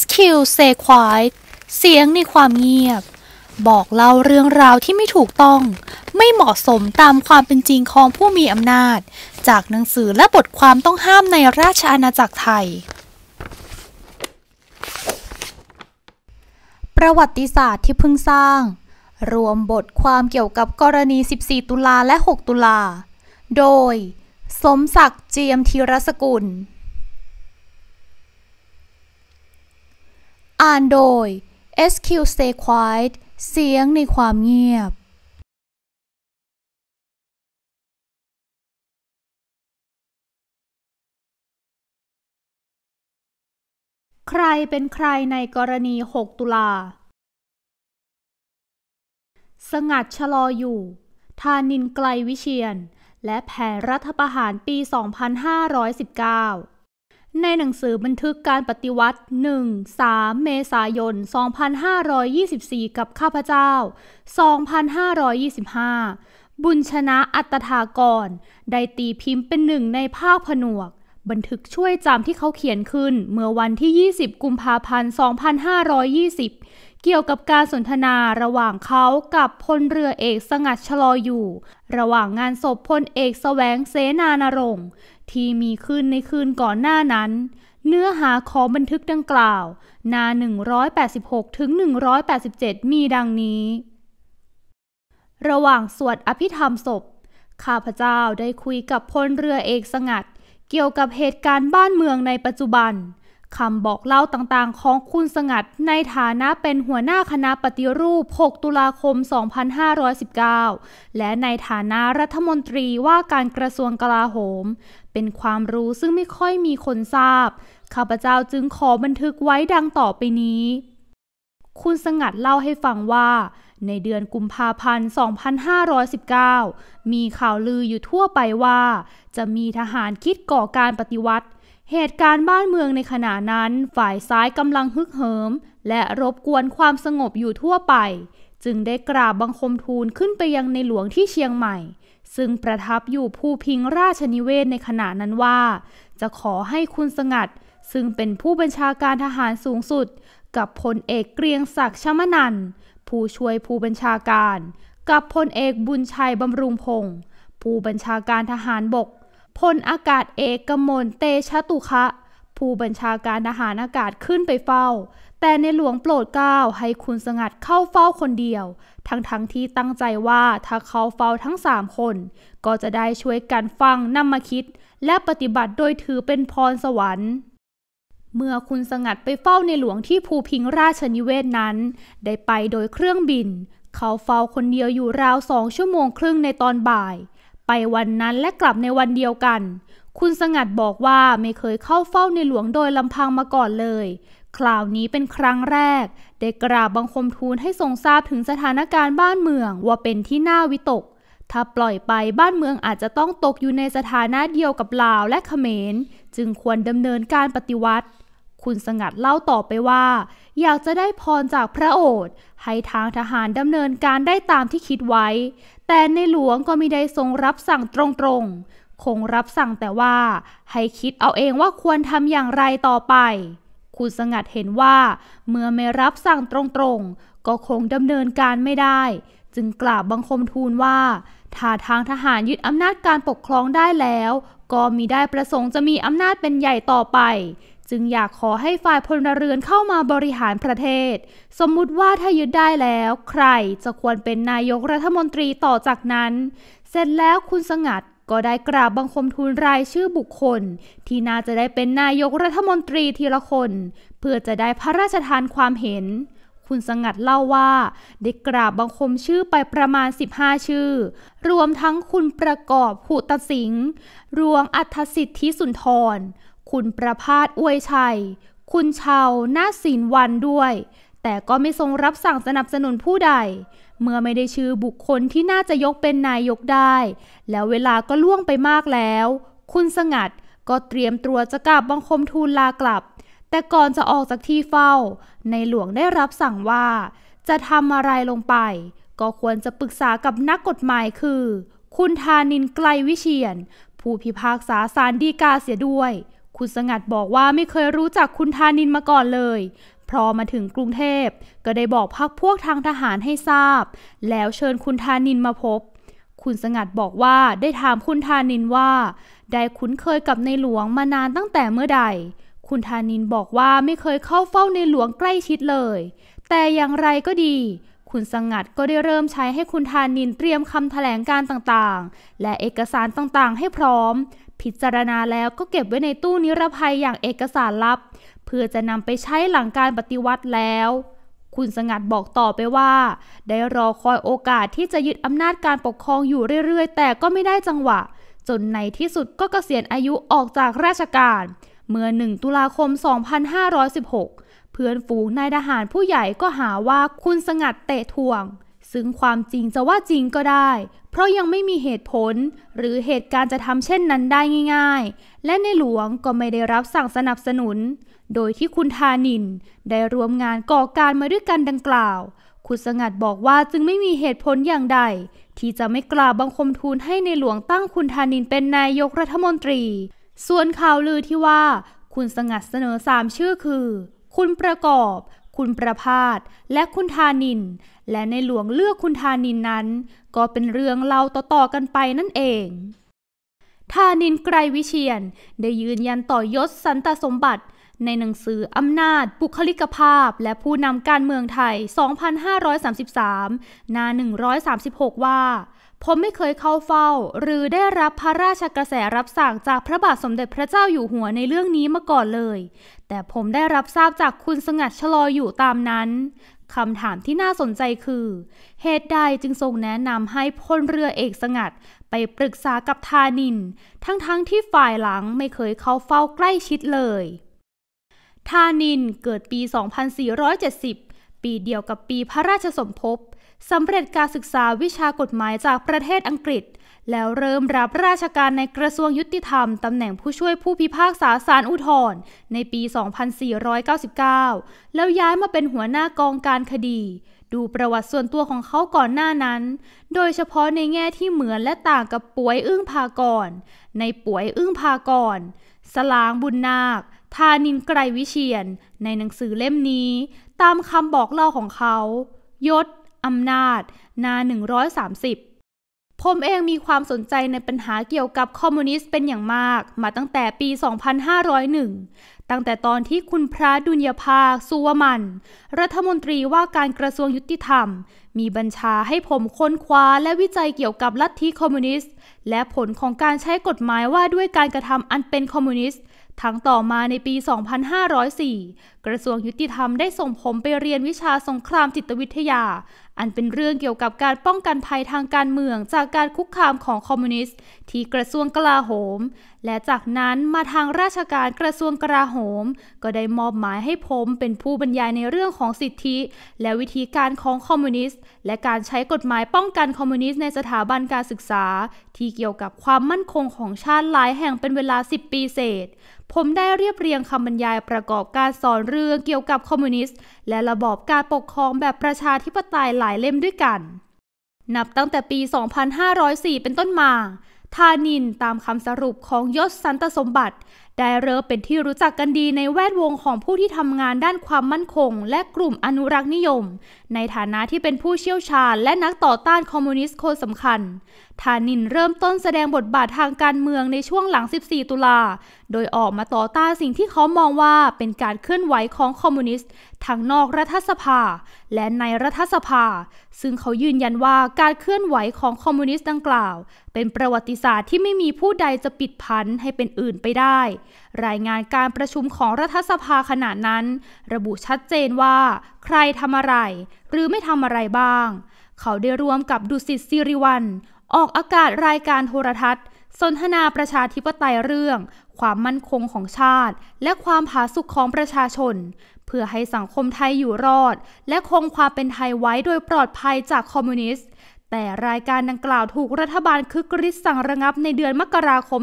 SQ Say Quiet เสียงในความเงียบ บอกเล่าเรื่องราวที่ไม่ถูกต้อง ไม่เหมาะสมตามความเป็นจริงของผู้มีอำนาจ จากหนังสือและบทความต้องห้ามในราชอาณาจักรไทย ประวัติศาสตร์ที่เพิ่งสร้าง รวมบทความเกี่ยวกับกรณี 14 ตุลาและ 6 ตุลา โดย สมศักดิ์เจียมธีรสกุลอ่านโดย SQ Stay Quiet เสียงในความเงียบ ใครเป็นใครในกรณี 6 ตุลา สงัดชะลออยู่ ทานินไกลวิเชียน และแผนรัฐประหารปี 2519ในหนังสือบันทึกการปฏิวัติ 1-3 เมษายน 2524 กับข้าพเจ้า 2525 บุญชนะอัตถากร ได้ตีพิมพ์เป็นหนึ่งในภาคผนวก บันทึกช่วยจำที่เขาเขียนขึ้น เมื่อวันที่ 20 กุมภาพันธ์2520 เกี่ยวกับการสนทนาระหว่างเขากับพลเรือเอกสงัดชลออยู่ ระหว่างงานศพพลเอกสแสวงเสนานรงค์ที่มีขึ้นในคืนก่อนหน้านั้น เนื้อหาของบันทึกดังกล่าว หน้า 186 ถึง 187 มีดังนี้ ระหว่างสวดอภิธรรมศพ ข้าพเจ้าได้คุยกับพลเรือเอกสงัด เกี่ยวกับเหตุการณ์บ้านเมืองในปัจจุบันคำบอกเล่าต่างๆของคุณสงัดในฐานะเป็นหัวหน้าคณะปฏิรูป 6 ตุลาคม 2519 และในฐานะรัฐมนตรีว่าการกระทรวงกลาโหม เป็นความรู้ซึ่งไม่ค่อยมีคนทราบ ข้าพเจ้าจึงขอบันทึกไว้ดังต่อไปนี้ คุณสงัดเล่าให้ฟังว่า ในเดือนกุมภาพันธ์ 2519 มีข่าวลืออยู่ทั่วไปว่า จะมีทหารคิดก่อการปฏิวัติเหตุการณ์บ้านเมืองในขณะนั้นฝ่ายซ้ายกำลังฮึกเหิม และรบกวนความสงบอยู่ทั่วไป จึงได้กราบบังคมทูลขึ้นไปยังในหลวงที่เชียงใหม่ ซึ่งประทับอยู่ผู้พิงราชนิเวศในขณะนั้นว่า จะขอให้คุณสงัด ซึ่งเป็นผู้บัญชาการทหารสูงสุด กับพลเอกเกรียงศักดิ์ชมนัน ผู้ช่วยผู้บัญชาการ กับพลเอกบุญชัยบำรุงพงศ์ผู้บัญชาการทหารบกพลอากาศเอกกมลเตชะตุคะผู้บัญชาการทหารอากาศขึ้นไปเฝ้า แต่ในหลวงโปรดเกล้าให้คุณสงัดเข้าเฝ้าคนเดียว ทั้งๆทที่ตั้งใจว่าถ้าเขาเฝ้าทั้งสามคน ก็จะได้ช่วยกันฟัง นำมาคิด และปฏิบัติโดยถือเป็นพรสวรรค์ เมื่อคุณสงัดไปเฝ้าในหลวงที่ภูพิงราชนิเวศนั้น ได้ไปโดยเครื่องบินเขาเฝ้าคนเดียวอยู่ราวสองชั่วโมงครึ่งในตอนบ่ายไปวันนั้นและกลับในวันเดียวกัน คุณสงัดบอกว่าไม่เคยเข้าเฝ้าในหลวงโดยลำพังมาก่อนเลย คราวนี้เป็นครั้งแรก ได้กราบบังคมทูลให้ทรงทราบถึงสถานการณ์บ้านเมืองว่าเป็นที่น่าวิตก ถ้าปล่อยไปบ้านเมืองอาจจะต้องตกอยู่ในสถานะเดียวกับลาวและเขมร จึงควรดำเนินการปฏิวัติคุณสงัดเล่าต่อไปว่า อยากจะได้พรจากพระโอษฐ์ให้ทางทหารดำเนินการได้ตามที่คิดไว้ แต่ในหลวงก็มิได้ทรงรับสั่งตรงๆ คงรับสั่งแต่ว่า ให้คิดเอาเองว่าควรทำอย่างไรต่อไป คุณสงัดเห็นว่า เมื่อไม่รับสั่งตรงๆ ก็คงดำเนินการไม่ได้ จึงกล่าวบังคมทูลว่าถ้าทางทหารยึดอำนาจการปกครองได้แล้ว ก็มีได้ประสงค์จะมีอำนาจเป็นใหญ่ต่อไปจึงอยากขอให้ฝ่ายพลเรือนเข้ามาบริหารประเทศ สมมุติว่าถ้ายึดได้แล้ว ใครจะควรเป็นนายกรัฐมนตรีต่อจากนั้น เสร็จแล้วคุณสงัดก็ได้กราบบังคมทูลรายชื่อบุคคล ที่น่าจะได้เป็นนายกรัฐมนตรีทีละคน เพื่อจะได้พระราชทานความเห็น คุณสงัดเล่าว่าได้กราบบังคมชื่อไปประมาณ 15 ชื่อ รวมทั้งคุณประกอบหุตสิงห์ รวงอัธสิทธิสุนทรคุณประพาสอวยชัย คุณเชาหน้าศินวันด้วย แต่ก็ไม่ทรงรับสั่งสนับสนุนผู้ใด เมื่อไม่ได้ชื่อบุคคลที่น่าจะยกเป็นนายกได้ แล้วเวลาก็ล่วงไปมากแล้ว คุณสงัดก็เตรียมตัวจะกลับบังคมทูลลากลับ แต่ก่อนจะออกจากที่เฝ้า ในหลวงได้รับสั่งว่า จะทำอะไรลงไป ก็ควรจะปรึกษากับนักกฎหมายคือ คุณธานินไกลวิเชียน ผู้พิพากษาสารดีกาเสียด้วยคุณสงัดบอกว่าไม่เคยรู้จักคุณธานินมาก่อนเลยพอมาถึงกรุงเทพก็ได้บอกพักพวกทางทหารให้ทราบ แล้วเชิญคุณธานินมาพบ คุณสงัดบอกว่าได้ถามคุณธานินว่า ได้คุ้นเคยกับในหลวงมานานตั้งแต่เมื่อใด คุณธานินบอกว่าไม่เคยเข้าเฝ้าในหลวงใกล้ชิดเลย แต่อย่างไรก็ดี คุณสงัดก็ได้เริ่มใช้ให้คุณธานินเตรียมคำถแถลงการต่างๆ และเอกสารต่างๆ ให้พร้อมพิจารณาแล้วก็เก็บไว้ในตู้นิรภัยอย่างเอกสารลับ เพื่อจะนำไปใช้หลังการปฏิวัติแล้ว คุณสงัดบอกต่อไปว่า ได้รอคอยโอกาสที่จะยึดอำนาจการปกครองอยู่เรื่อยๆ แต่ก็ไม่ได้จังหวะ จนในที่สุดก็เกษียณอายุออกจากราชการ เมื่อ1ตุลาคม 2516 เพื่อนฝูงนายทหารผู้ใหญ่ก็หาว่าคุณสงัดเตะทวงซึ่งความจริงจะว่าจริงก็ได้ เพราะยังไม่มีเหตุผลหรือเหตุการณ์จะทำเช่นนั้นได้ง่าย ๆ และในหลวงก็ไม่ได้รับสั่งสนับสนุน โดยที่คุณทานินได้รวมงานก่อการมาด้วยกันดังกล่าว คุณสงัดบอกว่าจึงไม่มีเหตุผลอย่างใด ที่จะไม่กล่าวบังคมทูลให้ในหลวงตั้งคุณทานินเป็นนายกรัฐมนตรี ส่วนข่าวลือที่ว่าคุณสงัดเสนอสามชื่อคือ คุณประกอบ คุณประพาส และคุณทานินและในหลวงเลือกคุณธานินนั้นก็เป็นเรื่องเล่าต่อๆกันไปนั่นเองธานินไกรวิเชียนได้ยืนยันต่อยศสันตสมบัติ ในหนังสืออำนาจ บุคลิกภาพและผู้นำการเมืองไทย 2533หน้า136 ว่า ผมไม่เคยเข้าเฝ้าหรือได้รับพระราชกระแสรับสั่งจากพระบาทสมเด็จพระเจ้าอยู่หัวในเรื่องนี้มาก่อนเลย แต่ผมได้รับทราบจากคุณสงัดชะลออยู่ตามนั้นคำถามที่น่าสนใจคือ เหตุใดจึงทรงแนะนำให้พลเรือเอกสงัดไปปรึกษากับธานินทั้งๆทที่ฝ่ายหลังไม่เคยเข้าเฝ้าใกล้ชิดเลยธานินเกิดปี 2470 ปีเดียวกับปีพระราชสมภพสำเร็จการศึกษาวิชากฎหมายจากประเทศอังกฤษแล้วเริ่มรับราชการในกระทรวงยุติธรรมตำแหน่งผู้ช่วยผู้พิพากษาศาลอุทธรณ์ในปี 2499 แล้วย้ายมาเป็นหัวหน้ากองการคดี ดูประวัติส่วนตัวของเขาก่อนหน้านั้น โดยเฉพาะในแง่ที่เหมือนและต่างกับป่วยอึ้งพากรในป่วยอึ้งพากรสลางบุญนาค ทานินไกรวิเชียน ในหนังสือเล่มนี้ ตามคำบอกเล่าของเขา ยศอำนาจ นา 130ผมเองมีความสนใจในปัญหาเกี่ยวกับ คอมมิวนิสต์เป็นอย่างมาก มาตั้งแต่ปี 2501 ตั้งแต่ตอนที่คุณพระดุญยภาคสุวมัน รัฐมนตรีว่าการกระทรวงยุติธรรม มีบัญชาให้ผมค้นคว้าและวิจัยเกี่ยวกับลัทธิคอมมิวนิสต์และผลของการใช้กฎหมายว่าด้วยการกระทำอันเป็นคอมมิวนิสต์ทั้งต่อมาในปี 2504 กระทรวงยุติธรรมได้ส่งผมไปเรียนวิชาสงครามจิตวิทยาอันเป็นเรื่องเกี่ยวกับการป้องกันภัยทางการเมืองจากการคุกคามของคอมมิวนิสต์ที่กระทรวงกลาโหม และจากนั้นมาทางราชการกระทรวงกลาโหม ก็ได้มอบหมายให้ผมเป็นผู้บรรยายในเรื่องของสิทธิ และวิธีการของคอมมิวนิสต์ และการใช้กฎหมายป้องกันคอมมิวนิสต์ในสถาบันการศึกษา ที่เกี่ยวกับความมั่นคงของชาติหลายแห่งเป็นเวลา10ปีเศษผมได้เรียบเรียงคำบรรยายประกอบการสอนเรื่องเกี่ยวกับคอมมิวนิสต์ และระบอบการปกครองแบบประชาธิปไตยหลายเล่มด้วยกัน นับตั้งแต่ปี 2504เป็นต้นมา ทานินตามคำสรุปของยศสันตสมบัติ ได้เริ่มเป็นที่รู้จักกันดีในแวดวงของผู้ที่ทำงานด้านความมั่นคง และกลุ่มอนุรักษ์นิยม ในฐานะที่เป็นผู้เชี่ยวชาญ และนักต่อต้านคอมมิวนิสต์คนสำคัญธานินเริ่มต้นแสดงบทบาททางการเมืองในช่วงหลัง 14 ตุลา โดยออกมาต่อต้านสิ่งที่เขามองว่าเป็นการเคลื่อนไหวของคอมมิวนิสต์ทั้งนอกรัฐสภา และในรัฐสภา ซึ่งเขายืนยันว่าการเคลื่อนไหวของคอมมิวนิสต์ดังกล่าว เป็นประวัติศาสตร์ที่ไม่มีผู้ใดจะปิดพันให้เป็นอื่นไปได้ รายงานการประชุมของรัฐสภาขณะนั้น ระบุชัดเจนว่า ใครทำอะไร หรือไม่ทำอะไรบ้าง เขาได้รวมกับดุสิตสิริวันออกอากาศรายการโทรทัศน์ สนทนาประชาธิปไตยเรื่อง ความมั่นคงของชาติ และความผาสุกของประชาชน เพื่อให้สังคมไทยอยู่รอด และคงความเป็นไทยไว้โดยปลอดภัยจากคอมมิวนิสต์ แต่รายการดังกล่าวถูกรัฐบาลคึกฤทธิ์สั่งระงับในเดือนมกราคม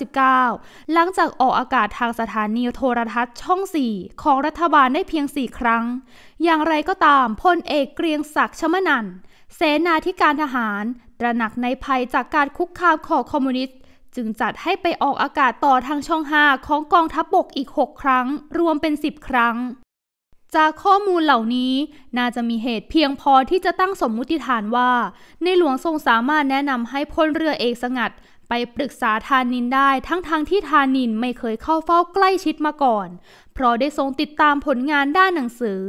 2519 หลังจากออกอากาศทางสถานีโทรทัศน์ช่อง4ของรัฐบาลได้เพียง4ครั้ง อย่างไรก็ตามพลเอกเกรียงศักดิ์ชมนันเสนาธิการทหารระหนักในภัยจากการคุกคามของคอมมิวนิสต์จึงจัดให้ไปออกอากาศต่อทางช่อง 5 ของกองทัพบบกอีก 6 ครั้ง รวมเป็น 10 ครั้ง จากข้อมูลเหล่านี้ น่าจะมีเหตุเพียงพอที่จะตั้งสมมุติฐานว่า ในหลวงทรงสามารถแนะนำให้พลเรือเอกสงัดไปปรึกษาทานินได้ทั้งทางที่ทานินไม่เคยเข้าเฝ้าใกล้ชิดมาก่อน เพราะได้ทรงติดตามผลงานด้านหนังสือ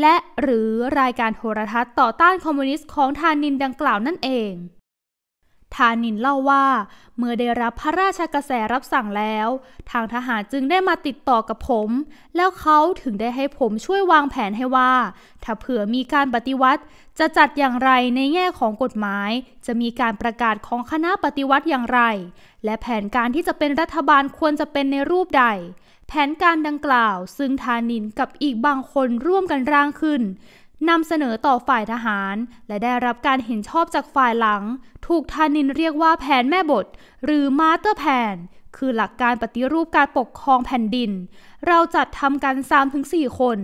และหรือรายการโทรทัศน์ต่อต้านคอมมิวนิสต์ของทานินดังกล่าวนั่นเองธานินเล่าว่า เมื่อได้รับพระราชกระแสรับสั่งแล้วทางทหารจึงได้มาติดต่อกับผม แล้วเขาถึงได้ให้ผมช่วยวางแผนให้ว่า ถ้าเผื่อมีการปฏิวัติจะจัดอย่างไรในแง่ของกฎหมาย จะมีการประกาศของคณะปฏิวัติอย่างไร และแผนการที่จะเป็นรัฐบาลควรจะเป็นในรูปใดแผนการดังกล่าวซึ่งทานินกับอีกบางคนร่วมกันร่างขึ้นนำเสนอต่อฝ่ายทหาร และได้รับการเห็นชอบจากฝ่ายหลัง ถูกทานินเรียกว่าแผนแม่บท หรือมาสเตอร์แผนคือหลักการปฏิรูปการปกครองแผ่นดิน เราจัดทำกัน3-4คน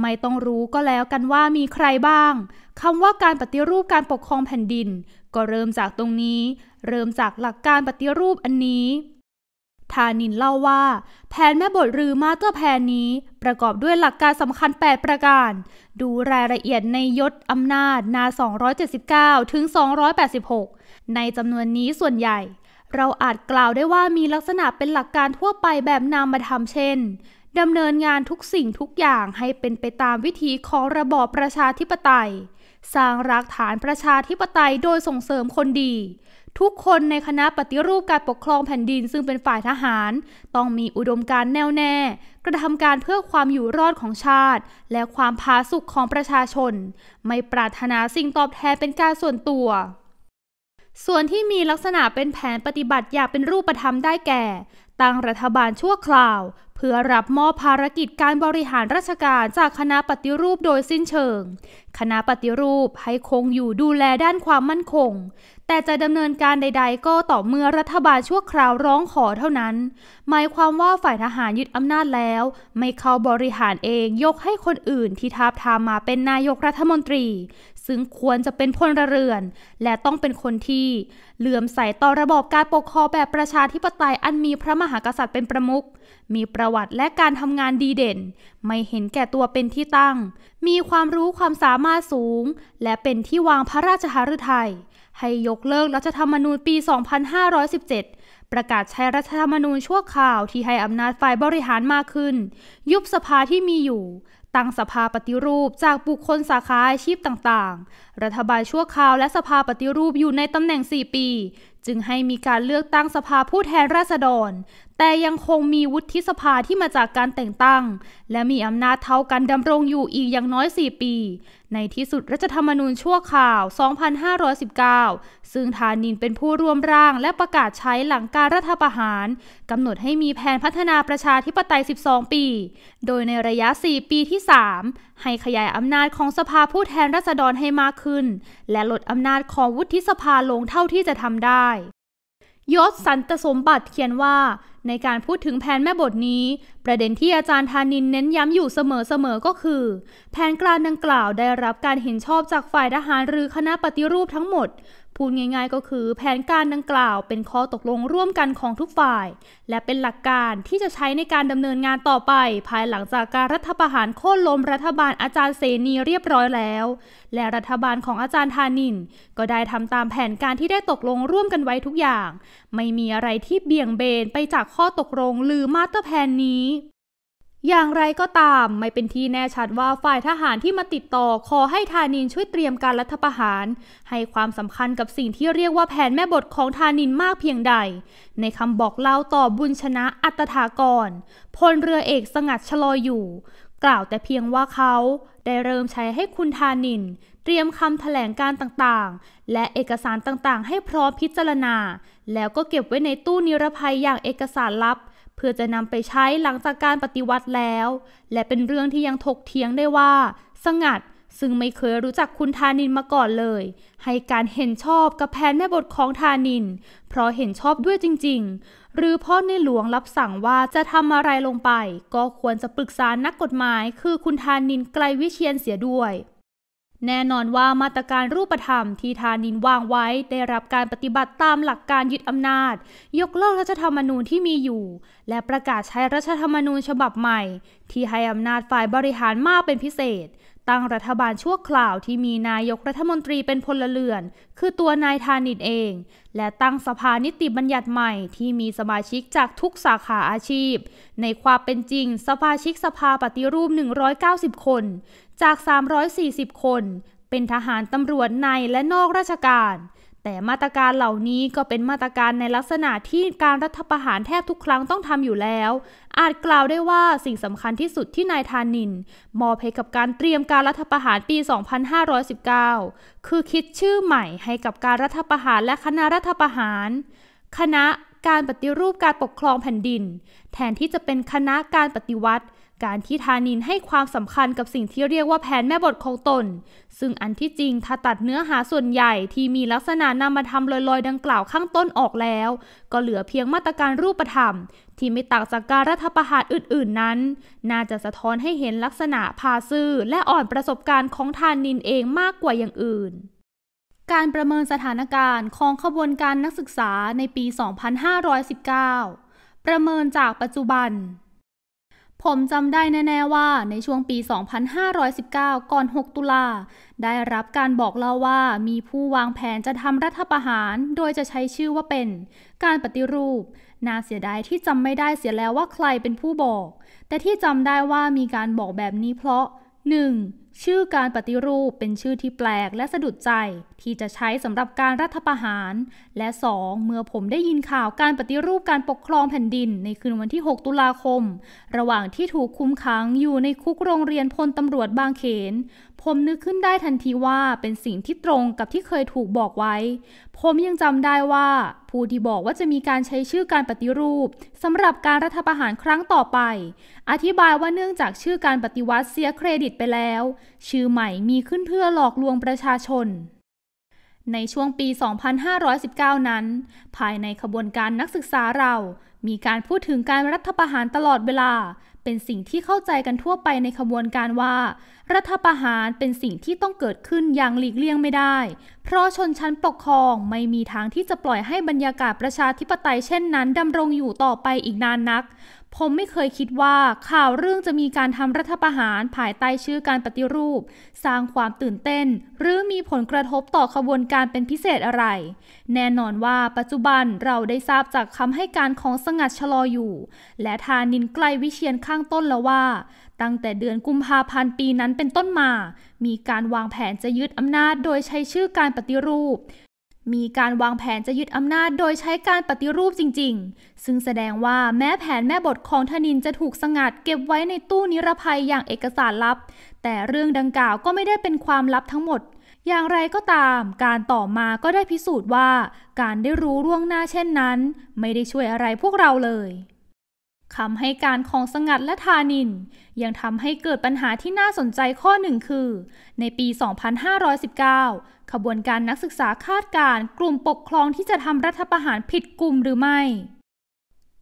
ไม่ต้องรู้ก็แล้วกันว่ามีใครบ้างคำว่าการปฏิรูปการปกครองแผ่นดิน ก็เริ่มจากตรงนี้ เริ่มจากหลักการปฏิรูปอันนี้ธานินเล่าว่าแผนแม่บทหรือมาเตอร์แผนนี้ ประกอบด้วยหลักการสำคัญ 8 ประการ ดูรายละเอียดในยศอำนาจนา 279 ถึง 286 ในจำนวนนี้ส่วนใหญ่ เราอาจกล่าวได้ว่ามีลักษณะเป็นหลักการทั่วไปแบบนามธรรมเช่นดำเนินงานทุกสิ่งทุกอย่างให้เป็นไปตามวิธีของระบอบประชาธิปไตย สร้างรากฐานประชาธิปไตยโดยส่งเสริมคนดีทุกคนในคณะปฏิรูปการปกครองแผ่นดินซึ่งเป็นฝ่ายทหาร ต้องมีอุดมการแน่วแน่กระทำการเพื่อความอยู่รอดของชาติ และความพาสุขของประชาชน ไม่ปรารถนาสิ่งตอบแทนเป็นการส่วนตัว ส่วนที่มีลักษณะเป็นแผนปฏิบัติอยากเป็นรูปธรรมได้แก่ ตั้งรัฐบาลชั่วคราว เพื่อรับมอบภารกิจการบริหารราชการจากคณะปฏิรูปโดยสิ้นเชิง คณะปฏิรูปให้คงอยู่ดูแลด้านความมั่นคงแต่จะดำเนินการใด ๆ ก็ต่อเมื่อรัฐบาลชั่วคราวร้องขอเท่านั้น หมายความว่าฝ่ายทหารยึดอำนาจแล้ว ไม่เข้าบริหารเองยกให้คนอื่นที่ทาบทามมาเป็นนายกรัฐมนตรี ซึ่งควรจะเป็นพลเรือน และต้องเป็นคนที่ เหลื่อมใสต่อระบอบการปกครองแบบประชาธิปไตยอันมีพระมหากษัตริย์เป็นประมุขมีประวัติและการทำงานดีเด่น ไม่เห็นแก่ตัวเป็นที่ตั้ง มีความรู้ความสามารถสูง และเป็นที่วางพระราชหฤทยัยให้ยกเลิกรัฐธรรมนูญปี 2517 ประกาศใช้รัฐธรรมนูญชั่วคราวที่ให้อำนาจฝ่ายบริหารมากขึ้น ยุบสภาที่มีอยู่ ตั้งสภาปฏิรูปจากบุคคลสาขาอาชีพต่างๆ รัฐบาลชั่วคราวและสภาปฏิรูปอยู่ในตำแหน่ง 4 ปี จึงให้มีการเลือกตั้งสภาผู้แทนราษฎรแต่ยังคงมีวุฒิสภาที่มาจากการแต่งตั้ง และมีอำนาจเท่ากันดำรงอยู่อีกอย่างน้อย 4 ปี ในที่สุดรัฐธรรมนูญชั่วข่าว 2519 ซึ่งทานินเป็นผู้ร่วมร่างและประกาศใช้หลังการรัฐประหาร กำหนดให้มีแผนพัฒนาประชาธิปไตย 12 ปี โดยในระยะ 4 ปีที่ 3 ให้ขยายอำนาจของสภาผู้แทนราษฎรให้มากขึ้น และลดอำนาจของวุฒิสภาลงเท่าที่จะทำได้ยศสันตสมบัติเขียนว่าในการพูดถึงแผนแม่บทนี้ ประเด็นที่อาจารย์ธานินเน้นย้ำอยู่เสมอๆก็คือ แผนการดังกล่าวได้รับการเห็นชอบจากฝ่ายทหารหรือคณะปฏิรูปทั้งหมดพูดง่ายๆ ก็คือแผนการดังกล่าวเป็นข้อตกลงร่วมกันของทุกฝ่าย และเป็นหลักการที่จะใช้ในการดำเนินงานต่อไป ภายหลังจากการรัฐประหารโค่นล้มรัฐบาลอาจารย์เสนีเรียบร้อยแล้ว และรัฐบาลของอาจารย์ธานินก็ได้ทำตามแผนการที่ได้ตกลงร่วมกันไว้ทุกอย่าง ไม่มีอะไรที่เบี่ยงเบนไปจากข้อตกลงหรือมาตรแผนนี้อย่างไรก็ตาม ไม่เป็นที่แน่ชัดว่าฝ่ายทหารที่มาติดต่อขอให้ธานินช่วยเตรียมการรัฐประหาร ให้ความสำคัญกับสิ่งที่เรียกว่าแผนแม่บทของธานินมากเพียงใด ในคำบอกเล่าต่อบุญชนะอัตถากร พลเรือเอกสงัดชลอยอยู่ กล่าวแต่เพียงว่าเขาได้เริ่มใช้ให้คุณธานิน เตรียมคำถแถลงการต่างๆ และเอกสารต่างๆ ให้พร้อมพิจารณา แล้วก็เก็บไว้ในตู้นิรภัยอย่างเอกสารลับเพื่อจะนำไปใช้หลังจากการปฏิวัติแล้ว และเป็นเรื่องที่ยังถกเถียงได้ว่า สงัดซึ่งไม่เคยรู้จักคุณธานินมาก่อนเลย ให้การเห็นชอบกับแผนแม่บทของธานิน เพราะเห็นชอบด้วยจริงๆ หรือพ่อในหลวงรับสั่งว่าจะทำอะไรลงไป ก็ควรจะปรึกษานักกฎหมายคือคุณธานินไกลวิเชียนเสียด้วยแน่นอนว่ามาตรการรูปธรรมที่ธานินวางไว้ ได้รับการปฏิบัติตามหลักการยึดอำนาจ ยกเลิกรัฐธรรมนูญที่มีอยู่ และประกาศใช้รัฐธรรมนูญฉบับใหม่ ที่ให้อำนาจฝ่ายบริหารมากเป็นพิเศษ ตั้งรัฐบาลชั่วคราวที่มีนายกรัฐมนตรีเป็นพลเรือน คือตัวนายธานินเอง และตั้งสภานิติบัญญัติใหม่ที่มีสมาชิกจากทุกสาขาอาชีพ ในความเป็นจริงสมาชิกสภาปฏิรูป 190 คนจาก 340 คน เป็นทหารตำรวจในและนอกราชการ แต่มาตรการเหล่านี้ก็เป็นมาตรการในลักษณะที่การรัฐประหารแทบทุกครั้งต้องทำอยู่แล้ว อาจกล่าวได้ว่าสิ่งสำคัญที่สุดที่นายธานิน มอบให้กับการเตรียมการรัฐประหารปี 2519 คือคิดชื่อใหม่ให้กับการรัฐประหารและคณะรัฐประหาร คณะการปฏิรูปการปกครองแผ่นดินแทนที่จะเป็นคณะการปฏิวัติการที่ทานินให้ความสำคัญกับสิ่งที่เรียกว่าแผนแม่บทของตน ซึ่งอันที่จริงถ้าตัดเนื้อหาส่วนใหญ่ที่มีลักษณะนำมาทำลอยๆ ดังกล่าวข้างต้นออกแล้ว ก็เหลือเพียงมาตรการรูปธรรม ที่ไม่ต่างจากการรัฐประหารอื่นๆ นั้น น่าจะสะท้อนให้เห็นลักษณะพาซื่อและอ่อนประสบการณ์ของทานินเองมากกว่าอย่างอื่น การประเมินสถานการณ์ของขบวนการนักศึกษาในปี 2519 ประเมินจากปัจจุบันผมจำได้แน่ๆว่าในช่วงปี 2519 ก่อน 6 ตุลา ได้รับการบอกเล่าว่ามีผู้วางแผนจะทำรัฐประหาร โดยจะใช้ชื่อว่าเป็น การปฏิรูปน่าเสียดายที่จำไม่ได้เสียแล้วว่าใครเป็นผู้บอก แต่ที่จำได้ว่ามีการบอกแบบนี้เพราะ 1. ชื่อการปฏิรูปเป็นชื่อที่แปลกและสะดุดใจที่จะใช้สำหรับการรัฐประหาร และ2เมื่อผมได้ยินข่าวการปฏิรูปการปกครองแผ่นดินในคืนวันที่ 6 ตุลาคม ระหว่างที่ถูกคุมขังอยู่ในคุกโรงเรียนพลตำรวจบางเขนผมนึกขึ้นได้ทันทีว่าเป็นสิ่งที่ตรงกับที่เคยถูกบอกไว้ ผมยังจำได้ว่าผู้ที่บอกว่าจะมีการใช้ชื่อการปฏิรูปสำหรับการรัฐประหารครั้งต่อไป อธิบายว่าเนื่องจากชื่อการปฏิวัติเสียเครดิตไปแล้ว ชื่อใหม่มีขึ้นเพื่อหลอกลวงประชาชน ในช่วงปี 2519 นั้น ภายในขบวนการนักศึกษาเรามีการพูดถึงการรัฐประหารตลอดเวลาเป็นสิ่งที่เข้าใจกันทั่วไปในขบวนการว่า รัฐประหารเป็นสิ่งที่ต้องเกิดขึ้นอย่างหลีกเลี่ยงไม่ได้ เพราะชนชั้นปกครองไม่มีทางที่จะปล่อยให้บรรยากาศประชาธิปไตยเช่นนั้น ดำรงอยู่ต่อไปอีกนานนักผมไม่เคยคิดว่าข่าวเรื่องจะมีการทำรัฐประหารภายใต้ชื่อการปฏิรูป สร้างความตื่นเต้น หรือมีผลกระทบต่อขบวนการเป็นพิเศษอะไร แน่นอนว่าปัจจุบันเราได้ทราบจากคำให้การของสงัดชะลออยู่ และทานินไกลวิเชียนข้างต้นแล้วว่า ตั้งแต่เดือนกุมภาพันธ์ปีนั้นเป็นต้นมา มีการวางแผนจะยึดอำนาจโดยใช้ชื่อการปฏิรูปมีการวางแผนจะยึดอำนาจโดยใช้การปฏิรูปจริงๆ ซึ่งแสดงว่าแม้แผนแม่บทของธนินจะถูกสงัดเก็บไว้ในตู้นิรภัยอย่างเอกสารลับ แต่เรื่องดังกล่าวก็ไม่ได้เป็นความลับทั้งหมด อย่างไรก็ตามการต่อมาก็ได้พิสูจน์ว่าการได้รู้ล่วงหน้าเช่นนั้น ไม่ได้ช่วยอะไรพวกเราเลยคำให้การของสงัดและทานินยังทำให้เกิดปัญหาที่น่าสนใจข้อหนึ่งคือ ในปี 2519 ขบวนการนักศึกษาคาดการ กลุ่มปกครองที่จะทำรัฐประหารผิดกลุ่มหรือไม่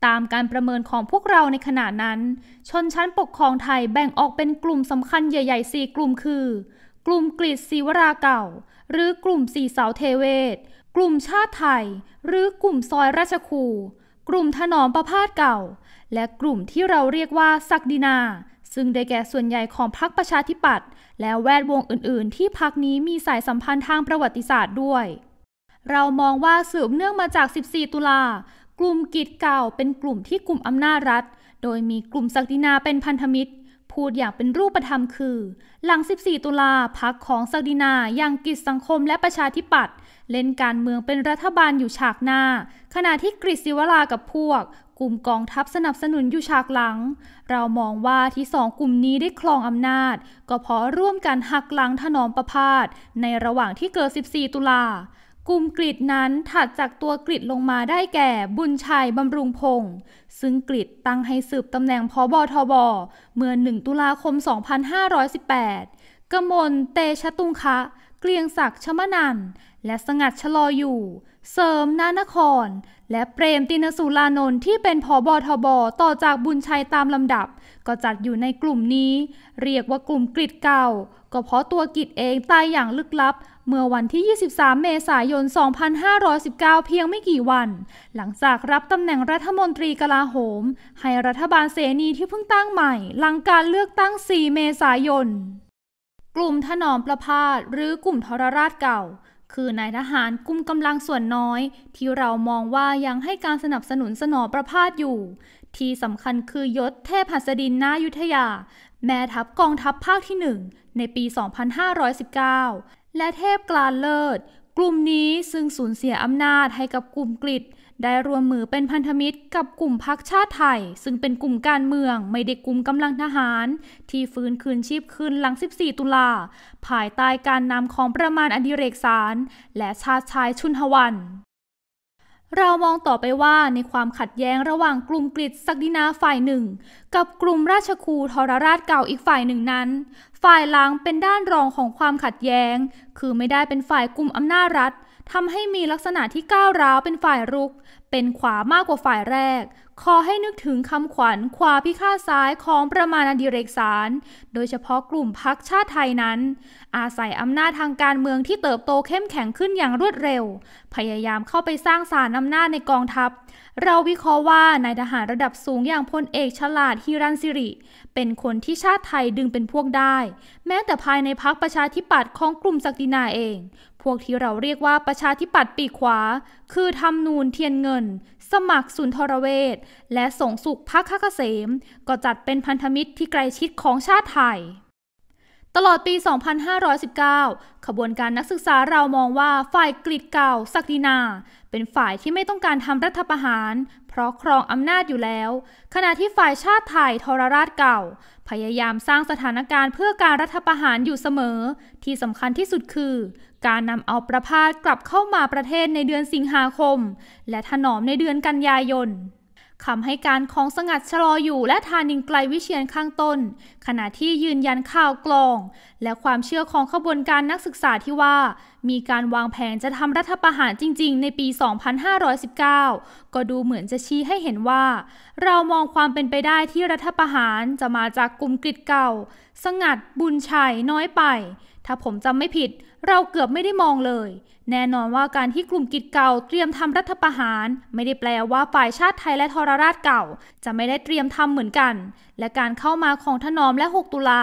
ตามการประเมินของพวกเราในขณะนั้น ชนชั้นปกครองไทยแบ่งออกเป็นกลุ่มสำคัญใหญ่ๆ4กลุ่มคือ กลุ่มกรีฑศีวราเก่า หรือกลุ่มสีเสาเทเวศ กลุ่มชาติไทย หรือกลุ่มซอยราชคู กลุ่มถนอมประพาสเก่าและกลุ่มที่เราเรียกว่าศักดินา ซึ่งได้แก่ส่วนใหญ่ของพรรคประชาธิปัตย์และแวดวงอื่น ๆ ที่พรรคนี้มีสายสัมพันธ์ทางประวัติศาสตร์ด้วย เรามองว่าสืบเนื่องมาจาก 14 ตุลา กลุ่มกิจเก่า เป็นกลุ่มที่กลุ่มอำนาจรัฐ โดยมีกลุ่มศักดินาเป็นพันธมิตร พูดอย่างเป็นรูปธรรมคือ หลัง 14 ตุลาพักของศักดินา อย่างกิจสังคมและประชาธิปัตย์เล่นการเมืองเป็นรัฐบาลอยู่ฉากหน้า ขณะที่กฤษศิวรากับพวกกลุ่มกองทัพสนับสนุนอยู่ฉากหลัง เรามองว่าที่สองกลุ่มนี้ได้ครองอำนาจ ก็เพราะร่วมกันหักหลังถนอมประพาสในระหว่างที่เกิด 14 ตุลา กลุ่มกริดนั้นถัดจากตัวกริดลงมาได้แก่บุญชัยบำรุงพงศ์ซึ่งกริดตั้งให้สืบตำแหน่งพอบอทบอเมื่อ 1 ตุลาคม 2518 กมลเตชะตุงคะ เกลียงศักดิ์ชมนันและสงัดชะลออยู่ เสริมนานครและเปรมตินสุลานนท์ที่เป็นผอบอทบต่อจากบุญชัยตามลำดับ ก็จัดอยู่ในกลุ่มนี้ เรียกว่ากลุ่มกริดเก่า ก็เพราะตัวกิจเองตายอย่างลึกลับ เมื่อวันที่ 23 เมษายน 2519 เพียงไม่กี่วัน หลังจากรับตำแหน่งรัฐมนตรีกลาโหม ให้รัฐบาลเสนีที่เพิ่งตั้งใหม่หลังการเลือกตั้ง 4 เมษายน กลุ่มถนอมประพาสหรือกลุ่มทรราชเก่าคือนายทหารกลุ่มกำลังส่วนน้อย ที่เรามองว่ายังให้การสนับสนุนสนอประพาสอยู่ ที่สำคัญคือยศเทพหัสดินนายุทธยา แม่ทัพกองทัพภาคที่ 1 ในปี 2519 และเทพกลานเลิศ กลุ่มนี้ซึ่งสูญเสียอำนาจให้กับกลุ่มกฤษได้รวมมือเป็นพันธมิตรกับกลุ่มพรรคชาติไทย ซึ่งเป็นกลุ่มการเมือง ไม่ได้กลุ่มกำลังทหาร ที่ฟื้นคืนชีพคืนหลัง 14 ตุลาภายใต้การนำของประมาณอดิเรกสาร และชาติชายชุนหวันเรามองต่อไปว่าในความขัดแย้งระหว่างกลุ่มกฤษศักดินาฝ่ายหนึ่ง กับกลุ่มราชคูทรราชเก่าอีกฝ่ายหนึ่งนั้น ฝ่ายหลังเป็นด้านรองของความขัดแย้ง คือไม่ได้เป็นฝ่ายกลุ่มอำนาจรัฐทำให้มีลักษณะที่ก้าวร้าวเป็นฝ่ายรุก เป็นขวามากกว่าฝ่ายแรกขอให้นึกถึงคำขวัญขวาพิฆาตซ้ายของประมาณดิเรกสาร โดยเฉพาะกลุ่มพักชาติไทยนั้น อาศัยอำนาจทางการเมืองที่เติบโตเข้มแข็งขึ้นอย่างรวดเร็ว พยายามเข้าไปสร้างสารอำนาจในกองทัพ เราวิเคราะห์ว่านายทหารระดับสูงอย่างพลเอกฉลาดฮิรันสิริ เป็นคนที่ชาติไทยดึงเป็นพวกได้ แม้แต่ภายในพักประชาธิปัตย์ของกลุ่มศักดินาเองวกที่เราเรียกว่าประชาธิปัตย์ปีขวา คือทำนูนเทียนเงิน สมัครสุนทรเวท และสงสุขพักข้าเกษม ก็จัดเป็นพันธมิตรที่ไกลชิดของชาติไทย ตลอดปี 2519 ขบวนการนักศึกษาเรามองว่าฝ่ายกรีดเก่าสักดินา เป็นฝ่ายที่ไม่ต้องการทำรัฐประหาร เพราะครองอำนาจอยู่แล้ว ขณะที่ฝ่ายชาติไทยทรราชเก่า พยายามสร้างสถานการณ์เพื่อการรัฐประหารอยู่เสมอ ที่สำคัญที่สุดคือการนำเอาประพาสกลับเข้ามาประเทศในเดือนสิงหาคม และถนอมในเดือนกันยายนคำให้การของสงัดชะลออยู่และทานิงไกลวิเชียนข้างต้น ขณะที่ยืนยันข่าวกลอง และความเชื่อของขบวนการนักศึกษาที่ว่า มีการวางแผนจะทำรัฐประหารจริงๆ ในปี 2519 ก็ดูเหมือนจะชี้ให้เห็นว่า เรามองความเป็นไปได้ที่รัฐประหารจะมาจากกลุ่มกริดเก่า สงัดบุญชัยน้อยไป ถ้าผมจำไม่ผิดเราเกือบไม่ได้มองเลย แน่นอนว่าการที่กลุ่มกิจเก่าเตรียมทำรัฐประหาร ไม่ได้แปลว่าฝ่ายชาติไทยและทรราชเก่า จะไม่ได้เตรียมทำเหมือนกัน และการเข้ามาของถนอมและ6ตุลา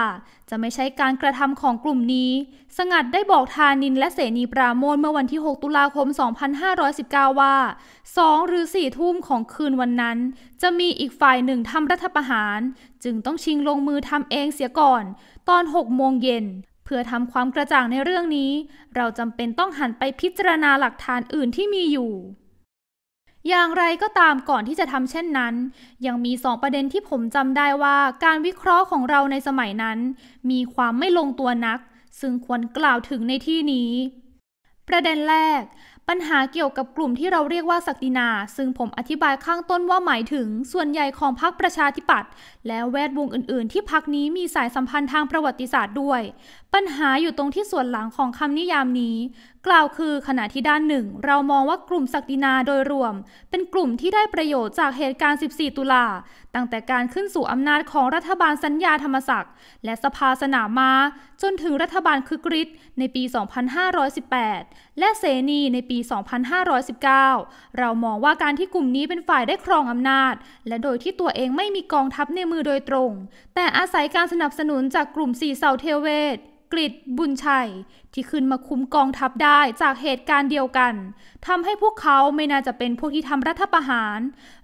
จะไม่ใช่การกระทำของกลุ่มนี้ สงัดได้บอกทานินและเสนีปราโมทเมื่อวันที่ 6 ตุลาคม2519ว่า2 หรือ4ทุ่มของคืนวันนั้น จะมีอีกฝ่ายหนึ่งทำรัฐประหาร จึงต้องชิงลงมือทำเองเสียก่อน ตอน6โมงเย็นเพื่อทำความกระจ่างในเรื่องนี้ เราจำเป็นต้องหันไปพิจารณาหลักฐานอื่นที่มีอยู่ อย่างไรก็ตามก่อนที่จะทำเช่นนั้น ยังมีสองประเด็นที่ผมจำได้ว่าการวิเคราะห์ของเราในสมัยนั้น มีความไม่ลงตัวนัก ซึ่งควรกล่าวถึงในที่นี้ ประเด็นแรกปัญหาเกี่ยวกับกลุ่มที่เราเรียกว่าศักดินา ซึ่งผมอธิบายข้างต้นว่าหมายถึง ส่วนใหญ่ของพรรคประชาธิปัตย์และแวดวงอื่นๆ ที่พรรคนี้มีสายสัมพันธ์ทางประวัติศาสตร์ด้วย ปัญหาอยู่ตรงที่ส่วนหลังของคำนิยามนี้กล่าวคือขณะที่ด้านหนึ่ง เรามองว่ากลุ่มศักดินาโดยรวม เป็นกลุ่มที่ได้ประโยชน์จากเหตุการณ์ 14 ตุลาตั้งแต่การขึ้นสู่อำนาจของรัฐบาลสัญญาธรรมศักดิ์และสภาสนามมาจนถึงรัฐบาลคึกฤทธิ์ในปี 2518 และเสนีในปี 2519 เรามองว่าการที่กลุ่มนี้เป็นฝ่ายได้ครองอำนาจ และโดยที่ตัวเองไม่มีกองทัพในมือโดยตรง แต่อาศัยการสนับสนุนจากกลุ่มสีเสาเทเวศกริดบุญชัย ที่ขึ้นมาคุมกองทัพได้จากเหตุการณ์เดียวกันทำให้พวกเขาไม่น่าจะเป็นพวกที่ทำรัฐประหาร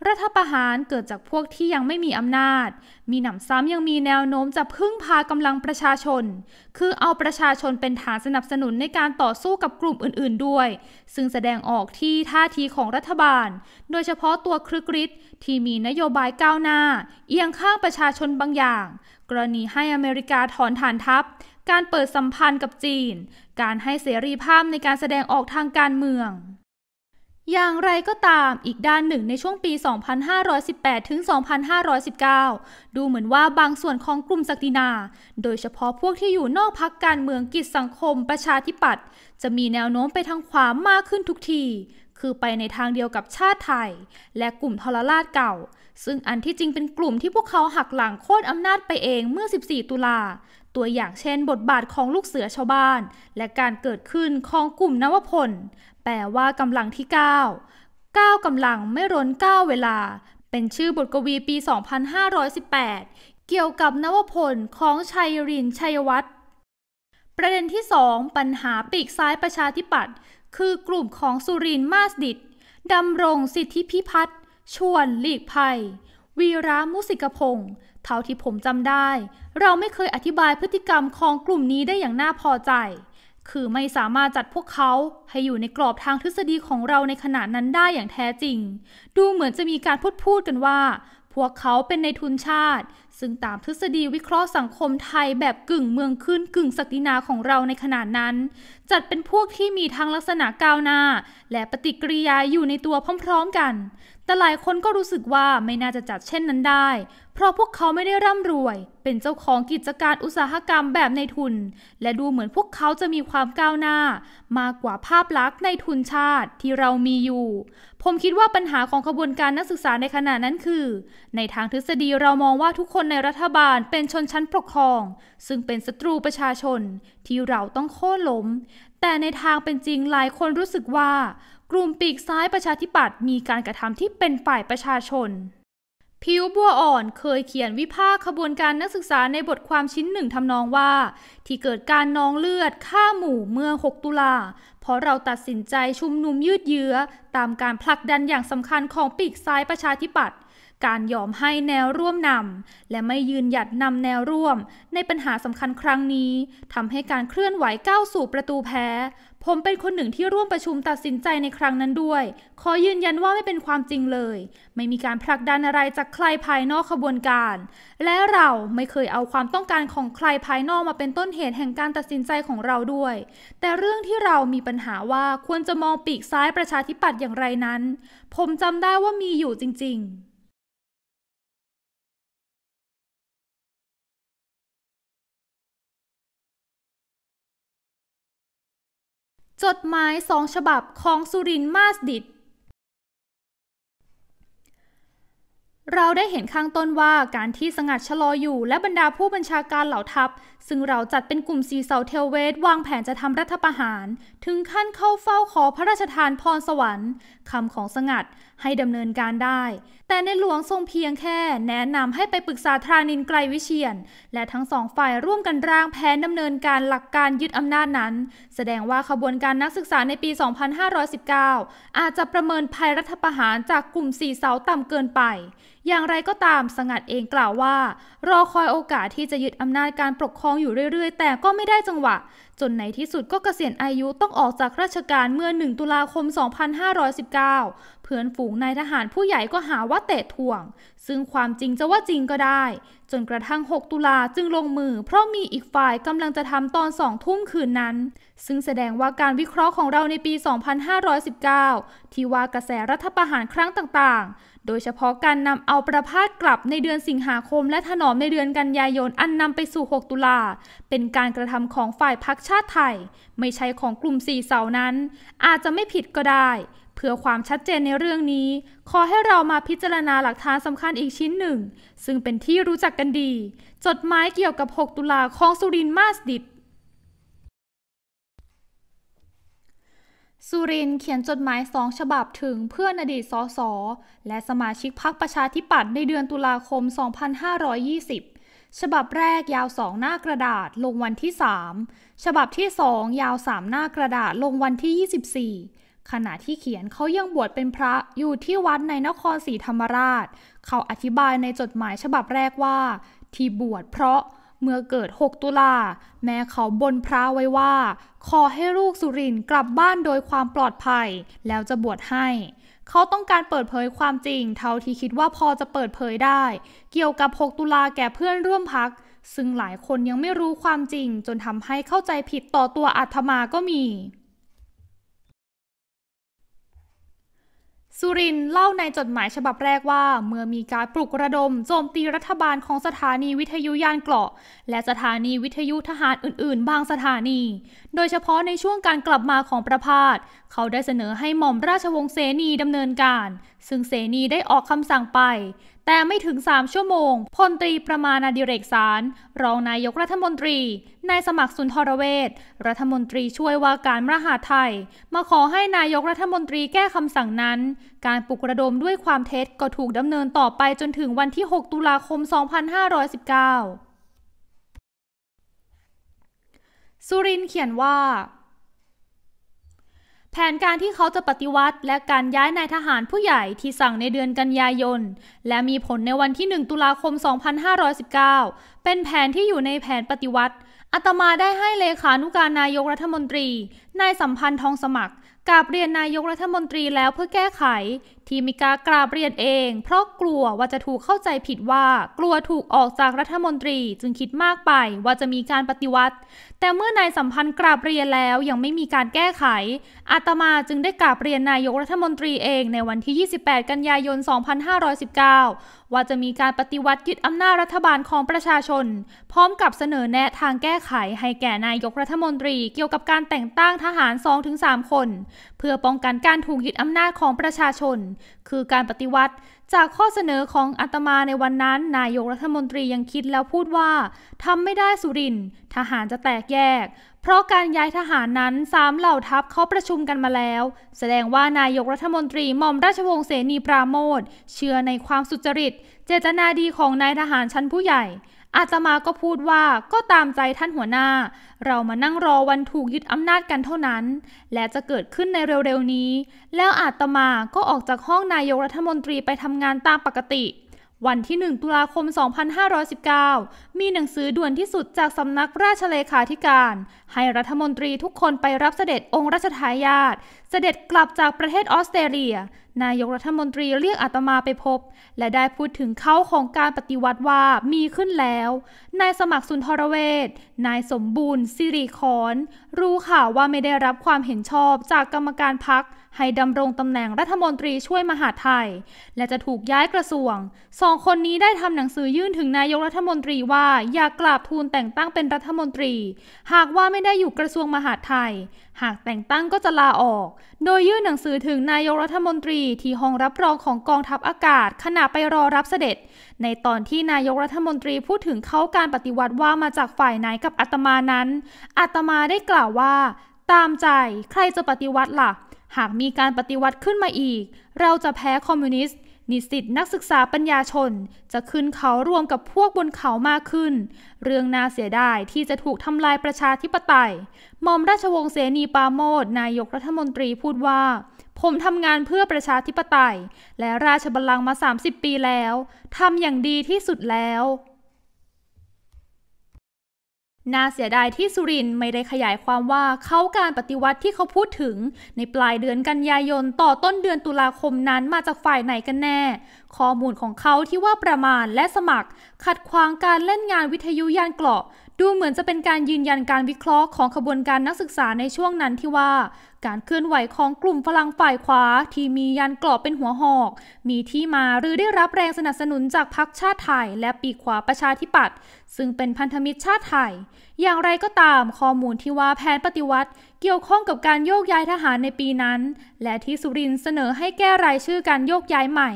รัฐประหารเกิดจากพวกที่ยังไม่มีอำนาจ มีหนำซ้ำยังมีแนวโน้มจะพึ่งพากำลังประชาชน คือเอาประชาชนเป็นฐานสนับสนุนในการต่อสู้กับกลุ่มอื่นๆด้วย ซึ่งแสดงออกที่ท่าทีของรัฐบาล โดยเฉพาะตัวครึกฤทธิ์ที่มีนโยบายก้าวหน้า เอียงข้างประชาชนบางอย่าง กรณีให้อเมริกาถอนฐานทัพการเปิดสัมพันธ์กับจีน การให้เสรีภาพในการแสดงออกทางการเมือง อย่างไรก็ตาม อีกด้านหนึ่งในช่วงปี 2518 ถึง 2519 ดูเหมือนว่าบางส่วนของกลุ่มศักดินา โดยเฉพาะพวกที่อยู่นอกพักการเมืองกิจสังคมประชาธิปัตย์ จะมีแนวโน้มไปทางขวามมากขึ้นทุกที คือไปในทางเดียวกับชาติไทย และกลุ่มทรราชเก่า ซึ่งอันที่จริงเป็นกลุ่มที่พวกเขาหักหลังโค่นอำนาจไปเองเมื่อ 14 ตุลาตัวอย่างเช่นบทบาทของลูกเสือชาวบ้าน และการเกิดขึ้นของกลุ่มนวพล แปลว่ากำลังที่9เกำลังไม่ร้น 9 เวลา เป็นชื่อบทกวีปี 2518 เกี่ยวกับนวพลของชัยรินชัยวัฒน์ประเด็นที่ 2 ปัญหาปีกซ้ายประชาธิปัตย์คือกลุ่มของสุรินมาสดิดดำรงสิทธิพิพัฒน์ชวนหลีกภัย วีระมุสิกพงศ์เท่าที่ผมจำได้ เราไม่เคยอธิบายพฤติกรรมของกลุ่มนี้ได้อย่างน่าพอใจ คือไม่สามารถจัดพวกเขาให้อยู่ในกรอบทางทฤษฎีของเราในขณะนั้นได้อย่างแท้จริง ดูเหมือนจะมีการพูดพูดกันว่าพวกเขาเป็นในทุนชาติ ซึ่งตามทฤษฎีวิเคราะห์สังคมไทยแบบกึ่งเมืองขึ้นกึ่งศักดินาของเราในขณะนั้น จัดเป็นพวกที่มีทั้งลักษณะก้าวหน้าและปฏิกิริยาอยู่ในตัวพร้อมๆกัน แต่หลายคนก็รู้สึกว่าไม่น่าจะจัดเช่นนั้นได้ เพราะพวกเขาไม่ได้ร่ำรวย เป็นเจ้าของกิจการอุตสาหกรรมแบบในทุน และดูเหมือนพวกเขาจะมีความก้าวหน้า มากกว่าภาพลักษณ์ในทุนชาติที่เรามีอยู่ผมคิดว่าปัญหาของขบวนการนักศึกษาในขณะนั้นคือ ในทางทฤษฎีเรามองว่าทุกคนในรัฐบาลเป็นชนชั้นปกครอง ซึ่งเป็นศัตรูประชาชน ที่เราต้องโค่นล้ม แต่ในทางเป็นจริงหลายคนรู้สึกว่า กลุ่มปีกซ้ายประชาธิปัตย์มีการกระทำที่เป็นฝ่ายประชาชนพิวบัวอ่อนเคยเขียนวิพากษ์ขบวนการนักศึกษาในบทความชิ้นหนึ่งทำนองว่า ที่เกิดการนองเลือดฆ่าหมู่เมื่อ6ตุลาเพราะเราตัดสินใจชุมนุมยืดเยื้อ ตามการผลักดันอย่างสำคัญของปีกซ้ายประชาธิปัตย์การยอมให้แนวร่วมนำและไม่ยืนหยัดนำแนวร่วม ในปัญหาสำคัญครั้งนี้ทำให้การเคลื่อนไหวก้าวสู่ประตูแพ้ ผมเป็นคนหนึ่งที่ร่วมประชุมตัดสินใจในครั้งนั้นด้วย ขอยืนยันว่าไม่เป็นความจริงเลย ไม่มีการผลักดันอะไรจากใครภายนอกขบวนการ และเราไม่เคยเอาความต้องการของใครภายนอกมาเป็นต้นเหตุแห่งการตัดสินใจของเราด้วย แต่เรื่องที่เรามีปัญหาว่าควรจะมองปีกซ้ายประชาธิปัตย์อย่างไรนั้น ผมจำได้ว่ามีอยู่จริง ๆจดหมายสองฉบับของสุรินมาสดิตเราได้เห็นข้างต้นว่าการที่สงัดชะลออยู่และบรรดาผู้บัญชาการเหล่าทัพซึ่งเราจัดเป็นกลุ่มสีเสาเทลเวสวางแผนจะทำรัฐประหาร ถึงขั้นเข้าเฝ้าขอพระราชทานพรสวรรค์คำของสงัดให้ดำเนินการได้ แต่ในหลวงทรงเพียงแค่แนะนำให้ไปปรึกษาทรานินไกลวิเชียน และทั้งสองฝ่ายร่วมกันร่างแผนดำเนินการหลักการยึดอำนาจนั้น แสดงว่าขบวนการนักศึกษาในปี 2519 อาจจะประเมินภัยรัฐประหารจากกลุ่มสีเสาต่ำเกินไปอย่างไรก็ตามสงัดเองกล่าวว่า รอคอยโอกาสที่จะยึดอำนาจการปกครองอยู่เรื่อย ๆ แต่ก็ไม่ได้จังหวะ จนในที่สุดก็เกษียณอายุต้องออกจากราชการเมื่อ1ตุลาคม 2519 เพื่อนฝูงนายทหารผู้ใหญ่ก็หาว่าเตะถ่วง ซึ่งความจริงจะว่าจริงก็ได้ จนกระทั่ง 6 ตุลาจึงลงมือเพราะมีอีกฝ่ายกำลังจะทำตอนสองทุ่มคืนนั้น ซึ่งแสดงว่าการวิเคราะห์ของเราในปี 2519 ที่ว่ากระแสรัฐประหารครั้งต่างๆโดยเฉพาะการนำเอาประพาสกลับในเดือนสิงหาคมและถนอมในเดือนกันยายนอันนำไปสู่ 6 ตุลา เป็นการกระทำของฝ่ายพักชาติไทย ไม่ใช่ของกลุ่มสี่เสานั้น อาจจะไม่ผิดก็ได้ เพื่อความชัดเจนในเรื่องนี้ ขอให้เรามาพิจารณาหลักฐานสำคัญอีกชิ้นหนึ่ง ซึ่งเป็นที่รู้จักกันดี จดหมายเกี่ยวกับ 6 ตุลาของสุรินทร์มาสดิษสุรินเขียนจดหมายสองฉบับถึงเพื่อนอดีตสสและสมาชิกพรรคประชาธิปัตย์ในเดือนตุลาคม 2520 ฉบับแรกยาวสองหน้ากระดาษลงวันที่ 3 ฉบับที่สองยาวสามหน้ากระดาษลงวันที่ 24 ขณะที่เขียนเขายังบวชเป็นพระอยู่ที่วัดในนครศรีธรรมราช เขาอธิบายในจดหมายฉบับแรกว่า ที่บวชเพราะเมื่อเกิด 6 ตุลา แม่เขาบนพระไว้ว่า ขอให้ลูกสุรินกลับบ้านโดยความปลอดภัย แล้วจะบวชให้ เขาต้องการเปิดเผยความจริง เท่าที่คิดว่าพอจะเปิดเผยได้ เกี่ยวกับ 6 ตุลาแก่เพื่อนร่วมพัก ซึ่งหลายคนยังไม่รู้ความจริง จนทำให้เข้าใจผิดต่อตัวอัธมาก็มีสุรินเล่าในจดหมายฉบับแรกว่าเมื่อมีการปลุกระดมโจมตีรัฐบาลของสถานีวิทยุยานเกราะ และสถานีวิทยุทหารอื่นๆบางสถานี โดยเฉพาะในช่วงการกลับมาของประพาสเขาได้เสนอให้หม่อมราชวงศ์เสนีดำเนินการซึ่งเสนีได้ออกคำสั่งไป แต่ไม่ถึง 3 ชั่วโมง พลตรีประมาณาดิเรกสาร รองนายกรัฐมนตรีนายสมัครสุนทรเวช รัฐมนตรีช่วยว่าการมหาไทย มาขอให้นายกรัฐมนตรีแก้คำสั่งนั้น การปลุกระดมด้วยความเท็จก็ถูกดำเนินต่อไปจนถึงวันที่ 6 ตุลาคม 2519 สุรินเขียนว่าแผนการที่เขาจะปฏิวัติและการย้ายนายทหารผู้ใหญ่ที่สั่งในเดือนกันยายน และมีผลในวันที่ 1 ตุลาคม 2519 เป็นแผนที่อยู่ในแผนปฏิวัติอาตมาได้ให้เลขานุการนายกรัฐมนตรีนายสัมพันธ์ทองสมัครกราบเรียนนายกรัฐมนตรีแล้วเพื่อแก้ไขที่มิกากราบเรียนเอง เพราะกลัวว่าจะถูกเข้าใจผิดว่ากลัวถูกออกจากรัฐมนตรีจึงคิดมากไปว่าจะมีการปฏิวัติ แต่เมื่อนายสัมพันธ์กราบเรียนแล้วยังไม่มีการแก้ไขอาตมาจึงได้กราบเรียนนายกรัฐมนตรีเองในวันที่ 28 กันยายน 2519 ว่าจะมีการปฏิวัติยึดอำนาจรัฐบาลของประชาชน พร้อมกับเสนอแนะทางแก้ไขให้แก่นายกรัฐมนตรีเกี่ยวกับการแต่งตั้งทหาร 2-3 คน เพื่อป้องกันการถูกยึดอำนาจของประชาชนคือการปฏิวัติ จากข้อเสนอของอัตมาในวันนั้น นายกรัฐมนตรียังคิดแล้วพูดว่าทำไม่ได้สุรินทหารจะแตกแยก เพราะการย้ายทหารนั้นสามเหล่าทัพเขาประชุมกันมาแล้ว แสดงว่านายกรัฐมนตรีหม่อมราชวงศ์เสนีปราโมทเชื่อในความสุจริต เจตนาดีของนายทหารชั้นผู้ใหญ่อาตมาก็พูดว่าก็ตามใจท่านหัวหน้า เรามานั่งรอวันถูกยึดอำนาจกันเท่านั้น และจะเกิดขึ้นในเร็วๆนี้ แล้วอาตมาก็ออกจากห้องนายกรัฐมนตรีไปทำงานตามปกติวันที่ 1ตุลาคม 2519 มีหนังสือด่วนที่สุดจากสำนักราชเลขาธิการ ให้รัฐมนตรีทุกคนไปรับเสด็จองค์รัชทายาทเสด็จกลับจากประเทศออสเตรเลีย นายกรัฐมนตรีเรียกอาตมาไปพบ และได้พูดถึงเขาของการปฏิวัติว่ามีขึ้นแล้วนายสมัครสุนทรเวชนายสมบูรณ์สิริคอน รู้ข่าวว่าไม่ได้รับความเห็นชอบจากกรรมการพักให้ดำรงตำแหน่งรัฐมนตรีช่วยมหาไทยและจะถูกย้ายกระทรวง สองคนนี้ได้ทำหนังสือยื่นถึงนายกรัฐมนตรีว่าอยากกราบทูลแต่งตั้งเป็นรัฐมนตรี หากว่าไม่ได้อยู่กระทรวงมหาไทย หากแต่งตั้งก็จะลาออก โดยยื่นหนังสือถึงนายกรัฐมนตรีที่ห้องรับรองของกองทัพอากาศ ขณะไปรอรับเสด็จ ในตอนที่นายกรัฐมนตรีพูดถึงเขาการปฏิวัติว่ามาจากฝ่ายไหนกับอาตมานั้น อาตมาได้กล่าวว่า ตามใจใครจะปฏิวัติละ่ะหากมีการปฏิวัติขึ้นมาอีก เราจะแพ้คอมมิวนิสต์ นิสิตนักศึกษาปัญญาชน จะขึ้นเขารวมกับพวกบนเขามากขึ้น เรื่องน่าเสียดายที่จะถูกทำลายประชาธิปไตย หม่อมราชวงศ์เสนีปาโมดนายกรัฐมนตรีพูดว่า ผมทำงานเพื่อประชาธิปไตย และราชบัลลังก์มา 30 ปีแล้ว ทำอย่างดีที่สุดแล้วน่าเสียดายที่สุรินไม่ได้ขยายความว่าเขาการปฏิวัติที่เขาพูดถึง ในปลายเดือนกันยายนต่อต้นเดือนตุลาคมนั้นมาจากฝ่ายไหนกันแน่ ข้อมูลของเขาที่ว่าประมาณและสมัคร ขัดขวางการเล่นงานวิทยุยานเกราะดูเหมือนจะเป็นการยืนยันการวิเคราะห์ของขบวนการนักศึกษาในช่วงนั้นที่ว่าการเคลื่อนไหวของกลุ่มฝรั่งฝ่ายขวาที่มียันกรอบเป็นหัวหอก มีที่มาหรือได้รับแรงสนับสนุนจากพรรคชาติไทยและปีกขวาประชาธิปัตย์ซึ่งเป็นพันธมิตรชาติไทย อย่างไรก็ตาม ข้อมูลที่ว่าแผนปฏิวัติเกี่ยวข้องกับการโยกย้ายทหารในปีนั้น และที่สุรินเสนอให้แก้รายชื่อการโยกย้ายใหม่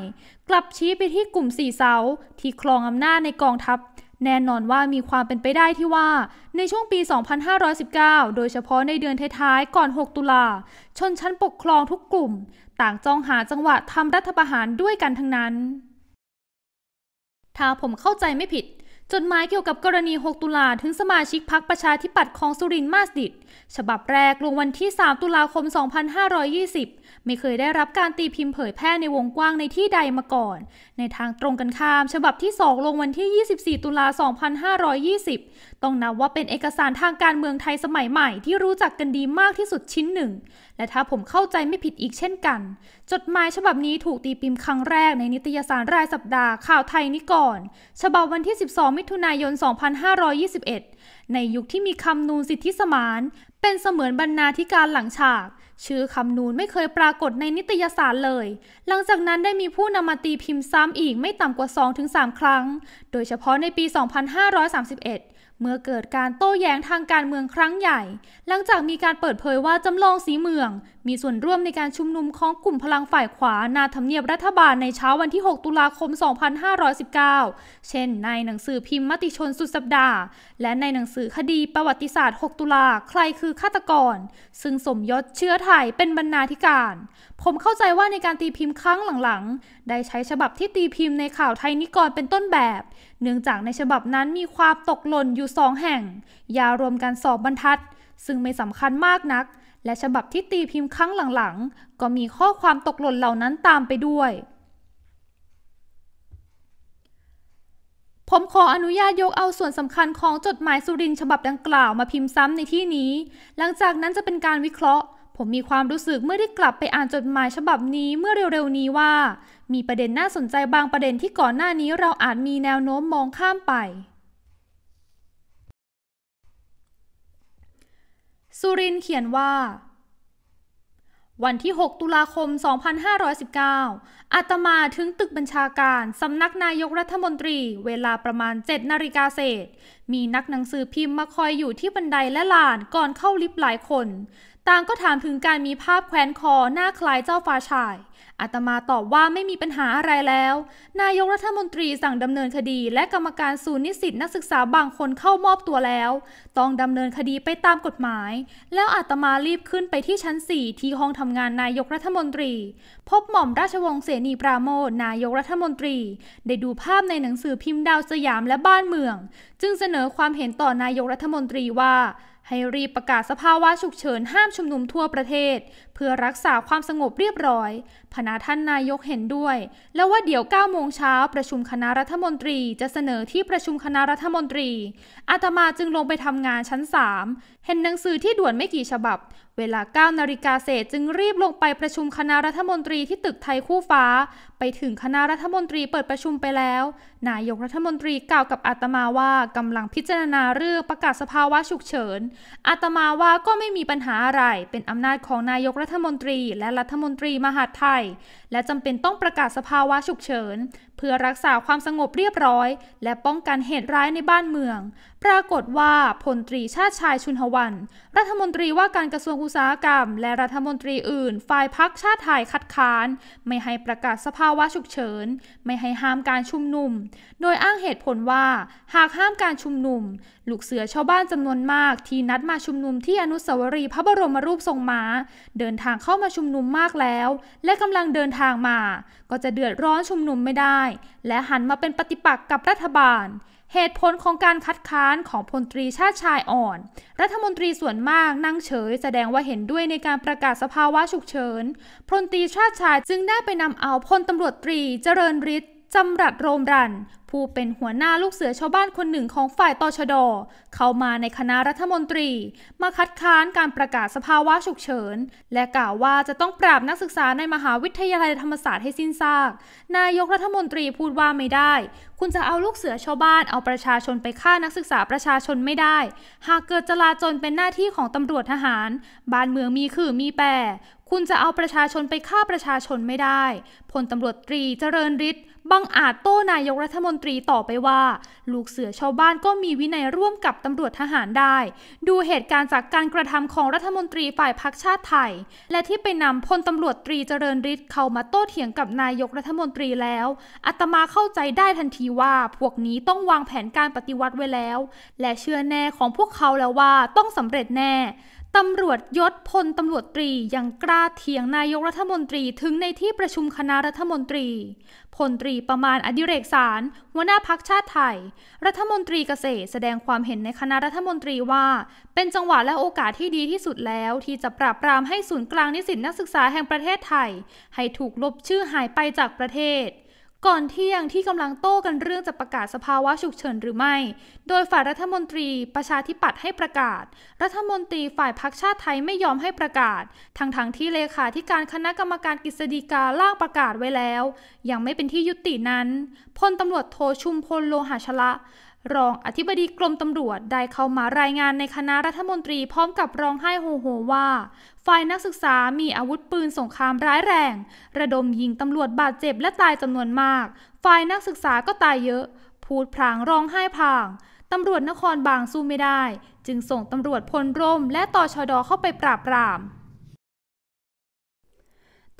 กลับชี้ไปที่กลุ่มสี่เสาที่ครองอำนาจในกองทัพแน่นอนว่ามีความเป็นไปได้ที่ว่าในช่วงปี 2519 โดยเฉพาะในเดือนท้ายๆ ก่อน 6 ตุลา ชนชั้นปกครองทุกกลุ่ม ต่างจ้องหาจังหวะทำรัฐประหารด้วยกันทั้งนั้น ถ้าผมเข้าใจไม่ผิด จดหมายเกี่ยวกับกรณี 6 ตุลาถึงสมาชิกพรรคประชาธิปัตย์ของสุรินทร์มาสดิตฉบับแรกลงวันที่ 3 ตุลาคม 2520 ไม่เคยได้รับการตีพิมพ์เผยแพร่ในวงกว้างในที่ใดมาก่อน ในทางตรงกันข้าม ฉบับที่ 2 ลงวันที่ 24 ตุลา 2520 ต้องนับว่าเป็นเอกสารทางการเมืองไทยสมัยใหม่ที่รู้จักกันดีมากที่สุดชิ้นหนึ่ง และถ้าผมเข้าใจไม่ผิดอีกเช่นกัน จดหมายฉบับนี้ถูกตีพิมพ์ครั้งแรกในนิตยสารรายสัปดาห์ ข่าวไทยนิก่อน ฉบับวันที่ 12 มิถุนายน 2521ในยุคที่มีคำนูนสิทธิสมานเป็นเสมือนบรรณาธิการหลังฉาก ชื่อคำนูนไม่เคยปรากฏในนิตยสารเลย หลังจากนั้นได้มีผู้นำมาตีพิมพ์ซ้ำอีกไม่ต่ำกว่า 2-3 ครั้ง โดยเฉพาะในปี 2531เมื่อเกิดการโต้แย้งทางการเมืองครั้งใหญ่ หลังจากมีการเปิดเผยว่าจำลองสีเมืองมีส่วนร่วมในการชุมนุมของกลุ่มพลังฝ่ายขวานาทำเนียบรัฐบาลในเช้าวันที่ 6 ตุลาคม 2519 เช่นในหนังสือพิมพ์มติชนสุดสัปดาห์ และในหนังสือคดีประวัติศาสตร์ 6 ตุลาใครคือฆาตกร ซึ่งสมยศเชื้อไทยเป็นบรรณาธิการ ผมเข้าใจว่าในการตีพิมพ์ครั้งหลังๆ ได้ใช้ฉบับที่ตีพิมพ์ในข่าวไทยนิกรเป็นต้นแบบเนื่องจากในฉบับนั้นมีความตกหล่นอยู่สองแห่ง ยาวรวมกันสอบบรรทัด ซึ่งไม่สำคัญมากนัก และฉบับที่ตีพิมพ์ครั้งหลังๆ ก็มีข้อความตกหล่นเหล่านั้นตามไปด้วย ผมขออนุญาตยกเอาส่วนสำคัญของจดหมายสุรินฉบับดังกล่าวมาพิมพ์ซ้ำในที่นี้ หลังจากนั้นจะเป็นการวิเคราะห์ ผมมีความรู้สึกเมื่อได้กลับไปอ่านจดหมายฉบับนี้เมื่อเร็วๆนี้ว่ามีประเด็นน่าสนใจบางประเด็นที่ก่อนหน้านี้เราอาจมีแนวโน้มมองข้ามไป สุรินเขียนว่า วันที่ 6 ตุลาคม 2519 อาตมาถึงตึกบัญชาการสำนักนายกรัฐมนตรีเวลาประมาณ 7 นาฬิกาเศษ มีนักหนังสือพิมพ์มาคอยอยู่ที่บันไดและลานก่อนเข้าลิฟต์หลายคนต่างก็ถามถึงการมีภาพแขวนคอหน้าคล้ายเจ้าฟ้าชาย อาตมาตอบว่าไม่มีปัญหาอะไรแล้ว นายกรัฐมนตรีสั่งดำเนินคดี และกรรมการศูนย์นิสิตนักศึกษาบางคนเข้ามอบตัวแล้ว ต้องดำเนินคดีไปตามกฎหมาย แล้วอาตมารีบขึ้นไปที่ชั้นสี่ที่ห้องทำงานนายกรัฐมนตรี พบหม่อมราชวงศ์เสนีปราโมทนายกรัฐมนตรี ได้ดูภาพในหนังสือพิมพ์ดาวสยามและบ้านเมือง จึงเสนอความเห็นต่อนายกรัฐมนตรีว่าให้รีบประกาศสภาวะฉุกเฉินห้ามชุมนุมทั่วประเทศเพื่อรักษาความสงบเรียบร้อยพนาท่านนายกเห็นด้วย แล้วว่าเดี๋ยว9โมงเช้าประชุมคณะรัฐมนตรีจะเสนอที่ประชุมคณะรัฐมนตรี อาตมาจึงลงไปทำงานชั้น 3 เห็นหนังสือที่ด่วนไม่กี่ฉบับ เวลา9นาฬิกาเศษจึงรีบลงไปประชุมคณะรัฐมนตรีที่ตึกไทยคู่ฟ้า ไปถึงคณะรัฐมนตรีเปิดประชุมไปแล้ว นายกรัฐมนตรีกล่าวกับอาตมาว่ากำลังพิจารณาเรื่องประกาศสภาวะฉุกเฉิน อาตมาว่าก็ไม่มีปัญหาอะไร เป็นอำนาจของนายกรัฐมนตรีและรัฐมนตรีมหาดไทยและจำเป็นต้องประกาศสภาวะฉุกเฉินเพื่อรักษาความสงบเรียบร้อย และป้องกันเหตุร้ายในบ้านเมือง ปรากฏว่าพลตรีชาติชายชุนหวันรัฐมนตรีว่าการกระทรวงอุตสาหกรรม และรัฐมนตรีอื่น ฝ่ายพักชาติไทยคัดค้านไม่ให้ประกาศสภาวะฉุกเฉินไม่ให้ห้ามการชุมนุมโดยอ้างเหตุผลว่า หากห้ามการชุมนุมลูกเสือชาวบ้านจำนวนมากที่นัดมาชุมนุมที่อนุสาวรีย์พระบรมรูปทรงม้าเดินทางเข้ามาชุมนุมมากแล้ว และกำลังเดินทางางมาก็จะเดือดร้อนชุมนุมไม่ได้ และหันมาเป็นปฏิปักษ์กับรัฐบาล เหตุผลของการคัดค้านของพลตรีชาติชายอ่อน รัฐมนตรีส่วนมากนั่งเฉยแสดงว่าเห็นด้วยในการประกาศสภาวะฉุกเฉิน พลตรีชาติชายจึงได้ไปนำเอาพลตำรวจตรีเจริญฤทธิ์จำรัดโรมรัน ผู้เป็นหัวหน้าลูกเสือชาวบ้านคนหนึ่งของฝ่ายตชด เข้ามาในคณะรัฐมนตรี มาคัดค้านการประกาศสภาวะฉุกเฉิน และกล่าวว่าจะต้องปราบนักศึกษาในมหาวิทยาลัยธรรมศาสตร์ให้สิ้นซาก นายกรัฐมนตรีพูดว่าไม่ได้ คุณจะเอาลูกเสือชาวบ้านเอาประชาชนไปฆ่านักศึกษาประชาชนไม่ได้ หากเกิดจลาจลเป็นหน้าที่ของตำรวจทหารบ้านเมืองมีคือมีแปร คุณจะเอาประชาชนไปฆ่าประชาชนไม่ได้พลตำรวจตรีเจริญฤทธิ์บังอาจโต้นายกรัฐมนตรีต่อไปว่า ลูกเสือชาวบ้านก็มีวินัยร่วมกับตำรวจทหารได้ ดูเหตุการณ์จากการกระทำของรัฐมนตรีฝ่ายพรรคชาติไทยและที่ไปนำพลตำรวจตรีเจริญฤทธิ์เข้ามาโต้เถียงกับนายกรัฐมนตรีแล้ว อัตมาเข้าใจได้ทันทีว่าพวกนี้ต้องวางแผนการปฏิวัติไว้แล้ว และเชื่อแน่ของพวกเขาแล้วว่าต้องสำเร็จแน่ตำรวจยศพลตำรวจตรียังกล้าเถียงนายกรัฐมนตรีถึงในที่ประชุมคณะรัฐมนตรีพลตรีประมาณอดิเรกสาร หัวหน้าพักชาติไทย รัฐมนตรีเกษตรแสดงความเห็นในคณะรัฐมนตรีว่า เป็นจังหวะและโอกาสที่ดีที่สุดแล้วที่จะปราบปรามให้ศูนย์กลางนิสิตนักศึกษาแห่งประเทศไทย ให้ถูกลบชื่อหายไปจากประเทศก่อนเที่ยงที่กำลังโต้กันเรื่องจะประกาศสภาวะฉุกเฉินหรือไม่ โดยฝ่ายรัฐมนตรีประชาธิปัตย์ให้ประกาศ รัฐมนตรีฝ่ายพักชาติไทยไม่ยอมให้ประกาศ ทั้งๆทที่เลขาธิการคณะกรรมการกฤษฎีกาล่างประกาศไว้แล้ว ยังไม่เป็นที่ยุตินั้น พลตำรวจโทชุมพลโลหะชละรองอธิบดีกรมตำรวจ ได้เข้ามารายงานในคณะรัฐมนตรีพร้อมกับร้องไห้โฮโฮว่าฝ่ายนักศึกษามีอาวุธปืนสงครามร้ายแรง ระดมยิงตำรวจบาดเจ็บและตายจำนวนมากฝ่ายนักศึกษาก็ตายเยอะ พูดพลางร้องไห้พาง ตำรวจนครบางสู้ไม่ได้ จึงส่งตำรวจพลร่ม และต่อชดเข้าไปปราบปราม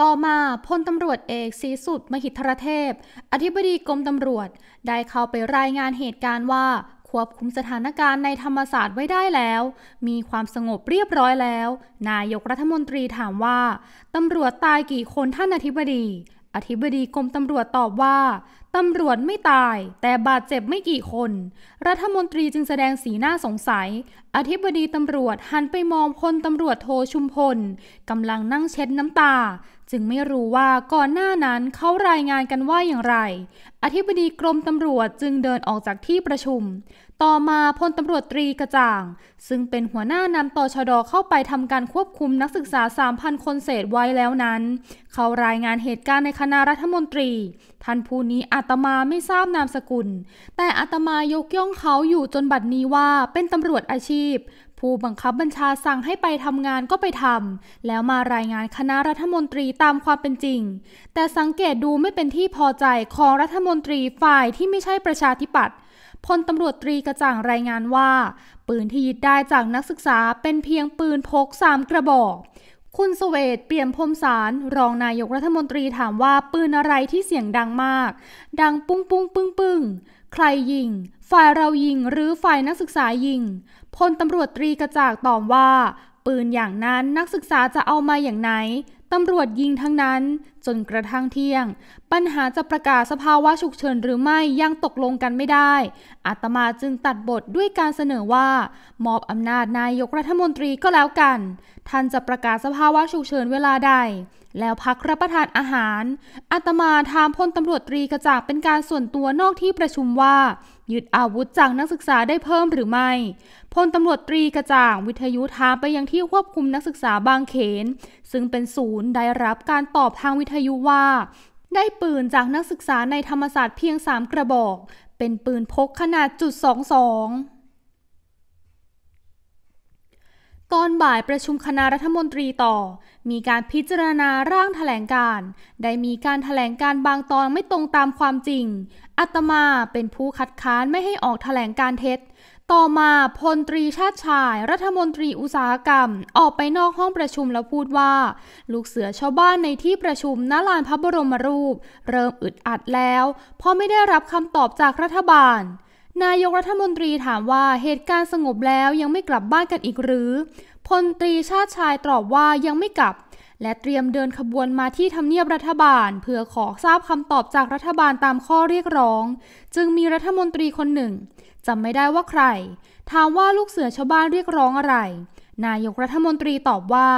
ต่อมาพลตำรวจเอกสีสุด มหิทรเทพ อธิบดีกรมตำรวจ ได้เข้าไปรายงานเหตุการณ์ว่า ควบคุมสถานการณ์ในธรรมศาสตร์ไว้ได้แล้ว มีความสงบเรียบร้อยแล้ว นายกรัฐมนตรีถามว่าตำรวจตายกี่คนท่านอธิบดีอธิบดีกรมตำรวจตอบว่าตำรวจไม่ตาย แต่บาดเจ็บไม่กี่คน รัฐมนตรีจึงแสดงสีหน้าสงสัย อธิบดีตำรวจหันไปมองพลตำรวจโทชุมพลกำลังนั่งเช็ดน้ำตา จึงไม่รู้ว่าก่อนหน้านั้นเขารายงานกันว่าอย่างไร อธิบดีกรมตำรวจจึงเดินออกจากที่ประชุมต่อมาพลตำรวจตรีกระจ่าง ซึ่งเป็นหัวหน้านำต่อชดเข้าไปทำการควบคุมนักศึกษา 3,000 คนเศษไว้แล้วนั้น เขารายงานเหตุการณ์ในคณะรัฐมนตรี ท่านผู้นี้อาตมาไม่ทราบนามสกุล แต่อาตมายกย่องเขาอยู่จนบัดนี้ว่าเป็นตำรวจอาชีพ ผู้บังคับบัญชาสั่งให้ไปทำงานก็ไปทำแล้วมารายงานคณะรัฐมนตรีตามความเป็นจริง แต่สังเกตดูไม่เป็นที่พอใจของรัฐมนตรีฝ่ายที่ไม่ใช่ประชาธิปัตย์พลตำรวจตรีกระจ่างรายงานว่า ปืนที่ยึดได้จากนักศึกษาเป็นเพียงปืนพก 3 กระบอก คุณสเวตเปี่ยมพรมสารรองนายกรัฐมนตรีถามว่าปืนอะไรที่เสียงดังมาก ดังปุ้งปุ้งปึ้งปึ้งใครยิงฝ่ายเรายิง หรือฝ่ายนักศึกษายิงพลตำรวจตรีกระจากตอบว่า ปืนอย่างนั้นนักศึกษาจะเอามาอย่างไหน ตำรวจยิงทั้งนั้นจนกระทั่งเที่ยง ปัญหาจะประกาศสภาวะฉุกเฉินหรือไม่ยังตกลงกันไม่ได้อาตมาจึงตัดบทด้วยการเสนอว่า มอบอำนาจนายกรัฐมนตรีก็แล้วกันท่านจะประกาศสภาวะฉุกเฉินเวลาใด แล้วพักรับประทานอาหารอาตมาถามพลตำรวจตรีกระจ่างเป็นการส่วนตัวนอกที่ประชุมว่ายึดอาวุธจากนักศึกษาได้เพิ่มหรือไม่พลตำรวจตรีกระจ่างวิทยุถามไปยังที่ควบคุมนักศึกษาบางเขน ซึ่งเป็นศูนย์ได้รับการตอบทางวิทยุว่า ได้ปืนจากนักศึกษาในธรรมศาสตร์เพียง 3 กระบอก เป็นปืนพกขนาดจุดสสององตอนบ่ายประชุมคณะรัฐมนตรีต่อ มีการพิจารณาร่างถแถลงการ ได้มีการถแถลงการบางตอนไม่ตรงตามความจริง อัตมาเป็นผู้คัดค้านไม่ให้ออกถแถลงการเท็จ ต่อมาพลตรีชาติชายรัฐมนตรีอุตสาหกรรม ออกไปนอกห้องประชุมแล้วพูดว่า ลูกเสือชาวบ้านในที่ประชุมณลานพระบรมรูป เริ่มอึดอัดแล้ว เพราะไม่ได้รับคำตอบจากรัฐบาลนายกรัฐมนตรีถามว่าเหตุการณ์สงบแล้วยังไม่กลับบ้านกันอีกหรือ พลตรีชาติชายตอบว่ายังไม่กลับ และเตรียมเดินขบวนมาที่ทำเนียบรัฐบาล เพื่อขอทราบคำตอบจากรัฐบาลตามข้อเรียกร้อง จึงมีรัฐมนตรีคนหนึ่งจำไม่ได้ว่าใคร ถามว่าลูกเสือชาวบ้านเรียกร้องอะไร นายกรัฐมนตรีตอบว่า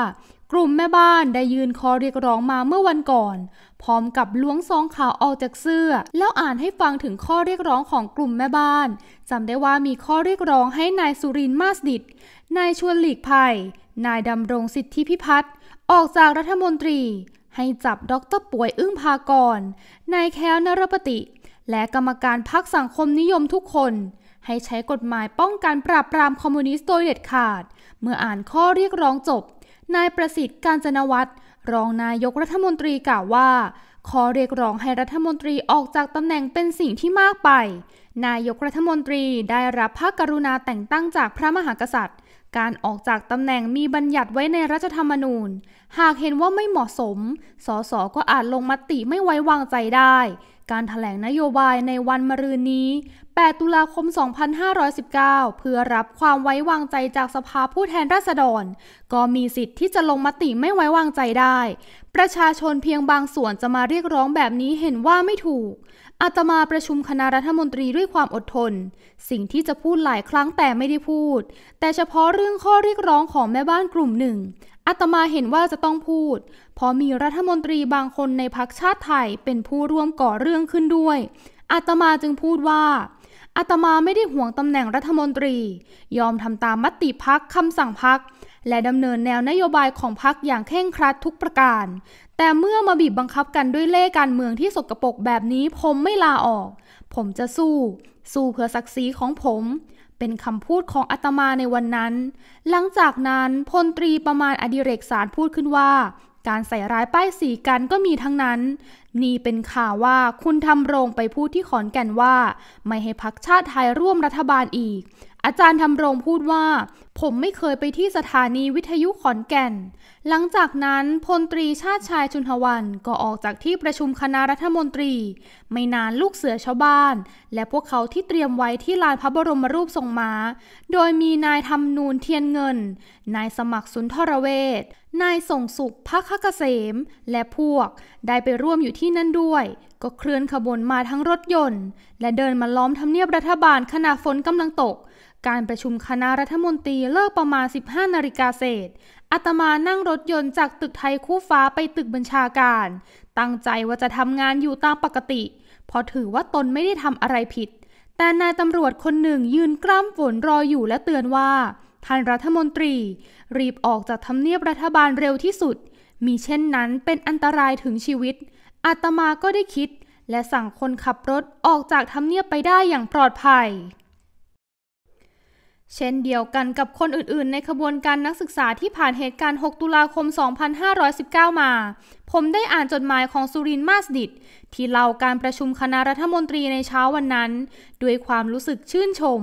กลุ่มแม่บ้านได้ยืนคอเรียกร้องมาเมื่อวันก่อนพร้อมกับล้วงซองขาวออกจากเสื้อ แล้วอ่านให้ฟังถึงข้อเรียกร้องของกลุ่มแม่บ้านจำได้ว่ามีข้อเรียกร้องให้นายสุรินทร์มาสดิตนายชวนหลีกภัย นายดำรงสิทธิพิพัฒน์ออกจากรัฐมนตรี ให้จับดรป่วยอึ้งพากรนายแค้วนรปติ และกรรมการพักสังคมนิยมทุกคน ให้ใช้กฎหมายป้องกันปราบปรามคอมมิวนิสต์โดยเด็ดขาดเมื่ออ่านข้อเรียกร้องจบนายประสิทธิ์การจนวัตรรองนายกรัฐมนตรีกล่าวว่า ขอเรียกร้องให้รัฐมนตรีออกจากตำแหน่งเป็นสิ่งที่มากไป นายกรัฐมนตรีได้รับพระกรุณาแต่งตั้งจากพระมหากษัตริย์ การออกจากตำแหน่งมีบัญญัติไว้ในรัฐธรรมนูญ หากเห็นว่าไม่เหมาะสม สสก็อาจลงมติไม่ไว้วางใจได้ การถแถลงนโยบายในวันมะรืนนี้8ตุลาคม 2519 เพื่อรับความไว้วางใจจากสภาผู้แทนราษฎร ก็มีสิทธิ์ที่จะลงมติไม่ไว้วางใจได้ ประชาชนเพียงบางส่วนจะมาเรียกร้องแบบนี้เห็นว่าไม่ถูกอาตมาประชุมคณะรัฐมนตรีด้วยความอดทน สิ่งที่จะพูดหลายครั้งแต่ไม่ได้พูด แต่เฉพาะเรื่องข้อเรียกร้องของแม่บ้านกลุ่มหนึ่งอาตมาเห็นว่าจะต้องพูดเพราะมีรัฐมนตรีบางคนในพรรคชาติไทยเป็นผู้ร่วมก่อเรื่องขึ้นด้วยอาตมาจึงพูดว่าอาตมาไม่ได้ห่วงตำแหน่งรัฐมนตรี ยอมทำตามมติพักคำสั่งพัก และดำเนินแนวนโยบายของพักอย่างเคร่งครัดทุกประการ แต่เมื่อมาบีบบังคับกันด้วยเล่การเมืองที่สกปรกแบบนี้ผมไม่ลาออก ผมจะสู้ สู้เพื่อศักดิ์ศรีของผม เป็นคำพูดของอาตมาในวันนั้น หลังจากนั้นพลตรีประมาณอดิเรกสารพูดขึ้นว่าการใส่ร้ายป้ายสีกันก็มีทั้งนั้น นี่เป็นข่าวว่าคุณทำรงไปพูดที่ขอนแก่นว่าไม่ให้พักชาติไทยร่วมรัฐบาลอีก อาจารย์ทำรงพูดว่า ผมไม่เคยไปที่สถานีวิทยุขอนแก่น หลังจากนั้นพลตรีชาติชายชุนหวันก็ออกจากที่ประชุมคณะรัฐมนตรี ไม่นานลูกเสือชาวบ้าน และพวกเขาที่เตรียมไว้ที่ลานพระบรมรูปทรงม้าโดยมีนายทำนูนเทียนเงิน นายสมัครสุนทรเวทนายส่งสุขพักขเกษม และพวกได้ไปร่วมอยู่ที่นั่นด้วย ก็เคลื่อนขบวนมาทั้งรถยนต์ และเดินมาล้อมทำเนียบรัฐบาลขณะฝนกำลังตก การประชุมคณะรัฐมนตรีเลิกประมาณ 15นาฬิกาเศษอาตมานั่งรถยนต์จากตึกไทยคู่ฟ้าไปตึกบัญชาการ ตั้งใจว่าจะทำงานอยู่ตามปกติ พอถือว่าตนไม่ได้ทำอะไรผิด แต่นายตำรวจคนหนึ่งยืนกล้ามฝนรออยู่และเตือนว่าท่านรัฐมนตรีรีบออกจากทำเนียบรัฐบาลเร็วที่สุด มีเช่นนั้นเป็นอันตรายถึงชีวิตอาตมาก็ได้คิด และสั่งคนขับรถออกจากทำเนียบไปได้อย่างปลอดภัยเช่นเดียวกันกับคนอื่นๆ ในขบวนการนักศึกษาที่ผ่านเหตุการณ์6ตุลาคม 2519 มา ผมได้อ่านจดหมายของสุรินมาสดิต ที่เล่าการประชุมคณะรัฐมนตรีในเช้าวันนั้น ด้วยความรู้สึกชื่นชม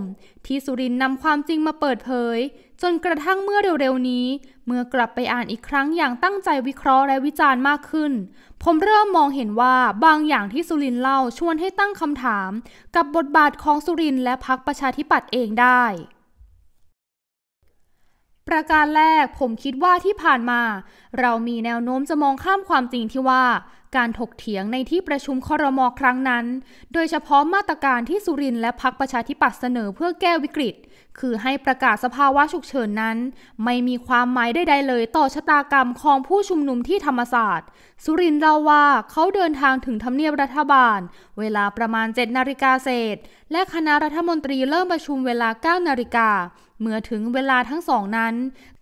ที่สุรินนำความจริงมาเปิดเผย จนกระทั่งเมื่อเร็วๆ นี้ เมื่อกลับไปอ่านอีกครั้งอย่างตั้งใจวิเคราะห์และวิจารณ์มากขึ้น ผมเริ่มมองเห็นว่าบางอย่างที่สุรินเล่าชวนให้ตั้งคำถาม กับบทบาทของสุรินและพรรคประชาธิปัตย์เองได้ประการแรกผมคิดว่าที่ผ่านมา เรามีแนวโน้มจะมองข้ามความจริงที่ว่า การถกเถียงในที่ประชุมคอรมอครั้งนั้น โดยเฉพาะมาตรการที่สุรินและพักประชาธิปัตย์เสนอเพื่อแก้วิกฤต คือให้ประกาศสภาวะฉุกเฉินนั้น ไม่มีความหมายใดๆเลยต่อชะตากรรมของผู้ชุมนุมที่ธรรมศาสตร์ สุรินเล่าว่าเขาเดินทางถึงทำเนียบรัฐบาล เวลาประมาณ7นาฬิกาเศษและคณะรัฐมนตรีเริ่มประชุมเวลา9นาฬิกาเมื่อถึงเวลาทั้งสองนั้น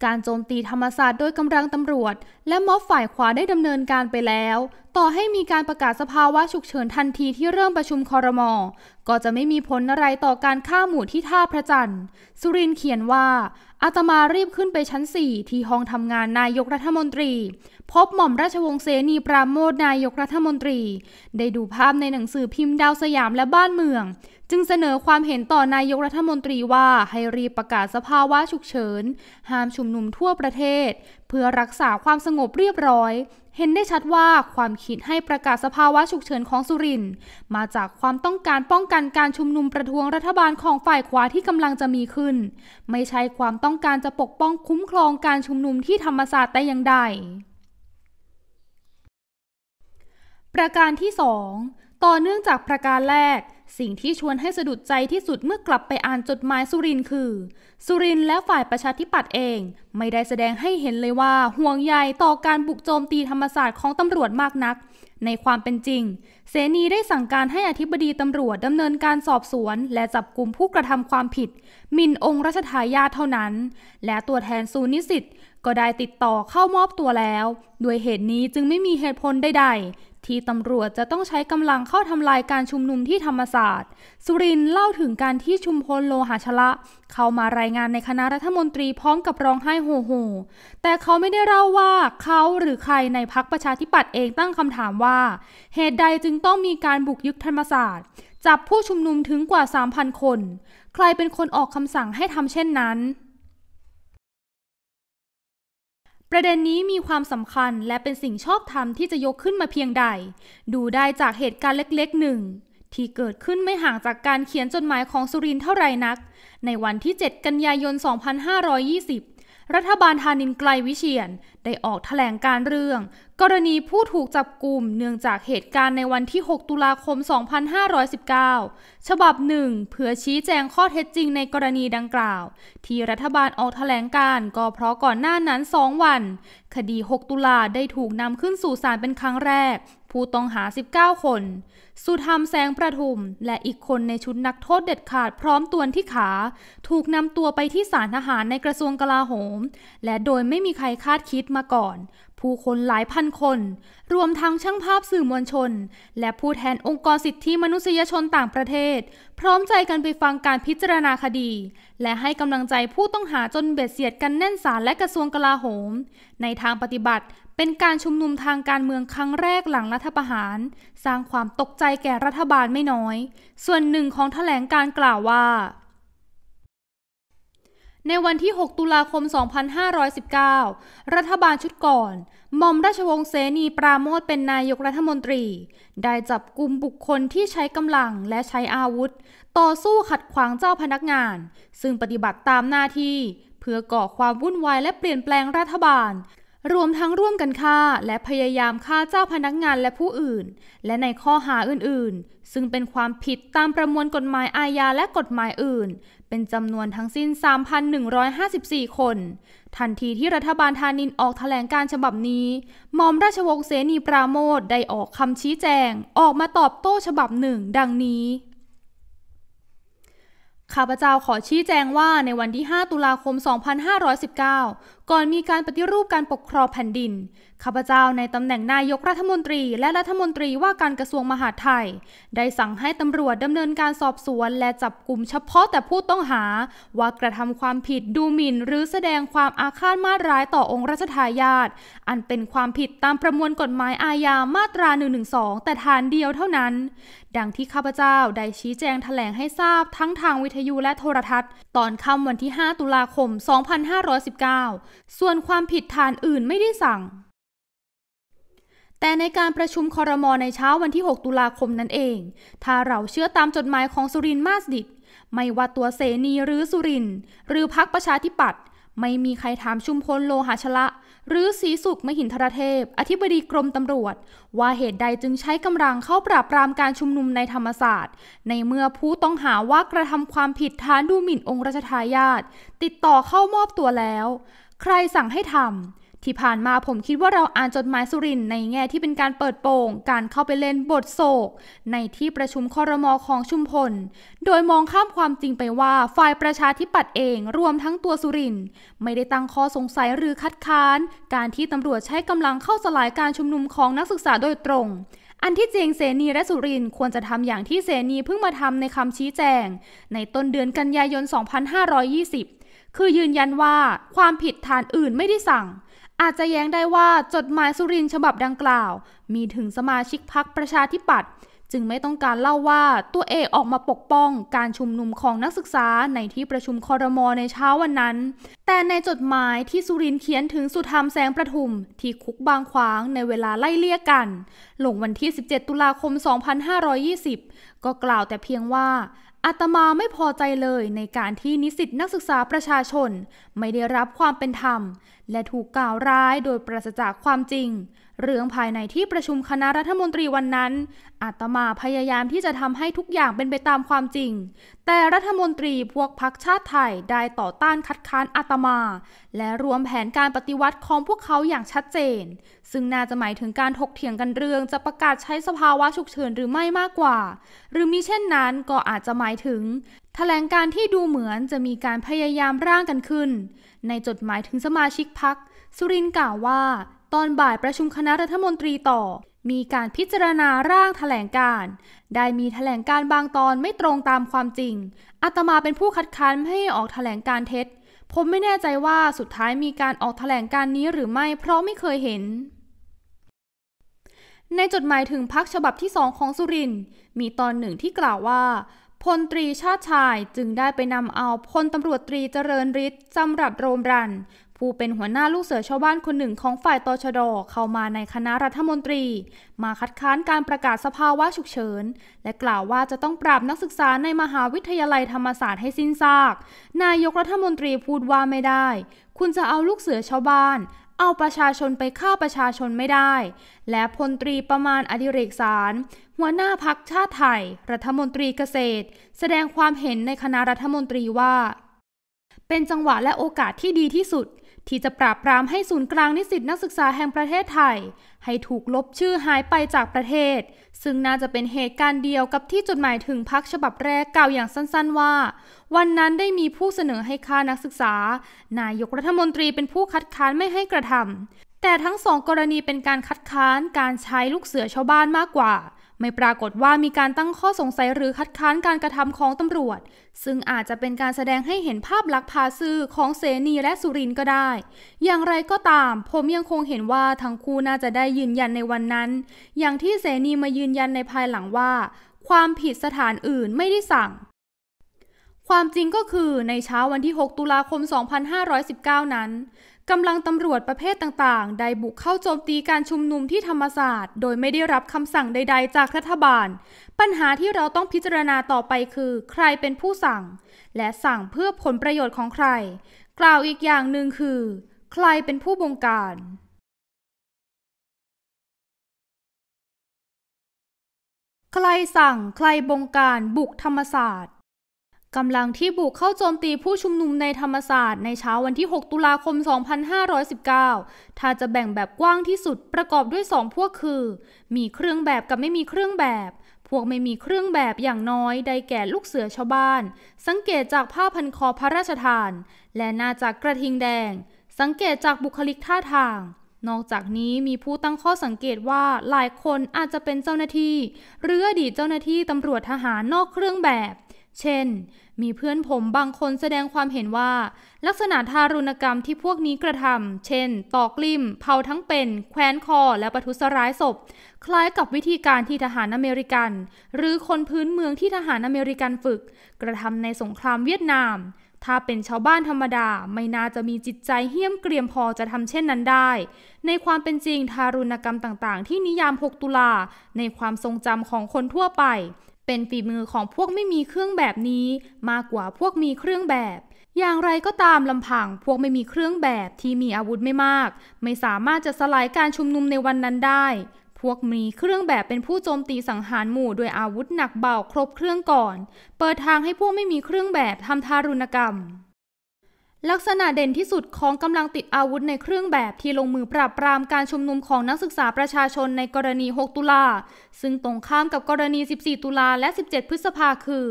การโจมตีธรรมศาสตร์โดยกำลังตำรวจ และม็อบฝ่ายขวาได้ดำเนินการไปแล้ว ต่อให้มีการประกาศสภาวะฉุกเฉินทันทีที่เริ่มประชุมคอรมอก็จะไม่มีผลอะไรต่อการฆ่าหมู่ที่ท่าพระจันทร์ สุรินเขียนว่า อาตมารีบขึ้นไปชั้นสี่ที่ห้องทำงานนายกรัฐมนตรี พบหม่อมราชวงศ์เสนีปราโมทนายกรัฐมนตรี ได้ดูภาพในหนังสือพิมพ์ดาวสยามและบ้านเมืองจึงเสนอความเห็นต่อนายกรัฐมนตรีว่า ให้รีบประกาศสภาวะฉุกเฉินห้ามชุมนุมทั่วประเทศ เพื่อรักษาความสงบเรียบร้อย เห็นได้ชัดว่าความคิดให้ประกาศสภาวะฉุกเฉินของสุรินมาจากความต้องการป้องกันการชุมนุมประท้วงรัฐบาลของฝ่ายขวาที่กำลังจะมีขึ้น ไม่ใช่ความต้องการจะปกป้องคุ้มครองการชุมนุมที่ธรรมศาสตร์แต่อย่างใดประการที่ 2 ต่อเนื่องจากประการแรกสิ่งที่ชวนให้สะดุดใจที่สุดเมื่อกลับไปอ่านจดหมายสุรินคือ สุรินและฝ่ายประชาธิปัตย์เองไม่ได้แสดงให้เห็นเลยว่าห่วงใยต่อการบุกโจมตีธรรมศาสตร์ของตำรวจมากนัก ในความเป็นจริง เสนีได้สั่งการให้อธิบดีตำรวจดำเนินการสอบสวนและจับกลุ่มผู้กระทำความผิดมินองค์รัชทายาเท่านั้น และตัวแทนซูนิสิตก็ได้ติดต่อเข้ามอบตัวแล้ว ด้วยเหตุนี้จึงไม่มีเหตุผลใดๆที่ตำรวจจะต้องใช้กำลังเข้าทำลายการชุมนุมที่ธรรมศาสตร์ สุรินเล่าถึงการที่ชุมพลโลหะชละ เข้ามารายงานในคณะรัฐมนตรีพร้อมกับร้องไห้โฮโฮแต่เขาไม่ได้เล่าว่าเขาหรือใครในพักประชาธิปัตย์เองตั้งคำถามว่า เหตุใดจึงต้องมีการบุกยึดธรรมศาสตร์จับผู้ชุมนุมถึงกว่า 3,000 คน ใครเป็นคนออกคำสั่งให้ทำเช่นนั้นประเด็นนี้มีความสำคัญและเป็นสิ่งชอบธรรมที่จะยกขึ้นมาเพียงใด ดูได้จากเหตุการณ์เล็กๆ หนึ่ง ที่เกิดขึ้นไม่ห่างจากการเขียนจดหมายของสุรินเท่าไรนัก ในวันที่ 7 กันยายน 2520รัฐบาลธานินไกลวิเชียน ได้ออกแถลงการเรื่อง กรณีผู้ถูกจับกลุ่มเนื่องจากเหตุการณ์ในวันที่ 6 ตุลาคม 2519 ฉบับหนึ่งเพื่อชี้แจงข้อเท็จจริงในกรณีดังกล่าว ที่รัฐบาลออกแถลงการก็เพราะก่อนหน้านั้น 2 วัน คดี 6 ตุลาได้ถูกนำขึ้นสู่ศาลเป็นครั้งแรกผู้ต้องหา 19 คน สุธรรมแสงประทุม และอีกคนในชุดนักโทษเด็ดขาดพร้อมตัวที่ขา ถูกนำตัวไปที่ศาลทหารในกระทรวงกลาโหม และโดยไม่มีใครคาดคิดมาก่อน ผู้คนหลายพันคน รวมทั้งช่างภาพสื่อมวลชน และผู้แทนองค์กรสิทธิมนุษยชนต่างประเทศ พร้อมใจกันไปฟังการพิจารณาคดี และให้กำลังใจผู้ต้องหาจนเบ็ดเสียดกันแน่นศาลและกระทรวงกลาโหม ในทางปฏิบัติเป็นการชุมนุมทางการเมืองครั้งแรกหลังรัฐประหาร สร้างความตกใจแก่รัฐบาลไม่น้อย ส่วนหนึ่งของถแถลงการกล่าวว่า ในวันที่ 6 ตุลาคม 2519 รัฐบาลชุดก่อนหม่อมราชวงศ์เสนีปราโมทเป็นนายกรัฐมนตรี ได้จับกลุ่มบุคคลที่ใช้กำลังและใช้อาวุธ ต่อสู้ขัดขวางเจ้าพนักงาน ซึ่งปฏิบัติตามหน้าที่ เพื่อก่อความวุ่นวายและเปลี่ยนแปลงรัฐบาลรวมทั้งร่วมกันฆ่าและพยายามฆ่าเจ้าพนักงานและผู้อื่น และในข้อหาอื่น ๆ ซึ่งเป็นความผิดตามประมวลกฎหมายอาญาและกฎหมายอื่น เป็นจำนวนทั้งสิ้น 3,154 คน ทันทีที่รัฐบาลทานินออกแถลงการฉบับนี้ มอมราชวงศ์เสนีปราโมทได้ออกคำชี้แจงออกมาตอบโต้ฉบับหนึ่งดังนี้ข้าพเจ้าขอชี้แจงว่าในวันที่ 5 ตุลาคม 2519 ก่อนมีการปฏิรูปการปกครองแผ่นดินข้าพเจ้าในตำแหน่งนายกรัฐมนตรีและรัฐมนตรีว่าการกระทรวงมหาดไทย ได้สั่งให้ตำรวจดำเนินการสอบสวน และจับกลุ่มเฉพาะแต่ผู้ต้องหา ว่ากระทำความผิดดูหมิ่น หรือแสดงความอาฆาตมาร้ายต่อองค์รัชทายาทอันเป็นความผิดตามประมวลกฎหมายอาญามาตรา 112 แต่ฐานเดียวเท่านั้น ดังที่ข้าพเจ้าได้ชี้แจงแถลงให้ทราบทั้งทางวิทยุและโทรทัศน์ ตอนค่ำวันที่ 5 ตุลาคม 2519 ส่วนความผิดฐานอื่นไม่ได้สั่งแต่ในการประชุมคอรมอในเช้าวันที่ 6 ตุลาคมนั่นเอง ถ้าเราเชื่อตามจดหมายของสุรินมาสดิตไม่ว่าตัวเสนีหรือสุริน หรือพักประชาธิปัตย์ไม่มีใครถามชุมพลโลหะชละ หรือสีสุขมหินทรเทพ อธิบดีกรมตำรวจ ว่าเหตุใดจึงใช้กำลังเข้าปราบปรามการชุมนุมในธรรมศาสตร์ ในเมื่อผู้ต้องหาว่ากระทำความผิดฐานดูหมิ่นองค์ราชทายาทติดต่อเข้ามอบตัวแล้ว ใครสั่งให้ทำที่ผ่านมาผมคิดว่าเราอ่านจดหมายสุรินในแง่ที่เป็นการเปิดโปงการเข้าไปเล่นบทโศก ในที่ประชุมคอรมอของชุมพล โดยมองข้ามความจริงไปว่าฝ่ายประชาธิปัตย์เองรวมทั้งตัวสุรินไม่ได้ตั้งข้อสงสัยหรือคัดค้าน การที่ตำรวจใช้กำลังเข้าสลายการชุมนุมของนักศึกษาโดยตรง อันที่จริงเสนีและสุรินควรจะทำอย่างที่เสนีเพิ่งมาทำในคำชี้แจง ในต้นเดือนกันยายน 2520 คือยืนยันว่าความผิดฐานอื่นไม่ได้สั่งอาจจะแย้งได้ว่าจดหมายสุรินฉบับดังกล่าว มีถึงสมาชิกพักประชาธิปัตย์จึงไม่ต้องการเล่าว่าตัวเอกออกมาปกป้องการชุมนุมของนักศึกษาในที่ประชุมคอรมอในเช้าวันนั้น แต่ในจดหมายที่สุรินเขียนถึงสุธรรมแสงประทุมที่คุกบางขวางในเวลาไล่เลี่ยกัน ลงวันที่ 17 ตุลาคม 2520 ก็กล่าวแต่เพียงว่าอาตมาไม่พอใจเลยในการที่นิสิตนักศึกษาประชาชน ไม่ได้รับความเป็นธรรม และถูกกล่าวร้ายโดยปราศจากความจริงเรื่องภายในที่ประชุมคณะรัฐมนตรีวันนั้น อาตมาพยายามที่จะทำให้ทุกอย่างเป็นไปตามความจริง แต่รัฐมนตรีพวกพรรคชาติไทยได้ต่อต้านคัดค้านอาตมา และรวมแผนการปฏิวัติของพวกเขาอย่างชัดเจน ซึ่งน่าจะหมายถึงการถกเถียงกันเรื่อง จะประกาศใช้สภาวะฉุกเฉินหรือไม่มากกว่า หรือมีเช่นนั้นก็อาจจะหมายถึงถแถลงการที่ดูเหมือนจะมีการพยายามร่างกันขึ้น ในจดหมายถึงสมาชิกพรรคสุรินกล่าวว่าตอนบ่ายประชุมคณะรัฐมนตรีต่อ มีการพิจารณาร่างถแถลงการ ได้มีถแถลงการบางตอนไม่ตรงตามความจริงอาตมาเป็นผู้คัดค้านไม่ให้ออกถแถลงการเท็จ ผมไม่แน่ใจว่าสุดท้ายมีการออกถแถลงการนี้หรือไม่ เพราะไม่เคยเห็น ในจดหมายถึงพักฉบับที่สองของสุรินมีตอนหนึ่งที่กล่าวว่า พลตรีชาติชายจึงได้ไปนำเอาพลตำรวจตรีเจริญฤทธิ์จำรัดโรมรันผู้เป็นหัวหน้าลูกเสือชาวบ้านคนหนึ่งของฝ่ายตชดเข้ามาในคณะรัฐมนตรี มาคัดค้านการประกาศสภาวะฉุกเฉินและกล่าวว่าจะต้องปราบนักศึกษาในมหาวิทยาลัยธรรมศาสตร์ให้สิ้นซากนายกรัฐมนตรีพูดว่าไม่ได้ คุณจะเอาลูกเสือชาวบ้าน เอาประชาชนไปฆ่าประชาชนไม่ได้ และพลตรีประมาณอดิเรกสารหัวหน้าพักชาติไทยรัฐมนตรีเกษตร แสดงความเห็นในคณะรัฐมนตรีว่า เป็นจังหวะและโอกาสที่ดีที่สุดที่จะปราบปรามให้ศูนย์กลางนิสิตนักศึกษาแห่งประเทศไทย ให้ถูกลบชื่อหายไปจากประเทศ ซึ่งน่าจะเป็นเหตุการณ์เดียวกับที่จดหมายถึงพักฉบับแรกกล่าวอย่างสั้นๆว่า วันนั้นได้มีผู้เสนอให้ค่านักศึกษา นายกรัฐมนตรีเป็นผู้คัดค้านไม่ให้กระทำแต่ทั้งสองกรณีเป็นการคัดค้านการใช้ลูกเสือชาวบ้านมากกว่าไม่ปรากฏว่ามีการตั้งข้อสงสัยหรือคัดค้านการกระทำของตำรวจ ซึ่งอาจจะเป็นการแสดงให้เห็นภาพลักษณ์พาซื่อของเสนีและสุรินก็ได้ อย่างไรก็ตามผมยังคงเห็นว่าทั้งคู่น่าจะได้ยืนยันในวันนั้น อย่างที่เสนีมายืนยันในภายหลังว่าความผิดสถานอื่นไม่ได้สั่ง ความจริงก็คือในเช้าวันที่ 6 ตุลาคม 2519 นั้นกำลังตำรวจประเภทต่าง ๆ ได้บุกเข้าโจมตีการชุมนุมที่ธรรมศาสตร์ โดยไม่ได้รับคำสั่งใด ๆ จากรัฐบาล ปัญหาที่เราต้องพิจารณาต่อไปคือ ใครเป็นผู้สั่ง และสั่งเพื่อผลประโยชน์ของใคร กล่าวอีกอย่างหนึ่งคือ ใครเป็นผู้บงการ ใครสั่งใครบงการบุกธรรมศาสตร์กำลังที่บุกเข้าโจมตีผู้ชุมนุม ในธรรมศาสตร์ในเช้าวันที่ 6 ตุลาคม 2519 ถ้าจะแบ่งแบบกว้างที่สุดประกอบด้วย2พวกคือ มีเครื่องแบบกับไม่มีเครื่องแบบ พวกไม่มีเครื่องแบบอย่างน้อยได้แก่ลูกเสือชาวบ้าน สังเกตจากผ้าพันคอพระราชทาน และหน้าจากกระทิงแดง สังเกตจากบุคลิกท่าทาง นอกจากนี้มีผู้ตั้งข้อสังเกตว่า หลายคนอาจจะเป็นเจ้าหน้าที่หรืออดีตเจ้าหน้าที่ตำรวจทหารนอกเครื่องแบบเช่นมีเพื่อนผมบางคนแสดงความเห็นว่า ลักษณะทารุณกรรมที่พวกนี้กระทำเช่นตอกลิ่มเผาทั้งเป็น แคว้นคอและประทุษร้ายศพ คล้ายกับวิธีการที่ทหารอเมริกัน หรือคนพื้นเมืองที่ทหารอเมริกันฝึก กระทำในสงครามเวียดนาม ถ้าเป็นชาวบ้านธรรมดาไม่น่าจะมีจิตใจเหี้ยมเกรียมพอจะทำเช่นนั้นได้ ในความเป็นจริงทารุณกรรมต่างๆ ที่นิยาม 6 ตุลาในความทรงจำของคนทั่วไปเป็นฝีมือของพวกไม่มีเครื่องแบบนี้ มากกว่าพวกมีเครื่องแบบ อย่างไรก็ตามลำพังพวกไม่มีเครื่องแบบที่มีอาวุธไม่มาก ไม่สามารถจะสลายการชุมนุมในวันนั้นได้ พวกมีเครื่องแบบเป็นผู้โจมตีสังหารหมู่ด้วยอาวุธหนักเบาครบเครื่องก่อน เปิดทางให้พวกไม่มีเครื่องแบบทำทารุณกรรมลักษณะเด่นที่สุดของกำลังติดอาวุธในเครื่องแบบที่ลงมือปราบปรามการชุมนุมของนักศึกษาประชาชนในกรณี 6 ตุลา ซึ่งตรงข้ามกับกรณี 14 ตุลาและ 17 พฤษภาคือ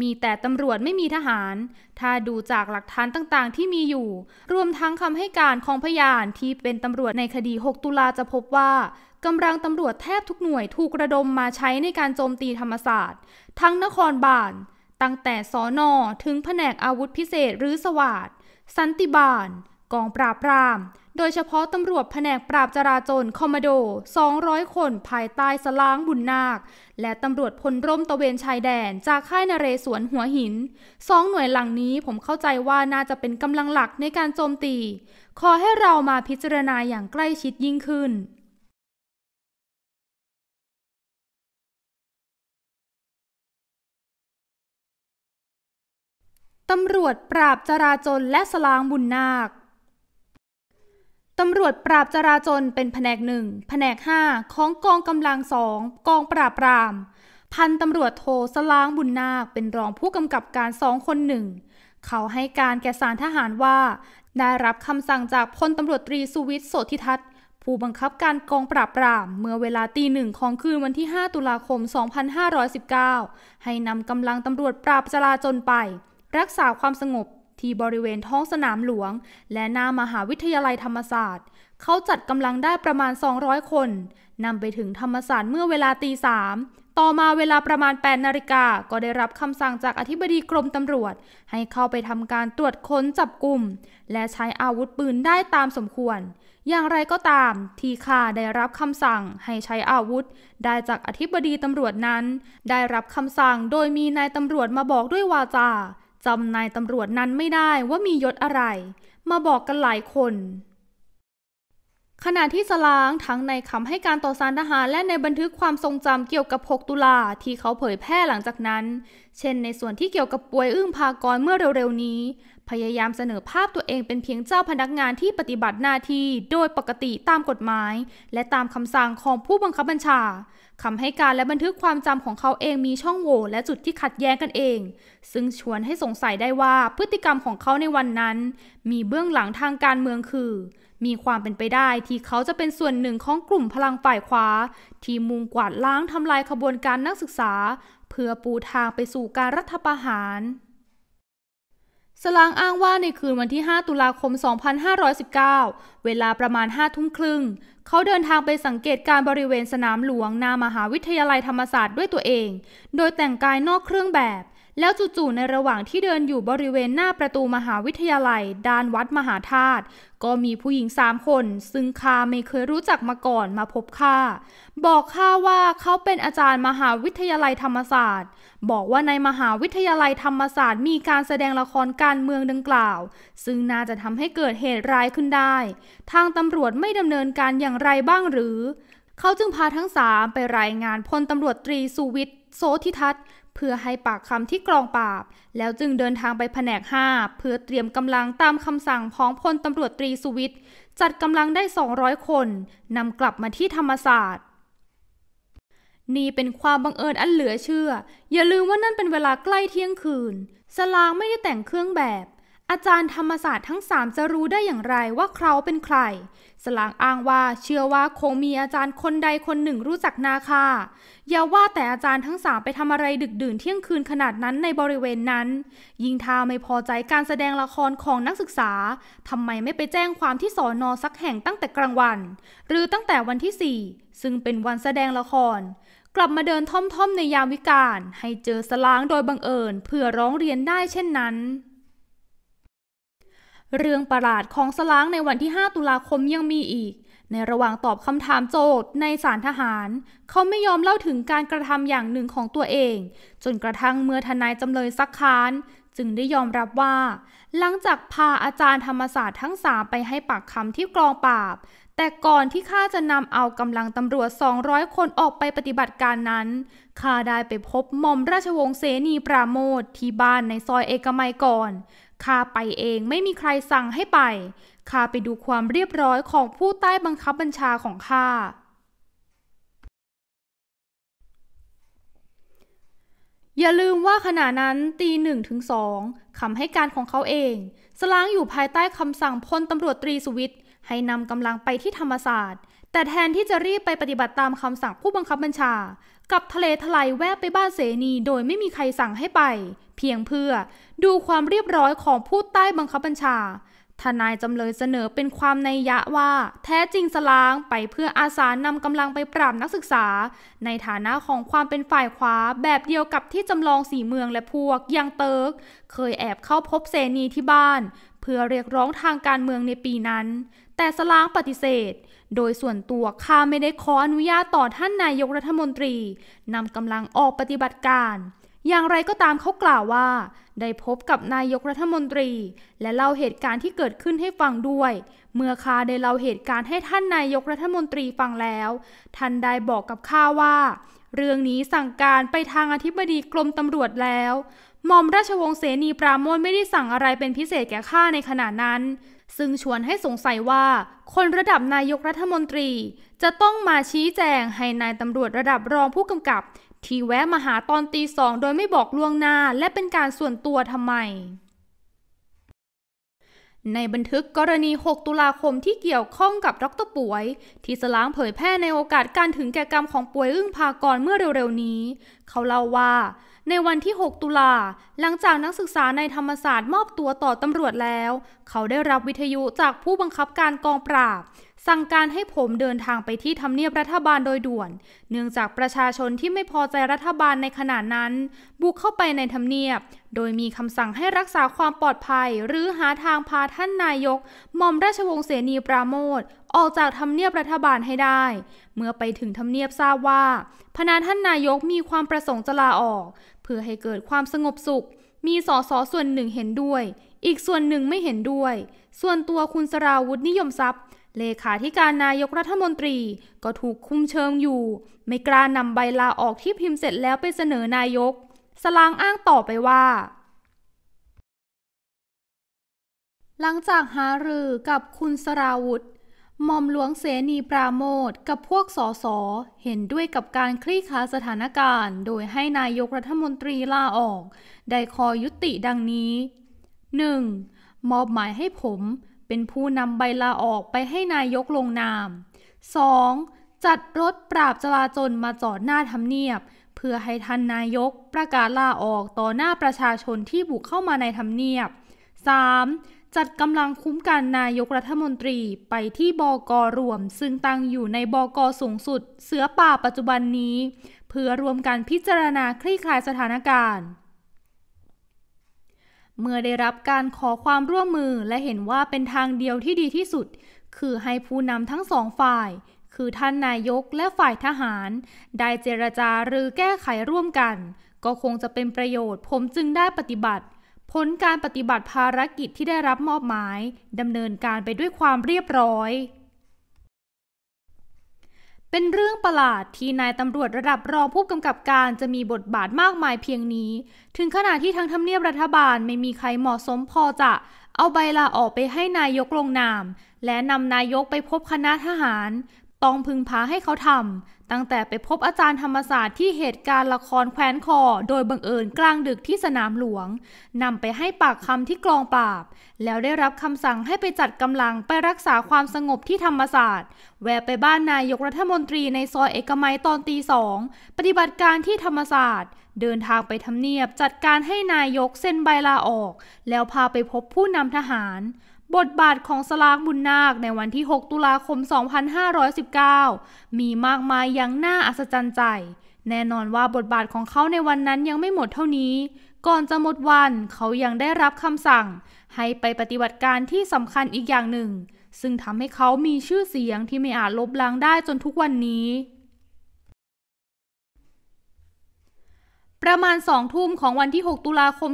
มีแต่ตำรวจไม่มีทหาร ถ้าดูจากหลักฐานต่างๆ ที่มีอยู่ รวมทั้งคำให้การของพยานที่เป็นตำรวจในคดี 6 ตุลาจะพบว่ากำลังตำรวจแทบทุกหน่วยถูกระดมมาใช้ในการโจมตีธรรมศาสตร์ ทั้งนครบาล ตั้งแต่สอนอถึงแผนกอาวุธพิเศษหรือสวาดสันติบาล กองปราบปราม โดยเฉพาะตำรวจแผนกปราบจราจรคอมมโด 200 คนภายใต้สล้างบุญนาค และตำรวจพลร่มตะเวนชายแดน จากค่ายนเรศวรหัวหินสองหน่วยหลังนี้ผมเข้าใจว่าน่าจะเป็นกำลังหลักในการโจมตี ขอให้เรามาพิจารณาอย่างใกล้ชิดยิ่งขึ้นตำรวจปราบจราจรและสลางบุญนาค ตำรวจปราบจราจรเป็นแผนกหนึ่งแผนกห้าของกองกำลังสองกองปราบปราม พันตำรวจโทสลางบุญนาคเป็นรองผู้กำกับการสองคนหนึ่ง เขาให้การแก่สารทหารว่า ได้รับคำสั่งจากพลตำรวจตรีสุวิทย์โสธิทัศน์ ผู้บังคับการกองปราบปราม เมื่อเวลาตีหนึ่งของคืนวันที่ 5 ตุลาคม 2519 ให้นำกำลังตำรวจปราบจราจนไปรักษาความสงบที่บริเวณท้องสนามหลวง และหน้ามหาวิทยาลัยธรรมศาสตร์ เขาจัดกำลังได้ประมาณ 200 คน นำไปถึงธรรมศาสตร์เมื่อเวลาตีสามต่อมาเวลาประมาณ 8 นาฬิกา ก็ได้รับคำสั่งจากอธิบดีกรมตำรวจ ให้เข้าไปทำการตรวจค้นจับกลุ่ม และใช้อาวุธปืนได้ตามสมควร อย่างไรก็ตาม ทีคาได้รับคำสั่งให้ใช้อาวุธ ได้จากอธิบดีตำรวจนั้น ได้รับคำสั่งโดยมีนายตำรวจมาบอกด้วยวาจาจำนายตำรวจนั้นไม่ได้ว่ามียศอะไร มาบอกกันหลายคนขณะที่สลาง ทั้งในคำให้การต่อสารทหารและในบันทึกความทรงจำเกี่ยวกับ 6 ตุลาที่เขาเผยแพร่หลังจากนั้น เช่นในส่วนที่เกี่ยวกับป่วยอึ้งพากรเมื่อเร็วๆนี้พยายามเสนอภาพตัวเองเป็นเพียงเจ้าพนักงานที่ปฏิบัติหน้าที่โดยปกติตามกฎหมาย และตามคำสั่งของผู้บังคับบัญชา คำให้การและบันทึกความจำของเขาเองมีช่องโหว่และจุดที่ขัดแย้งกันเอง ซึ่งชวนให้สงสัยได้ว่าพฤติกรรมของเขาในวันนั้น มีเบื้องหลังทางการเมืองคือ มีความเป็นไปได้ที่เขาจะเป็นส่วนหนึ่งของกลุ่มพลังฝ่ายขวาที่มุ่งกวาดล้างทำลายขบวนการนักศึกษาเพื่อปูทางไปสู่การรัฐประหารสลางอ้างว่าในคืนวันที่ 5 ตุลาคม 2519 เวลาประมาณ 5 ทุ่มครึ่ง เขาเดินทางไปสังเกตการบริเวณสนามหลวงหน้ามหาวิทยาลัยธรรมศาสตร์ด้วยตัวเอง โดยแต่งกายนอกเครื่องแบบแล้วจู่ๆในระหว่างที่เดินอยู่บริเวณหน้าประตูมหาวิทยาลัย ด้านวัดมหาธาตุก็มีผู้หญิงสามคน ซึ่งข้าไม่เคยรู้จักมาก่อนมาพบข้าบอกข้าว่าเขาเป็นอาจารย์มหาวิทยาลัยธรรมศาสตร์ บอกว่าในมหาวิทยาลัยธรรมศาสตร์ มีการแสดงละครการเมืองดังกล่าว ซึ่งน่าจะทำให้เกิดเหตุร้ายขึ้นได้ ทางตำรวจไม่ดำเนินการอย่างไรบ้างหรือเขาจึงพาทั้งสามไปรายงานพลตำรวจตรีสุวิทย์โสธิทัศน์เพื่อให้ปากคำที่กรองปราบแล้วจึงเดินทางไปแผนก5เพื่อเตรียมกำลังตามคำสั่งของพลตำรวจตรีสุวิทย์จัดกำลังได้ 200 คนนำกลับมาที่ธรรมศาสตร์ นี่เป็นความบังเอิญอันเหลือเชื่อ อย่าลืมว่านั่นเป็นเวลาใกล้เที่ยงคืน สลางไม่ได้แต่งเครื่องแบบอาจารย์ธรรมศาสตร์ทั้ง3จะรู้ได้อย่างไรว่าเขาเป็นใคร สลางอ้างว่าเชื่อว่าคงมีอาจารย์คนใดคนหนึ่งรู้จักนาคาอย่าว่าแต่อาจารย์ทั้งสามไปทำอะไรดึกดื่นเที่ยงคืนขนาดนั้นในบริเวณนั้น ยิงทาไม่พอใจการแสดงละครของนักศึกษาทำไมไม่ไปแจ้งความที่สอนอสักแห่งตั้งแต่กลางวัน หรือตั้งแต่วันที่สี่ซึ่งเป็นวันแสดงละคร กลับมาเดินท่อมๆในยามวิกาลให้เจอสลางโดยบังเอิญ เพื่อร้องเรียนได้เช่นนั้นเรื่องประหลาดของสล้างในวันที่ 5 ตุลาคมยังมีอีก ในระหว่างตอบคำถามโจทย์ในศาลทหาร เขาไม่ยอมเล่าถึงการกระทำอย่างหนึ่งของตัวเอง จนกระทั่งเมื่อทนายจำเลยซักค้านจึงได้ยอมรับว่า หลังจากพาอาจารย์ธรรมศาสตร์ทั้งสามไปให้ปากคำที่กรองปราบ แต่ก่อนที่ข้าจะนำเอากำลังตำรวจ 200 คนออกไปปฏิบัติการนั้นข้าได้ไปพบหม่อมราชวงศ์เสนีปราโมทที่บ้านในซอยเอกมัยก่อนข้าไปเองไม่มีใครสั่งให้ไปข้าไปดูความเรียบร้อยของผู้ใต้บังคับบัญชาของข้า อย่าลืมว่าขณะนั้นตีหนึ่งถึงสองคำให้การของเขาเอง สล้างอยู่ภายใต้คำสั่งพลตำรวจตรีสุวิทย์ ให้นำกำลังไปที่ธรรมศาสตร์ แต่แทนที่จะรีบไปปฏิบัติตามคำสั่งผู้บังคับบัญชา กับทะเลทลายแวบไปบ้านเสนีโดยไม่มีใครสั่งให้ไป เพียงเพื่อดูความเรียบร้อยของผู้ใต้บังคับบัญชา ทนายจำเลยเสนอเป็นความในยะว่าแท้จริงสลางไปเพื่ออาสานำกำลังไปปราบนักศึกษา ในฐานะของความเป็นฝ่ายขวา แบบเดียวกับที่จำลองสีเมืองและพวกยังเติร์กเคยแอบเข้าพบเซนีที่บ้าน เพื่อเรียกร้องทางการเมืองในปีนั้น แต่สลางปฏิเสธ โดยส่วนตัวข้าไม่ได้ขออนุญาตต่อท่านนายกรัฐมนตรีนำกำลังออกปฏิบัติการอย่างไรก็ตามเขากล่าวว่า ได้พบกับนายกรัฐมนตรี และเล่าเหตุการณ์ที่เกิดขึ้นให้ฟังด้วย เมื่อข้าได้เล่าเหตุการณ์ให้ท่านนายกรัฐมนตรีฟังแล้วท่านได้บอกกับข้าว่า เรื่องนี้สั่งการไปทางอธิบดีกรมตำรวจแล้วหม่อมราชวงศ์เสนีปราโมทไม่ได้สั่งอะไรเป็นพิเศษแก่ข้าในขณะนั้น ซึ่งชวนให้สงสัยว่า คนระดับนายกรัฐมนตรี จะต้องมาชี้แจงให้นายตำรวจระดับรองผู้กำกับที่แวะมาหาตอนตีสองโดยไม่บอกล่วงหน้า และเป็นการส่วนตัวทำไม ในบันทึกกรณี 6 ตุลาคมที่เกี่ยวข้องกับดรป่วย ที่สล้างเผยแพร่ในโอกาสการถึงแก่กรรมของป่วยอึ้งพากรเมื่อเร็วๆนี้ เขาเล่าว่า ในวันที่ 6 ตุลาหลังจากนักศึกษาในธรรมศาสตร์มอบตัวต่อตำรวจแล้ว เขาได้รับวิทยุจากผู้บังคับการกองปราบสั่งการให้ผมเดินทางไปที่ทำเนียบรัฐบาลโดยด่วน เนื่องจากประชาชนที่ไม่พอใจรัฐบาลในขณะนั้น บุกเข้าไปในทำเนียบ โดยมีคำสั่งให้รักษาความปลอดภัย หรือหาทางพาท่านนายกหม่อมราชวงศ์เสนีปราโมทออกจากทำเนียบรัฐบาลให้ได้ เมื่อไปถึงทำเนียบทราบว่าพนาท่านนายกมีความประสงค์จะลาออก เพื่อให้เกิดความสงบสุข มีสสส่วนหนึ่งเห็นด้วย อีกส่วนหนึ่งไม่เห็นด้วย ส่วนตัวคุณสราวุฒินิยมทรัพย์เลขาธิการนายกรัฐมนตรีก็ถูกคุมเชิงอยู่ ไม่กล้านำใบลาออกที่พิมพ์เสร็จแล้วไปเสนอนายก สลางอ้างต่อไปว่า หลังจากหารือกับคุณสราวุธหม่อมหลวงเสนีปราโมทกับพวกสสเห็นด้วยกับการคลี่คลายสถานการณ์ โดยให้นายกรัฐมนตรีลาออก ได้คอยุติดังนี้ 1. มอบหมายให้ผมเป็นผู้นำใบลาออกไปให้นายกลงนาม 2. จัดรถปราบจลาจลมาจอดหน้าทำเนียบ เพื่อให้ท่านนายกประกาศลาออกต่อหน้าประชาชนที่บุกเข้ามาในทำเนียบ 3. จัดกำลังคุ้มกันนายกรัฐมนตรีไปที่บกรวมซึ่งตั้งอยู่ในบกสูงสุดเสือป่าปัจจุบันนี้ เพื่อรวมกันพิจารณาคลี่คลายสถานการณ์เมื่อได้รับการขอความร่วมมือและเห็นว่าเป็นทางเดียวที่ดีที่สุด คือให้ผู้นำทั้งสองฝ่าย คือท่านนายกและฝ่ายทหาร ได้เจรจาหรือแก้ไขร่วมกัน ก็คงจะเป็นประโยชน์ผมจึงได้ปฏิบัติ ผลการปฏิบัติภารกิจที่ได้รับมอบหมายดำเนินการไปด้วยความเรียบร้อยเป็นเรื่องประหลาดที่นายตำรวจระดับรองผู้กำกับการจะมีบทบาทมากมายเพียงนี้ ถึงขนาดที่ทางทำเนียบรัฐบาลไม่มีใครเหมาะสมพอจะเอาใบลาออกไปให้นายกลงนาม และนำนายกไปพบคณะทหารต้องพึงพาให้เขาทำตั้งแต่ไปพบอาจารย์ธรรมศาสตร์ที่เหตุการณ์ละครแคว้นคอโดยบังเอิญกลางดึกที่สนามหลวง นำไปให้ปากคำที่กองปราบ แล้วได้รับคำสั่งให้ไปจัดกำลังไปรักษาความสงบที่ธรรมศาสตร์ แวะไปบ้านนายกรัฐมนตรีในซอยเอกมัยตอนตีสองปฏิบัติการที่ธรรมศาสตร์ เดินทางไปทำเนียบจัดการให้นายกเซ็นใบลาออก แล้วพาไปพบผู้นำทหารบทบาทของสลากบุญนาคในวันที่ 6 ตุลาคม 2519 มีมากมายอย่างน่าอัศจรรย์ใจ แน่นอนว่าบทบาทของเขาในวันนั้นยังไม่หมดเท่านี้ ก่อนจะหมดวันเขายังได้รับคำสั่ง ให้ไปปฏิบัติการที่สำคัญอีกอย่างหนึ่ง ซึ่งทำให้เขามีชื่อเสียงที่ไม่อาจลบล้างได้จนทุกวันนี้ประมาณสองทุ่มของวันที่ 6 ตุลาคม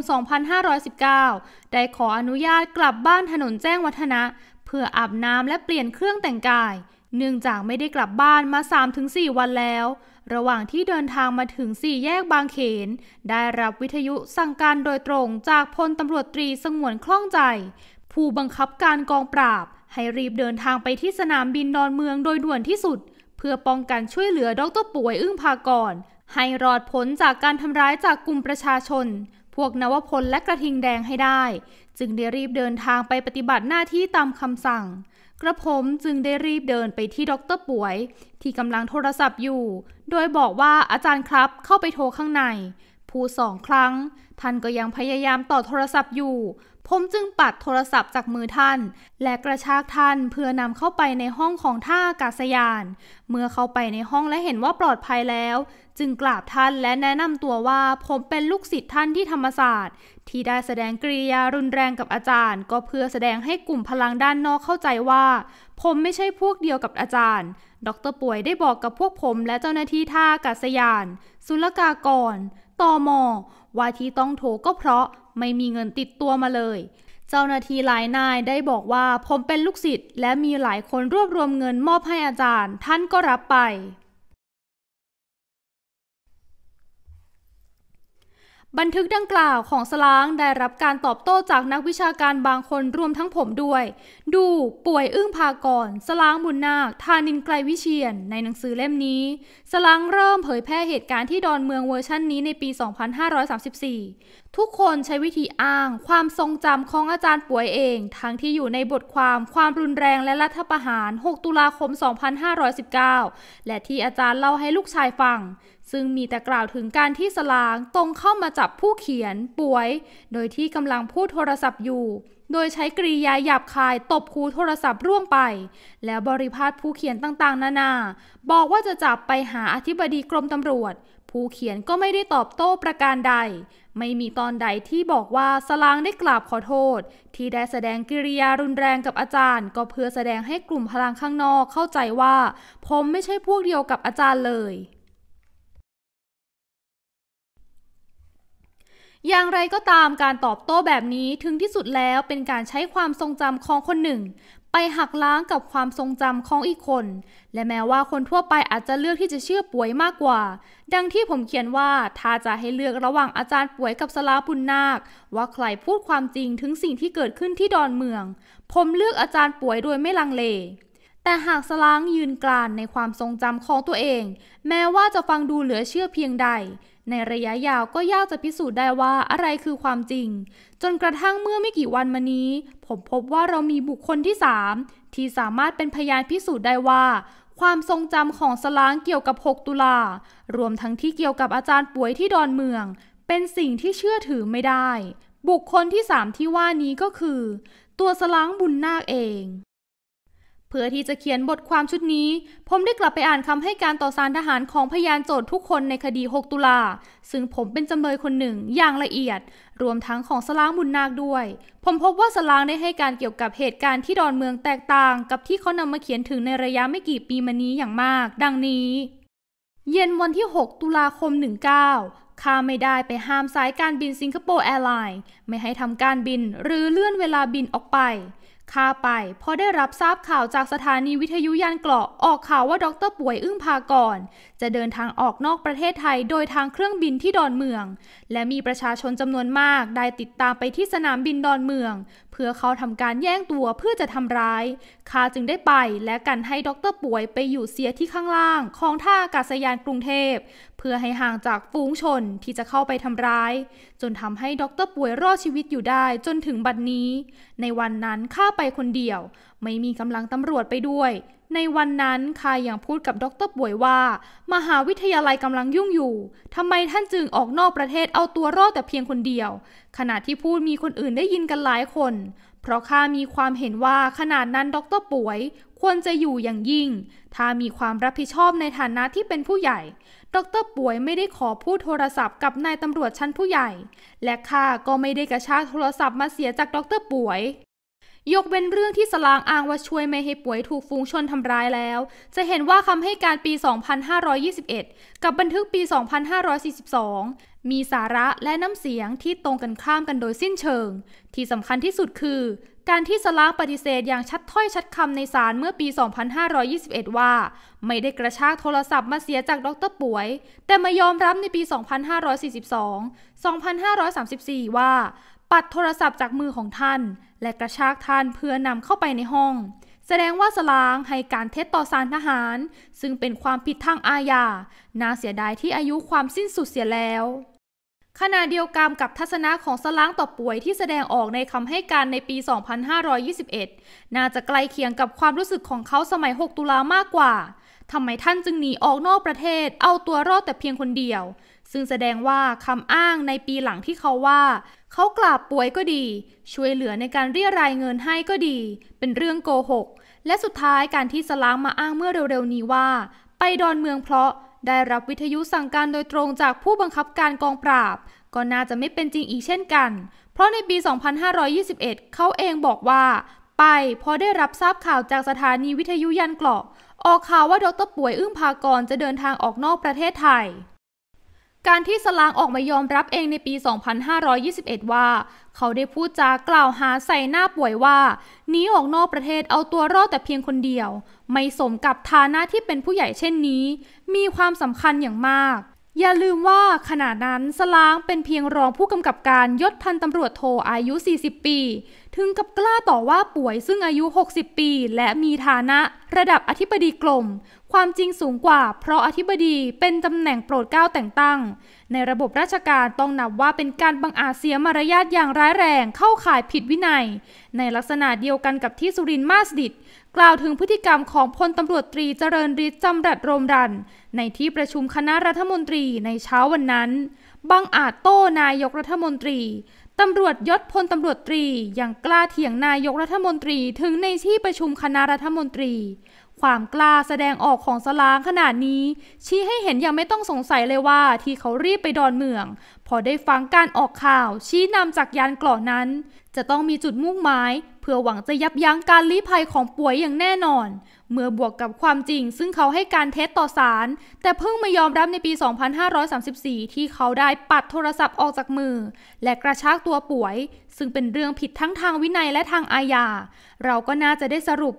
2519 ได้ขออนุญาตกลับบ้านถนนแจ้งวัฒนะ เพื่ออาบน้ำและเปลี่ยนเครื่องแต่งกายเนื่องจากไม่ได้กลับบ้านมา 3-4 วันแล้ว ระหว่างที่เดินทางมาถึงสี่แยกบางเขน ได้รับวิทยุสั่งการโดยตรงจากพลตำรวจตรีสงวนคล่องใจ ผู้บังคับการกองปราบ ให้รีบเดินทางไปที่สนามบินดอนเมืองโดยด่วนที่สุด เพื่อป้องกันช่วยเหลือดรป่วยอึ้งพากรให้รอดพ้นจากการทำร้ายจากกลุ่มประชาชน พวกนวพลและกระทิงแดงให้ได้ จึงได้รีบเดินทางไปปฏิบัติหน้าที่ตามคำสั่ง กระผมจึงได้รีบเดินไปที่ดรป่วย ที่กำลังโทรศัพท์อยู่ โดยบอกว่าอาจารย์ครับเข้าไปโทรข้างใน ผู้สองครั้งท่านก็ยังพยายามต่อโทรศัพท์อยู่ผมจึงปัดโทรศัพท์จากมือท่าน และกระชากท่านเพื่อนำเข้าไปในห้องของท่าอากาศยาน เมื่อเข้าไปในห้องและเห็นว่าปลอดภัยแล้ว จึงกราบท่านและแนะนำตัวว่า ผมเป็นลูกศิษย์ท่านที่ธรรมศาสตร์ ที่ได้แสดงกริยา รุนแรงกับอาจารย์ ก็เพื่อแสดงให้กลุ่มพลังด้านนอกเข้าใจว่า ผมไม่ใช่พวกเดียวกับอาจารย์ ดรป่วยได้บอกกับพวกผมและเจ้าหน้าที่ท่าอากาศยาน ศุลกากรตอมอว่าที่ต้องโทรก็เพราะไม่มีเงินติดตัวมาเลย เจ้าหน้าที่หลายนายได้บอกว่า ผมเป็นลูกศิษย์และมีหลายคนรวบรวมเงินมอบให้อาจารย์ท่านก็รับไปบันทึกดังกล่าวของสล้างได้รับการตอบโต้จากนักวิชาการบางคนรวมทั้งผมด้วย ดูป่วยอึ้งพากรสล้างบุญนาคทานินไกลวิเชียน ในหนังสือเล่มนี้ สล้างเริ่มเผยแพร่เหตุการณ์ที่ดอนเมืองเวอร์ชันนี้ในปี 2534 ทุกคนใช้วิธีอ้างความทรงจำของอาจารย์ป่วยเอง ทั้งที่อยู่ในบทความความรุนแรงและรัฐประหาร 6 ตุลาคม 2519 และที่อาจารย์เล่าให้ลูกชายฟังซึ่งมีแต่กล่าวถึงการที่สลางตรงเข้ามาจับผู้เขียนป่วย โดยที่กำลังพูดโทรศัพท์อยู่ โดยใช้กริยาหยาบคายตบคูโทรศัพท์ร่วงไป แล้วบริพาทผู้เขียนต่าง ๆ นานา บอกว่าจะจับไปหาอธิบดีกรมตำรวจ ผู้เขียนก็ไม่ได้ตอบโต้ประการใด ไม่มีตอนใดที่บอกว่าสลางได้กราบขอโทษ ที่ได้แสดงกิริยารุนแรงกับอาจารย์ ก็เพื่อแสดงให้กลุ่มพลังข้างนอกเข้าใจว่าผมไม่ใช่พวกเดียวกับอาจารย์เลยอย่างไรก็ตามการตอบโต้แบบนี้ถึงที่สุดแล้วเป็นการใช้ความทรงจำของคนหนึ่ง ไปหักล้างกับความทรงจำของอีกคน และแม้ว่าคนทั่วไปอาจจะเลือกที่จะเชื่อป่วยมากกว่า ดังที่ผมเขียนว่า ถ้าจะให้เลือกระหว่างอาจารย์ป่วยกับสลาบุญนาค ว่าใครพูดความจริงถึงสิ่งที่เกิดขึ้นที่ดอนเมือง ผมเลือกอาจารย์ป่วยโดยไม่ลังเลแต่หากสลางยืนกรานในความทรงจำของตัวเอง แม้ว่าจะฟังดูเหลือเชื่อเพียงใดในระยะยาวก็ยากจะพิสูจน์ได้ว่าอะไรคือความจริง จนกระทั่งเมื่อไม่กี่วันมานี้ ผมพบว่าเรามีบุคคลที่ 3 ที่สามารถเป็นพยานพิสูจน์ได้ว่า ความทรงจำของสล้างเกี่ยวกับ 6 ตุลา รวมทั้งที่เกี่ยวกับอาจารย์ป่วยที่ดอนเมือง เป็นสิ่งที่เชื่อถือไม่ได้ บุคคลที่3ที่ว่านี้ก็คือ ตัวสล้างบุญนาคเองเพื่อที่จะเขียนบทความชุดนี้ ผมได้กลับไปอ่านคำให้การต่อสารทหารของพยานโจทย์ทุกคนในคดี 6 ตุลา ซึ่งผมเป็นจำเลยคนหนึ่งอย่างละเอียด รวมทั้งของสลางบุญนาคด้วย ผมพบว่าสลางได้ให้การเกี่ยวกับเหตุการณ์ที่ดอนเมืองแตกต่างกับที่เขานำมาเขียนถึงในระยะไม่กี่ปีมานี้อย่างมาก ดังนี้ เย็นวันที่ 6 ตุลาคม 19 ข้าไม่ได้ไปห้ามสายการบินสิงคโปร์แอร์ไลน์ไม่ให้ทำการบิน หรือเลื่อนเวลาบินออกไปข้าไปพอได้รับทราบข่าวจากสถานีวิทยุยันเกราะออกข่าวว่าดรป่วยอึ้งพากรจะเดินทางออกนอกประเทศไทยโดยทางเครื่องบินที่ดอนเมือง และมีประชาชนจำนวนมากได้ติดตามไปที่สนามบินดอนเมือง เพื่อเขาทำการแย่งตัวเพื่อจะทำร้ายข้าจึงได้ไปและกันให้ดรป่วยไปอยู่เสียที่ข้างล่างของท่าอากาศยานกรุงเทพพื่อให้ห่างจากฝูงชนที่จะเข้าไปทำร้าย จนทำให้ด็ออกเตร์ป่วยรอดชีวิตอยู่ได้จนถึงบัดนนี้ ในวันนั้นข้าไปคนเดียวไม่มีกำลังตำรวจไปด้วย ในวันนั้นข้ายังพูดกับด็ออกเตร์ป่วยว่า มหาวิทยาลัยกำลังยุ่งอยู่ทำไมท่านจึงออกนอกประเทศเอาตัวรอดแต่เพียงคนเดียวขณะที่พูดมีคนอื่นได้ยินกันหลายคน เพราะข้ามีความเห็นว่าขนาดนั้นด็ออกเตร์ป่วยควรจะอยู่อย่างยิ่ง ถ้ามีความรับผิดชอบในฐานะที่เป็นผู้ใหญ่ดรป่วยไม่ได้ขอพูดโทรศัพท์กับนายตำรวจชั้นผู้ใหญ่ และข้าก็ไม่ได้กระชากโทรศัพท์มาเสียจากดรป่วย ยกเป็นเรื่องที่สลางอ้างว่าช่วยไม่ให้ป่วยถูกฟูงชนทำร้ายแล้ว จะเห็นว่าคำให้การปี 2521 กับบันทึกปี 2542 มีสาระและน้ำเสียงที่ตรงกันข้ามกันโดยสิ้นเชิง ที่สำคัญที่สุดคือการที่สลาปฏิเสธอย่างชัดถ้อยชัดคำในศาลเมื่อปี 2521 ว่า ไม่ได้กระชากโทรศัพท์มาเสียจากดรป่วย แต่มายอมรับในปี 2542 2534 ว่าปัดโทรศัพท์จากมือของท่าน และกระชากท่านเพื่อนำเข้าไปในห้อง แสดงว่าสลางให้การเท็จต่อสารทหาร ซึ่งเป็นความผิดทางอาญา น่าเสียดายที่อายุความสิ้นสุดเสียแล้วขณะเดียวกันกับทัศนะของสล้างต่อป่วยที่แสดงออกในคำให้การในปี 2521 น่าจะใกล้เคียงกับความรู้สึกของเขาสมัย 6 ตุลามากกว่า ทำไมท่านจึงหนีออกนอกประเทศ เอาตัวรอดแต่เพียงคนเดียว ซึ่งแสดงว่าคำอ้างในปีหลังที่เขาว่า เขากราบป่วยก็ดี ช่วยเหลือในการเรียรายเงินให้ก็ดี เป็นเรื่องโกหก และสุดท้ายการที่สล้างมาอ้างเมื่อเร็วๆ นี้ว่า ไปดอนเมืองเพราะได้รับวิทยุสั่งการโดยตรงจากผู้บังคับการกองปราบก็น่าจะไม่เป็นจริงอีกเช่นกัน เพราะในปี 2521 เขาเองบอกว่า ไปพอได้รับทราบข่าวจากสถานีวิทยุยันเกราะออกข่าวว่าดรป่วยอึ้งพากรจะเดินทางออกนอกประเทศไทย การที่สลางออกมายอมรับเองในปี 2521 ว่าเขาได้พูดจากล่าวหาใส่หน้าป่วยว่าหนีออกนอกประเทศเอาตัวรอดแต่เพียงคนเดียว ไม่สมกับฐานะที่เป็นผู้ใหญ่เช่นนี้ มีความสำคัญอย่างมาก อย่าลืมว่าขณะนั้นสลางเป็นเพียงรองผู้กำกับการยศพันตำรวจโทอายุ 40 ปี ถึงกับกล้าต่อว่าป่วยซึ่งอายุ 60 ปี และมีฐานะระดับอธิบดีกรมความจริงสูงกว่าเพราะอธิบดีเป็นตำแหน่งโปรดเกล้าแต่งตั้ง ในระบบราชการต้องนับว่าเป็นการบังอาจเสียมารยาทอย่างร้ายแรงเข้าข่ายผิดวินัย ในลักษณะเดียวกันกับที่สุรินทร์มาสดิตกล่าวถึงพฤติกรรมของพลตำรวจตรีเจริญฤทธิ์จำรัดรมรัน ในที่ประชุมคณะรัฐมนตรีในเช้าวันนั้นบังอาจโต้นายกรัฐมนตรีตำรวจยศพลตำรวจตรียังกล้าเถียงนายกรัฐมนตรีถึงในที่ประชุมคณะรัฐมนตรีความกล้าแสดงออกของสลางขนาดนี้ ชี้ให้เห็นอย่างไม่ต้องสงสัยเลยว่าที่เขารีบไปดอนเมือง พอได้ฟังการออกข่าว ชี้นำจากยานกล่อนั้น จะต้องมีจุดมุ่งหมายเพื่อหวังจะยับยั้งการลี้ภัยของป่วยอย่างแน่นอน เมื่อบวกกับความจริงซึ่งเขาให้การเท็จต่อศาลแต่เพิ่งมายอมรับในปี 2534 ที่เขาได้ปัดโทรศัพท์ออกจากมือ และกระชากตัวป่วย ซึ่งเป็นเรื่องผิดทั้งทางวินัยและทางอาญาเราก็น่าจะได้สรุป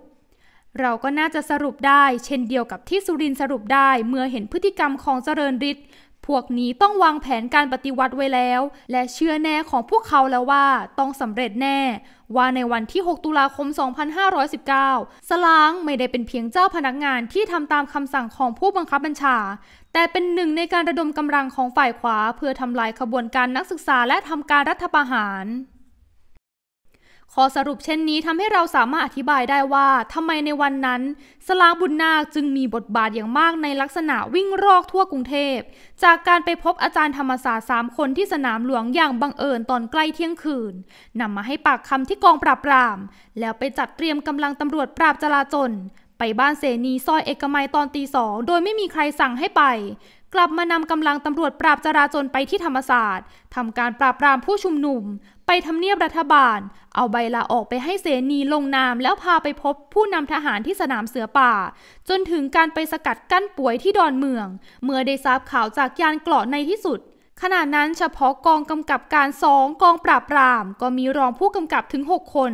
เราก็น่าจะสรุปได้เช่นเดียวกับที่สุรินสรุปได้เมื่อเห็นพฤติกรรมของเจริญฤทธิ์พวกนี้ต้องวางแผนการปฏิวัติไว้แล้ว และเชื่อแน่ของพวกเขาแล้วว่าต้องสำเร็จแน่ ว่าในวันที่ 6 ตุลาคม 2519 สลางไม่ได้เป็นเพียงเจ้าพนักงานที่ทำตามคำสั่งของผู้บังคับบัญชา แต่เป็นหนึ่งในการระดมกำลังของฝ่ายขวาเพื่อทำลายขบวนการนักศึกษาและทำการรัฐประหารข้อสรุปเช่นนี้ทำให้เราสามารถอธิบายได้ว่าทำไมในวันนั้น สลางบุญนาคจึงมีบทบาทอย่างมากในลักษณะวิ่งรอกทั่วกรุงเทพ จากการไปพบอาจารย์ธรรมศาสตร์สามคนที่สนามหลวงอย่างบังเอิญตอนใกล้เที่ยงคืนนำมาให้ปากคำที่กองปราบปราม แล้วไปจัดเตรียมกำลังตำรวจปราบจลาจลไปบ้านเสนีซอยเอกมัยตอนตีสองโดยไม่มีใครสั่งให้ไป กลับมานำกำลังตำรวจปราบจราจนไปที่ธรรมศาสตร์ทำการปราบปรามผู้ชุมนุมไปทำเนียบรัฐบาล เอาใบลาออกไปให้เสนีลงนามแล้วพาไปพบผู้นำทหารที่สนามเสือป่า จนถึงการไปสกัดกั้นป่วยที่ดอนเมือง เมื่อได้ทราบข่าวจากยานเกราะในที่สุด ขณะนั้นเฉพาะกองกำกับการสองกองปราบปราม ก็มีรองผู้กำกับถึง 6 คน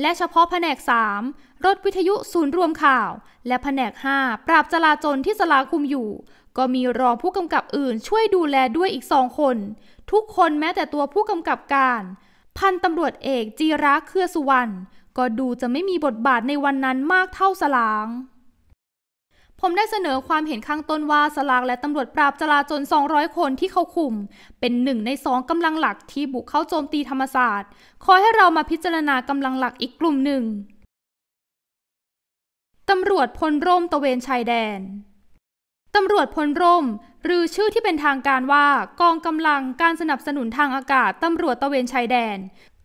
และเฉพาะแผนก 3 รถวิทยุศูนย์รวมข่าว และแผนก5ปราบจลาจลที่สลาคุมอยู่ ก็มีรองผู้กำกับอื่น ช่วยดูแลด้วยอีกสองคน ทุกคนแม้แต่ตัวผู้กำกับการพันตำรวจเอกจีระเครือสุวรรณก็ดูจะไม่มีบทบาทในวันนั้นมากเท่าสลาง ผมได้เสนอความเห็นข้างต้นว่า สลางและตำรวจปราบจลาจล200 คนที่เขาคุม เป็นหนึ่งในสองกำลังหลักที่บุกเข้าโจมตีธรรมศาสตร์ขอให้เรามาพิจารณากำลังหลักอีกกลุ่มหนึ่งตำรวจพลร่มตะเวนชายแดนตำรวจพลร่มหรือชื่อที่เป็นทางการว่า กองกำลังการสนับสนุนทางอากาศตำรวจตะเวนชายแดน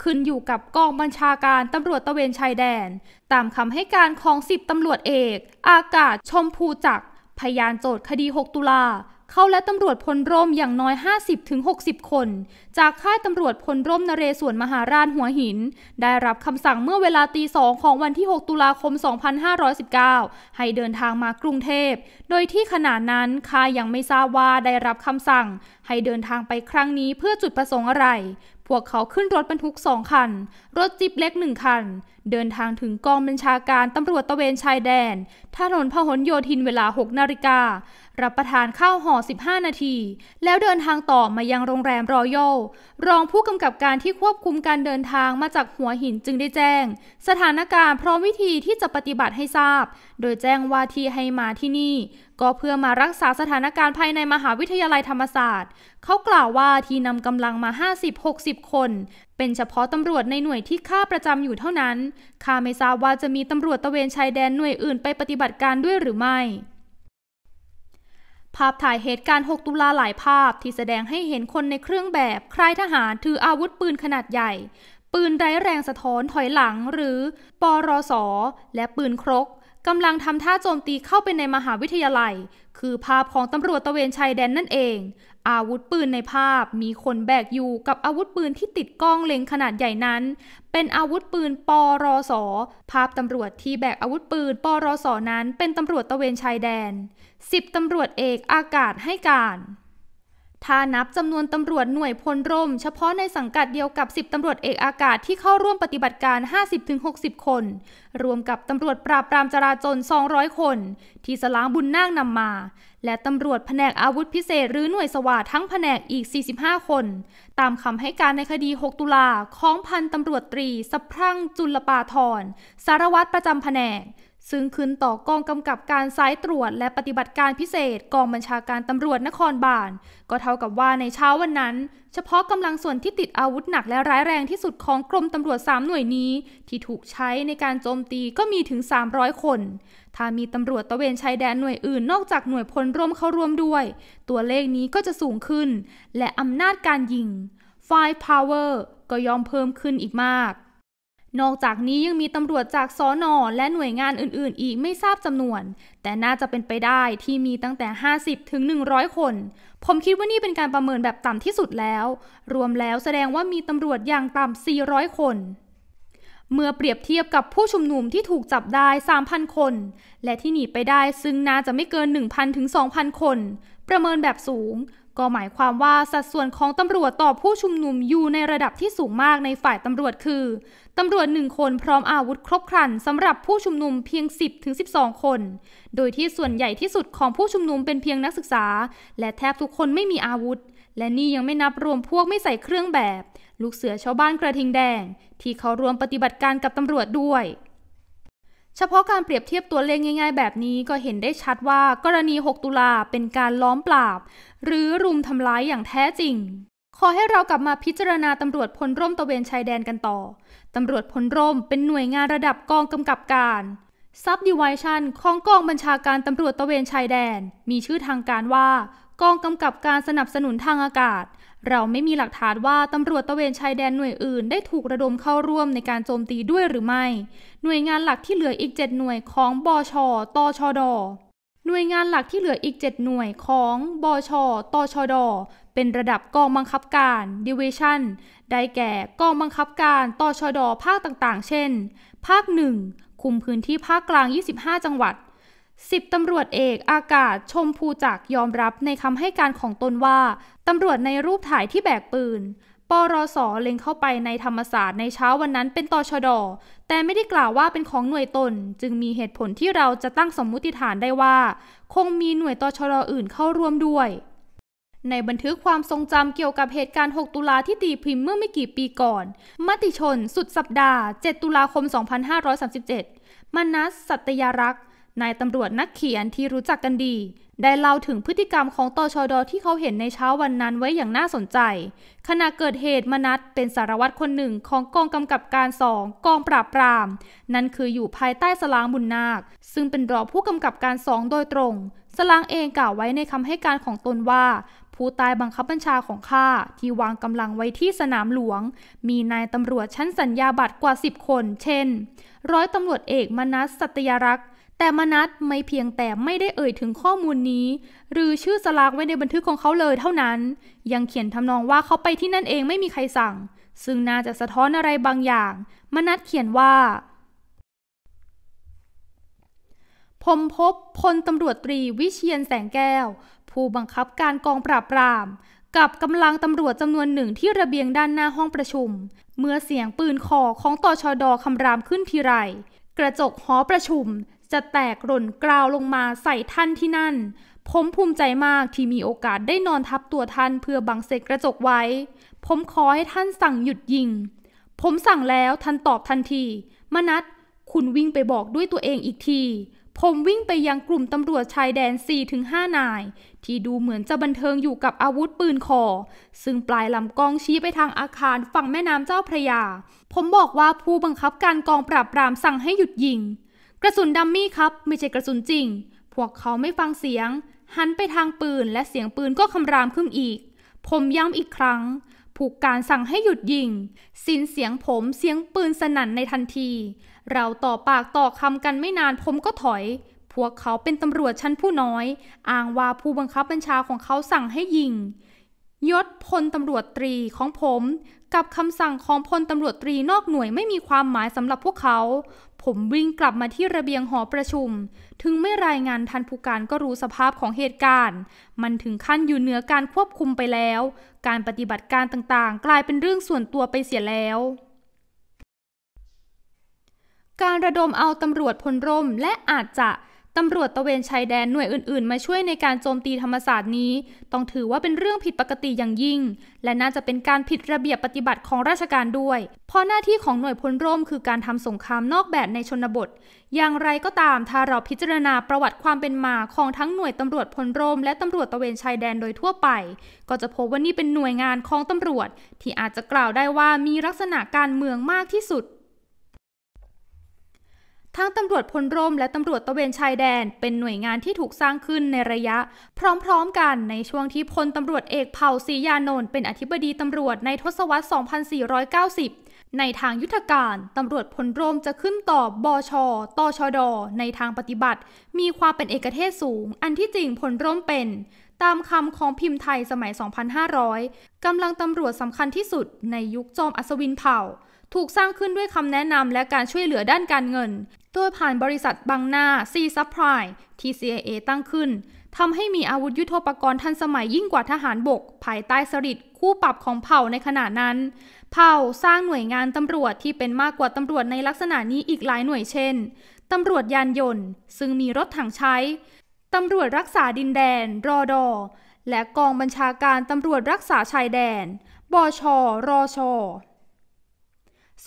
ขึ้นอยู่กับกองบัญชาการตำรวจตะเวนชายแดน ตามคำให้การของสิบตำรวจเอก อากาศชมพูจักพยานโจทย์คดี6ตุลาเขาและตำรวจพลร่มอย่างน้อย 50-60 คน จากค่ายตำรวจพลร่มนเรศวรมหาราชหัวหิน ได้รับคำสั่งเมื่อเวลาตีสองของวันที่ 6 ตุลาคม 2519 ให้เดินทางมากรุงเทพ โดยที่ขณะนั้นค่ายยังไม่ทราบว่าได้รับคำสั่ง ให้เดินทางไปครั้งนี้เพื่อจุดประสงค์อะไรพวกเขาขึ้นรถบรรทุกสองคัน รถจิบเล็กหนึ่งคัน เดินทางถึงกองบัญชาการตำรวจตะเวนชายแดนถนนพหลโยธินเวลา 6 นาฬิกา รับประทานข้าวห่อ15 นาที แล้วเดินทางต่อมายังโรงแรมรอยัลรองผู้กำกับการที่ควบคุมการเดินทางมาจากหัวหินจึงได้แจ้ง สถานการณ์พร้อมวิธีที่จะปฏิบัติให้ทราบ โดยแจ้งว่าที่ให้มาที่นี่ก็เพื่อมารักษาสถานการณ์ภายในมหาวิทยาลัยธรรมศาสตร์ เขากล่าวว่าที่นำกำลังมา 50-60 คน เป็นเฉพาะตำรวจในหน่วยที่ข้าประจำอยู่เท่านั้นข้าไม่ทราบว่าจะมีตำรวจตะเวนชายแดนหน่วยอื่นไปปฏิบัติการด้วยหรือไม่ ภาพถ่ายเหตุการณ์ 6 ตุลาหลายภาพที่แสดงให้เห็นคนในเครื่องแบบคล้ายทหารถืออาวุธปืนขนาดใหญ่ ปืนไร้แรงสะท้อนถอยหลังหรือปอรอสอและปืนครกกำลังทำท่าโจมตีเข้าไปในมหาวิทยาลัย คือภาพของตำรวจตะเวนชายแดนนั่นเอง อาวุธปืนในภาพมีคนแบกอยู่กับอาวุธปืนที่ติดกล้องเล็งขนาดใหญ่นั้น เป็นอาวุธปืนปอรอสภาพตำรวจที่แบกอาวุธปืนปอรอสนั้นเป็นตำรวจตะเวนชายแดนสิบตำรวจเอกอากาศให้การถ้านับจำนวนตำรวจหน่วยพลร่มเฉพาะในสังกัดเดียวกับ 10 ตำรวจเอกอากาศที่เข้าร่วมปฏิบัติการ 50-60 คน รวมกับตำรวจปราบปรามจราจร 200 คนที่สล้างบุญนาคนำมา และตำรวจแผนกอาวุธพิเศษหรือหน่วยสวาททั้งแผนกอีก 45 คน ตามคำให้การในคดี 6 ตุลาของพันตำรวจตรี สพรั่งจุลปาทรสารวัตรประจำแผนกซึ่งขึ้นต่อกองกำกับการสายตรวจและปฏิบัติการพิเศษกองบัญชาการตำรวจนครบาล ก็เท่ากับว่าในเช้าวันนั้น เฉพาะกำลังส่วนที่ติดอาวุธหนักและร้ายแรงที่สุดของกรมตำรวจ 3 หน่วยนี้ ที่ถูกใช้ในการโจมตีก็มีถึง 300 คน ถ้ามีตำรวจตะเวนชายแดนหน่วยอื่นนอกจากหน่วยพลร่วมเข้าร่วมด้วย ตัวเลขนี้ก็จะสูงขึ้น และอำนาจการยิง f i า e p o w e r ก็ยอมเพิ่มขึ้นอีกมากนอกจากนี้ยังมีตำรวจจากสอนอและหน่วยงานอื่นๆ อีกไม่ทราบจำนวน แต่น่าจะเป็นไปได้ที่มีตั้งแต่ 50ถึง100 คนผมคิดว่านี่เป็นการประเมินแบบต่ำที่สุดแล้ว รวมแล้วแสดงว่ามีตำรวจอย่างต่ำ400 คน เมื่อเปรียบเทียบกับผู้ชุมนุมที่ถูกจับได้ 3,000 คน และที่หนีไปได้ซึ่งน่าจะไม่เกิน 1,000ถึง2,000 คน ประเมินแบบสูงก็หมายความว่าสัดส่วนของตำรวจต่อผู้ชุมนุมอยู่ในระดับที่สูงมากในฝ่ายตำรวจคือ ตำรวจหนึ่งคนพร้อมอาวุธครบครันสำหรับผู้ชุมนุมเพียง 10-12 คน โดยที่ส่วนใหญ่ที่สุดของผู้ชุมนุมเป็นเพียงนักศึกษา และแทบทุกคนไม่มีอาวุธ และนี่ยังไม่นับรวมพวกไม่ใส่เครื่องแบบ ลูกเสือชาวบ้านกระทิงแดง ที่เขารวมปฏิบัติการกับตำรวจด้วย เฉพาะการเปรียบเทียบตัวเลขง่ายๆ แบบนี้ก็เห็นได้ชัดว่า กรณี6ตุลาเป็นการล้อมปราบหรือรุมทำร้ายอย่างแท้จริง ขอให้เรากลับมาพิจารณาตำรวจพลร่มตะเวนชายแดนกันต่อ ตำรวจพลร่มเป็นหน่วยงานระดับกองกำกับการ ซับดิวิชันของกองบัญชาการตำรวจตะเวนชายแดน มีชื่อทางการว่า กองกำกับการสนับสนุนทางอากาศ เราไม่มีหลักฐานว่าตำรวจตะเวนชายแดนหน่วยอื่นได้ถูกระดมเข้าร่วมในการโจมตีด้วยหรือไม่ หน่วยงานหลักที่เหลืออีก 7 หน่วยของบอชอตอชอดอหน่วยงานหลักที่เหลืออีก 7 หน่วยของบอชอตอชอดอเป็นระดับกองบังคับการดิวชั่นได้แก่กองบังคับการตอชอดอภาคต่างๆ เช่น ภาค 1 คุมพื้นที่ภาคกลาง 25 จังหวัด 10 ตำรวจเอกอากาศชมภูจักยอมรับในคำให้การของตนว่า ตำรวจในรูปถ่ายที่แบกปืนปรสเล็งเข้าไปในธรรมศาสตร์ในเช้าวันนั้นเป็นตชด แต่ไม่ได้กล่าวว่าเป็นของหน่วยตน จึงมีเหตุผลที่เราจะตั้งสมมุติฐานได้ว่า คงมีหน่วยตชดอื่นเข้าร่วมด้วย ในบันทึกความทรงจำเกี่ยวกับเหตุการณ์ 6 ตุลาที่ตีพิมพ์เมื่อไม่กี่ปีก่อน มติชน สุดสัปดาห์ 7 ตุลาคม 2537มนัส สัตยารักษ์นายตำรวจนักเขียนที่รู้จักกันดีได้เล่าถึงพฤติกรรมของตชดที่เขาเห็นในเช้าวันนั้นไว้อย่างน่าสนใจ ขณะเกิดเหตุมนัดเป็นสารวัตรคนหนึ่งของกองกำกับการสองกองปราบปราม นั่นคืออยู่ภายใต้สลางบุญนาค ซึ่งเป็นรอผู้กำกับการสองโดยตรง สลางเองกล่าวไว้ในคำให้การของตนว่า ผู้ตายบังคับบัญชาของข้าที่วางกำลังไว้ที่สนามหลวง มีนายตำรวจชั้นสัญญาบัตรกว่า 10 คน เช่น ร้อยตำรวจเอกมนัสสัตยรักษ์แต่มนัทไม่เพียงแต่ไม่ได้เอ่ยถึงข้อมูลนี้ หรือชื่อสลากไว้ในบันทึกของเขาเลยเท่านั้น ยังเขียนทำนองว่าเขาไปที่นั่นเองไม่มีใครสั่ง ซึ่งน่าจะสะท้อนอะไรบางอย่าง มนัทเขียนว่าผมพบพลตำรวจตรีวิเชียนแสงแก้ว ผู้บังคับการกองปราบ ปราม กับกำลังตำรวจจำนวนหนึ่งที่ระเบียงด้านหน้าห้องประชุม เมื่อเสียงปืนคอของตอชอดอคำรามขึ้นทีไรกระจกหอประชุมจะแตกหล่นกราวลงมาใส่ท่านที่นั่น ผมภูมิใจมากที่มีโอกาสได้นอนทับตัวท่านเพื่อบังเศษกระจกไว้ ผมขอให้ท่านสั่งหยุดยิง ผมสั่งแล้วท่านตอบทันที มนัดคุณวิ่งไปบอกด้วยตัวเองอีกที ผมวิ่งไปยังกลุ่มตำรวจชายแดน4-5นาย ที่ดูเหมือนจะบันเทิงอยู่กับอาวุธปืนคอ ซึ่งปลายลำกล้องชี้ไปทางอาคารฝั่งแม่น้ำเจ้าพระยา ผมบอกว่าผู้บังคับการกองปราบปรามสั่งให้หยุดยิงกระสุนดัมมี่ครับ ไม่ใช่กระสุนจริง พวกเขาไม่ฟังเสียง หันไปทางปืนและเสียงปืนก็คำรามขึ้นอีก ผมย้ำอีกครั้ง ผูกการสั่งให้หยุดยิงสิ้นเสียงผมเสียงปืนสนั่นในทันที เราต่อปากต่อคำกันไม่นานผมก็ถอย พวกเขาเป็นตำรวจชั้นผู้น้อยอ้างว่าผู้บังคับบัญชาของเขาสั่งให้ยิงยศพลตำรวจตรีของผม กับคำสั่งของพลตำรวจตรีนอกหน่วยไม่มีความหมายสำหรับพวกเขาผมวิ่งกลับมาที่ระเบียงหอประชุม ถึงไม่รายงานทันผู้การก็รู้สภาพของเหตุการณ์ มันถึงขั้นอยู่เหนือการควบคุมไปแล้ว การปฏิบัติการต่างๆ กลายเป็นเรื่องส่วนตัวไปเสียแล้ว การระดมเอาตำรวจพลร่มและอาจจะตำรวจตะเวนชายแดนหน่วยอื่น ๆ มาช่วยในการโจมตีธรรมศาสตร์นี้ ต้องถือว่าเป็นเรื่องผิดปกติอย่างยิ่ง และน่าจะเป็นการผิดระเบียบปฏิบัติของราชการด้วย เพราะหน้าที่ของหน่วยพลร่มคือการทำสงครามนอกแบบในชนบท อย่างไรก็ตามถ้าเราพิจารณาประวัติความเป็นมาของทั้งหน่วยตำรวจพลร่มและตำรวจตะเวนชายแดนโดยทั่วไป ก็จะพบว่านี่เป็นหน่วยงานของตำรวจ ที่อาจจะกล่าวได้ว่ามีลักษณะการเมืองมากที่สุดทั้งตำรวจพลร่มและตำรวจตะเวนชายแดนเป็นหน่วยงานที่ถูกสร้างขึ้นในระยะพร้อมๆ กันในช่วงที่พลตำรวจเอกเผ่าศรียานนท์เป็นอธิบดีตำรวจในทศวรรษ 2490 ในทางยุทธการตำรวจพลร่มจะขึ้นต่อบอชอตอชอดอในทางปฏิบัติมีความเป็นเอกเทศสูงอันที่จริงพลร่มเป็นตามคำของพิมพ์ไทยสมัย 2500 กำลังตำรวจสำคัญที่สุดในยุคจอมอัศวินเผ่า ถูกสร้างขึ้นด้วยคำแนะนำและการช่วยเหลือด้านการเงินโดยผ่านบริษัทบางนาซีซัพพลายที่ CIA ตั้งขึ้นทำให้มีอาวุธยุโทโธปกรณ์ทันสมัยยิ่งกว่าทหารบก ภายใต้สริดคู่ปรับของเผ่าในขณะนั้น เผ่าสร้างหน่วยงานตำรวจที่เป็นมากกว่าตำรวจในลักษณะนี้อีกหลายหน่วยเช่นตำรวจยานยนต์ ซึ่งมีรถถังใช้ตำรวจรักษาดินแดน รอดอและกองบัญชาการตำรวจรักษาชายแดนบอชอรอชอ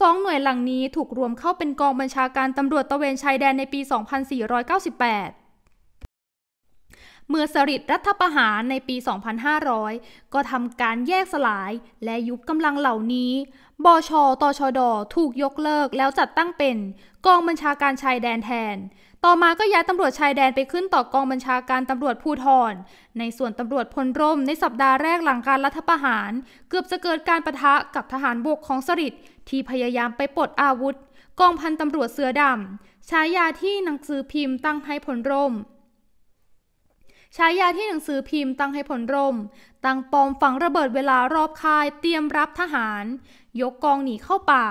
สองหน่วยหลังนี้ถูกรวมเข้าเป็นกองบัญชาการตำรวจตะเวนชายแดนในปี 2498 เมื่อสริตรัฐประหารในปี 2500 ก็ทำการแยกสลายและยุบกำลังเหล่านี้ บชตชดถูกยกเลิกแล้วจัดตั้งเป็น กองบัญชาการชายแดนแทน ต่อมาก็ย้ายตำรวจชายแดนไปขึ้นต่อกองบัญชาการตำรวจภูธร ในส่วนตำรวจพลร่มในสัปดาห์แรกหลังการรัฐประหาร เกือบจะเกิดการประทะกับทหารบกของสริตที่พยายามไปปลดอาวุธกองพันตำรวจเสือดำฉายาที่หนังสือพิมพ์ตั้งให้ผลร่มฉายาที่หนังสือพิมพ์ตั้งให้ผลร่มตั้งปอมฝังระเบิดเวลารอบค่ายเตรียมรับทหาร ยกกองหนีเข้าป่า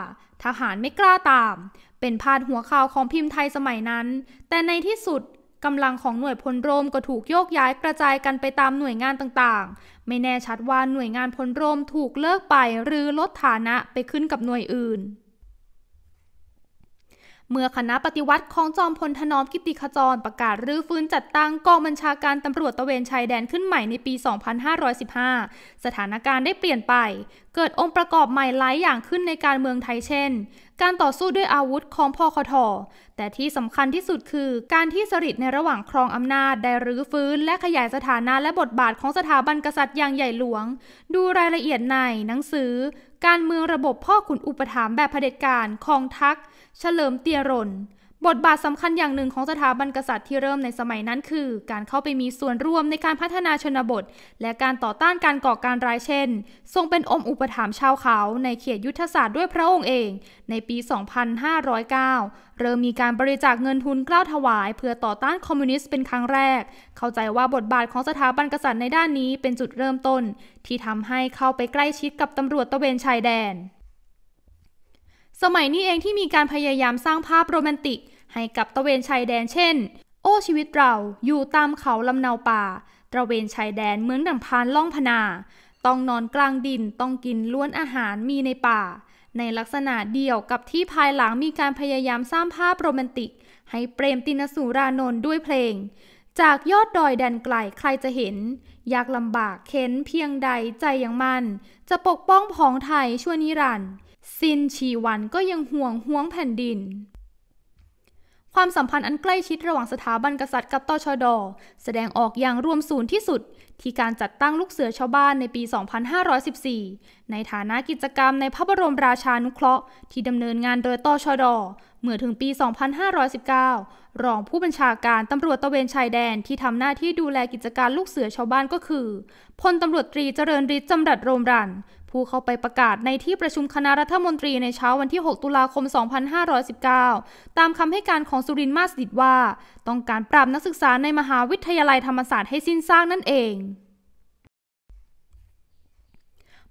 ทหารไม่กล้าตาม เป็นพาดหัวข่าวของพิมพ์ไทยสมัยนั้น แต่ในที่สุดกำลังของหน่วยพลโรมก็ถูกโยกย้ายกระจายกันไปตามหน่วยงานต่างๆ ไม่แน่ชัดว่าหน่วยงานพลโรมถูกเลิกไปหรือลดฐานะไปขึ้นกับหน่วยอื่น เมื่อคณะปฏิวัติของจอมพลถนอมกิติขจรประกาศรื้อฟื้นจัดตั้งกองบัญชาการตำรวจตะเวนชายแดนขึ้นใหม่ในปี 2515 สถานการณ์ได้เปลี่ยนไป เกิดองค์ประกอบใหม่หลายอย่างขึ้นในการเมืองไทยเช่นการต่อสู้ด้วยอาวุธของพอคทแต่ที่สำคัญที่สุดคือการที่สริดในระหว่างครองอำนาจ ได้รื้อฟื้นและขยายสถานะและบทบาทของสถาบันกษัตริย์อย่างใหญ่หลวง ดูรายละเอียดในหนังสือการเมืองระบบพ่อขุนอุปถัมภ์แบบเผด็จการของทัก เฉลิมเตียรนบทบาทสำคัญอย่างหนึ่งของสถาบันกษัตริย์ที่เริ่มในสมัยนั้นคือการเข้าไปมีส่วนร่วมในการพัฒนาชนบท และการต่อต้านการก่อการร้ายเช่น ทรงเป็นอมอุปถัมภ์ชาวเขาในเขตยุทธศาสตร์ด้วยพระองค์เอง ในปี 2509 เริ่มมีการบริจาคเงินทุนกล้าวถวาย เพื่อต่อต้านคอมมิวนิสต์เป็นครั้งแรก เข้าใจว่าบทบาทของสถาบันกษัตริย์ในด้านนี้เป็นจุดเริ่มต้น ที่ทำให้เข้าไปใกล้ชิดกับตำรวจตะเวนชายแดน สมัยนี้เองที่มีการพยายามสร้างภาพโรแมนติกให้กับตะเวนชายแดนเช่น โอ้ชีวิตเราอยู่ตามเขาลำเนาป่าตะเวนชายแดนเหมือนดั่งพานล่องพนา ต้องนอนกลางดินต้องกินล้วนอาหารมีในป่า ในลักษณะเดียวกับที่ภายหลังมีการพยายามสร้างภาพโรแมนติก ให้เปรมตินสุรานนท์ด้วยเพลง จากยอดดอยแดนไกล ใครจะเห็น ยากลำบากเข็นเพียงใดใจยังมันจะปกป้องผองไทยชั่วนิรันดร์สินชีวันก็ยังห่วงห่วงแผ่นดินความสัมพันธ์อันใกล้ชิดระหว่างสถาบันกษัตริย์กับตชด แสดงออกอย่างรวมศูนย์ที่สุดที่การจัดตั้งลูกเสือชาวบ้านในปี 2514 ในฐานะกิจกรรมในพระบรมราชานุเคราะห์ที่ดำเนินงานโดยตชด เมื่อถึงปี 2519 รองผู้บัญชาการตำรวจตะเวนชายแดนที่ทำหน้าที่ดูแลกิจการลูกเสือชาวบ้านก็คือพลตำรวจตรีเจริญฤทธิ์จำรัดโรมรันผู้เข้าไปประกาศในที่ประชุมคณะรัฐมนตรีในเช้าวันที่ 6 ตุลาคม 2519 ตามคำให้การของสุรินทร์มาสดิดว่า ต้องการปราบนักศึกษาในมหาวิทยาลัยธรรมศาสตร์ให้สิ้นซากนั่นเอง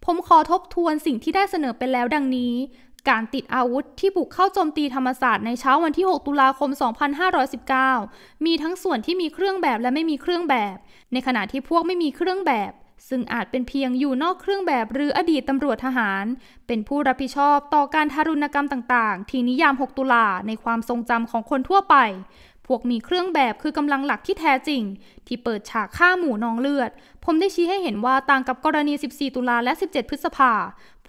ผมขอทบทวนสิ่งที่ได้เสนอไปแล้วดังนี้ การติดอาวุธที่บุกเข้าโจมตีธรรมศาสตร์ในเช้าวันที่ 6 ตุลาคม 2519 มีทั้งส่วนที่มีเครื่องแบบและไม่มีเครื่องแบบ ในขณะที่พวกไม่มีเครื่องแบบซึ่งอาจเป็นเพียงอยู่นอกเครื่องแบบหรืออดีตตำรวจทหาร เป็นผู้รับผิดชอบต่อการทารุณกรรมต่างๆ ที่นิยาม 6 ตุลาในความทรงจำของคนทั่วไป พวกมีเครื่องแบบคือกำลังหลักที่แท้จริง ที่เปิดฉากฆ่าหมู่นองเลือด ผมได้ชี้ให้เห็นว่าต่างกับกรณี 14 ตุลาและ 17 พฤษภา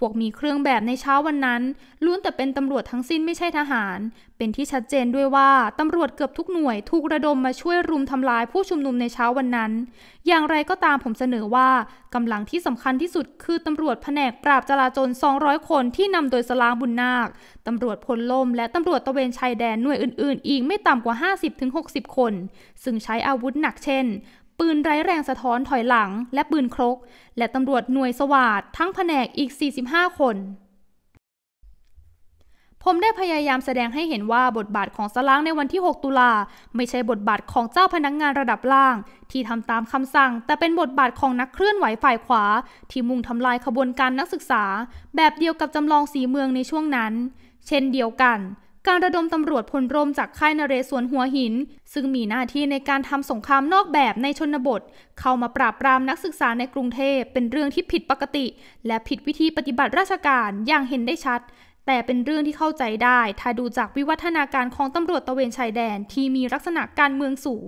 วกมีเครื่องแบบในเช้าวันนั้นล้วนแต่เป็นตำรวจทั้งสิ้นไม่ใช่ทหาร เป็นที่ชัดเจนด้วยว่าตำรวจเกือบทุกหน่วยถูกระดมมาช่วยรุมทำลายผู้ชุมนุมในเช้าวันนั้น อย่างไรก็ตามผมเสนอว่า กำลังที่สำคัญที่สุดคือตำรวจแผนกปราบจลาจล 200 คนที่นำโดยสลางบุญนาคตำรวจพลลมและตำรวจตะเวนชายแดนหน่วยอื่นๆ อีกไม่ต่ำกว่า 50-60 คน ซึ่งใช้อาวุธหนักเช่นปืนไร้แรงสะท้อนถอยหลัง และปืนครก และตำรวจหน่วยสวาดทั้งแผนกอีก 45 คน ผมได้พยายามแสดงให้เห็นว่าบทบาทของสล้างในวันที่ 6 ตุลา ไม่ใช่บทบาทของเจ้าพนักงงานระดับล่าง ที่ทำตามคำสั่ง แต่เป็นบทบาทของนักเคลื่อนไหวฝ่ายขวา ที่มุ่งทำลายขบวนการนักศึกษา แบบเดียวกับจำลองสีเมืองในช่วงนั้น เช่นเดียวกันการระดมตำรวจพลร่มจากค่ายนเรศวรหัวหิน ซึ่งมีหน้าที่ในการทำสงครามนอกแบบในชนบท เข้ามาปราบปรามนักศึกษาในกรุงเทพเป็นเรื่องที่ผิดปกติและผิดวิธีปฏิบัติราชการอย่างเห็นได้ชัด แต่เป็นเรื่องที่เข้าใจได้ถ้าดูจากวิวัฒนาการของตำรวจตะเวนชายแดนที่มีลักษณะการเมืองสูง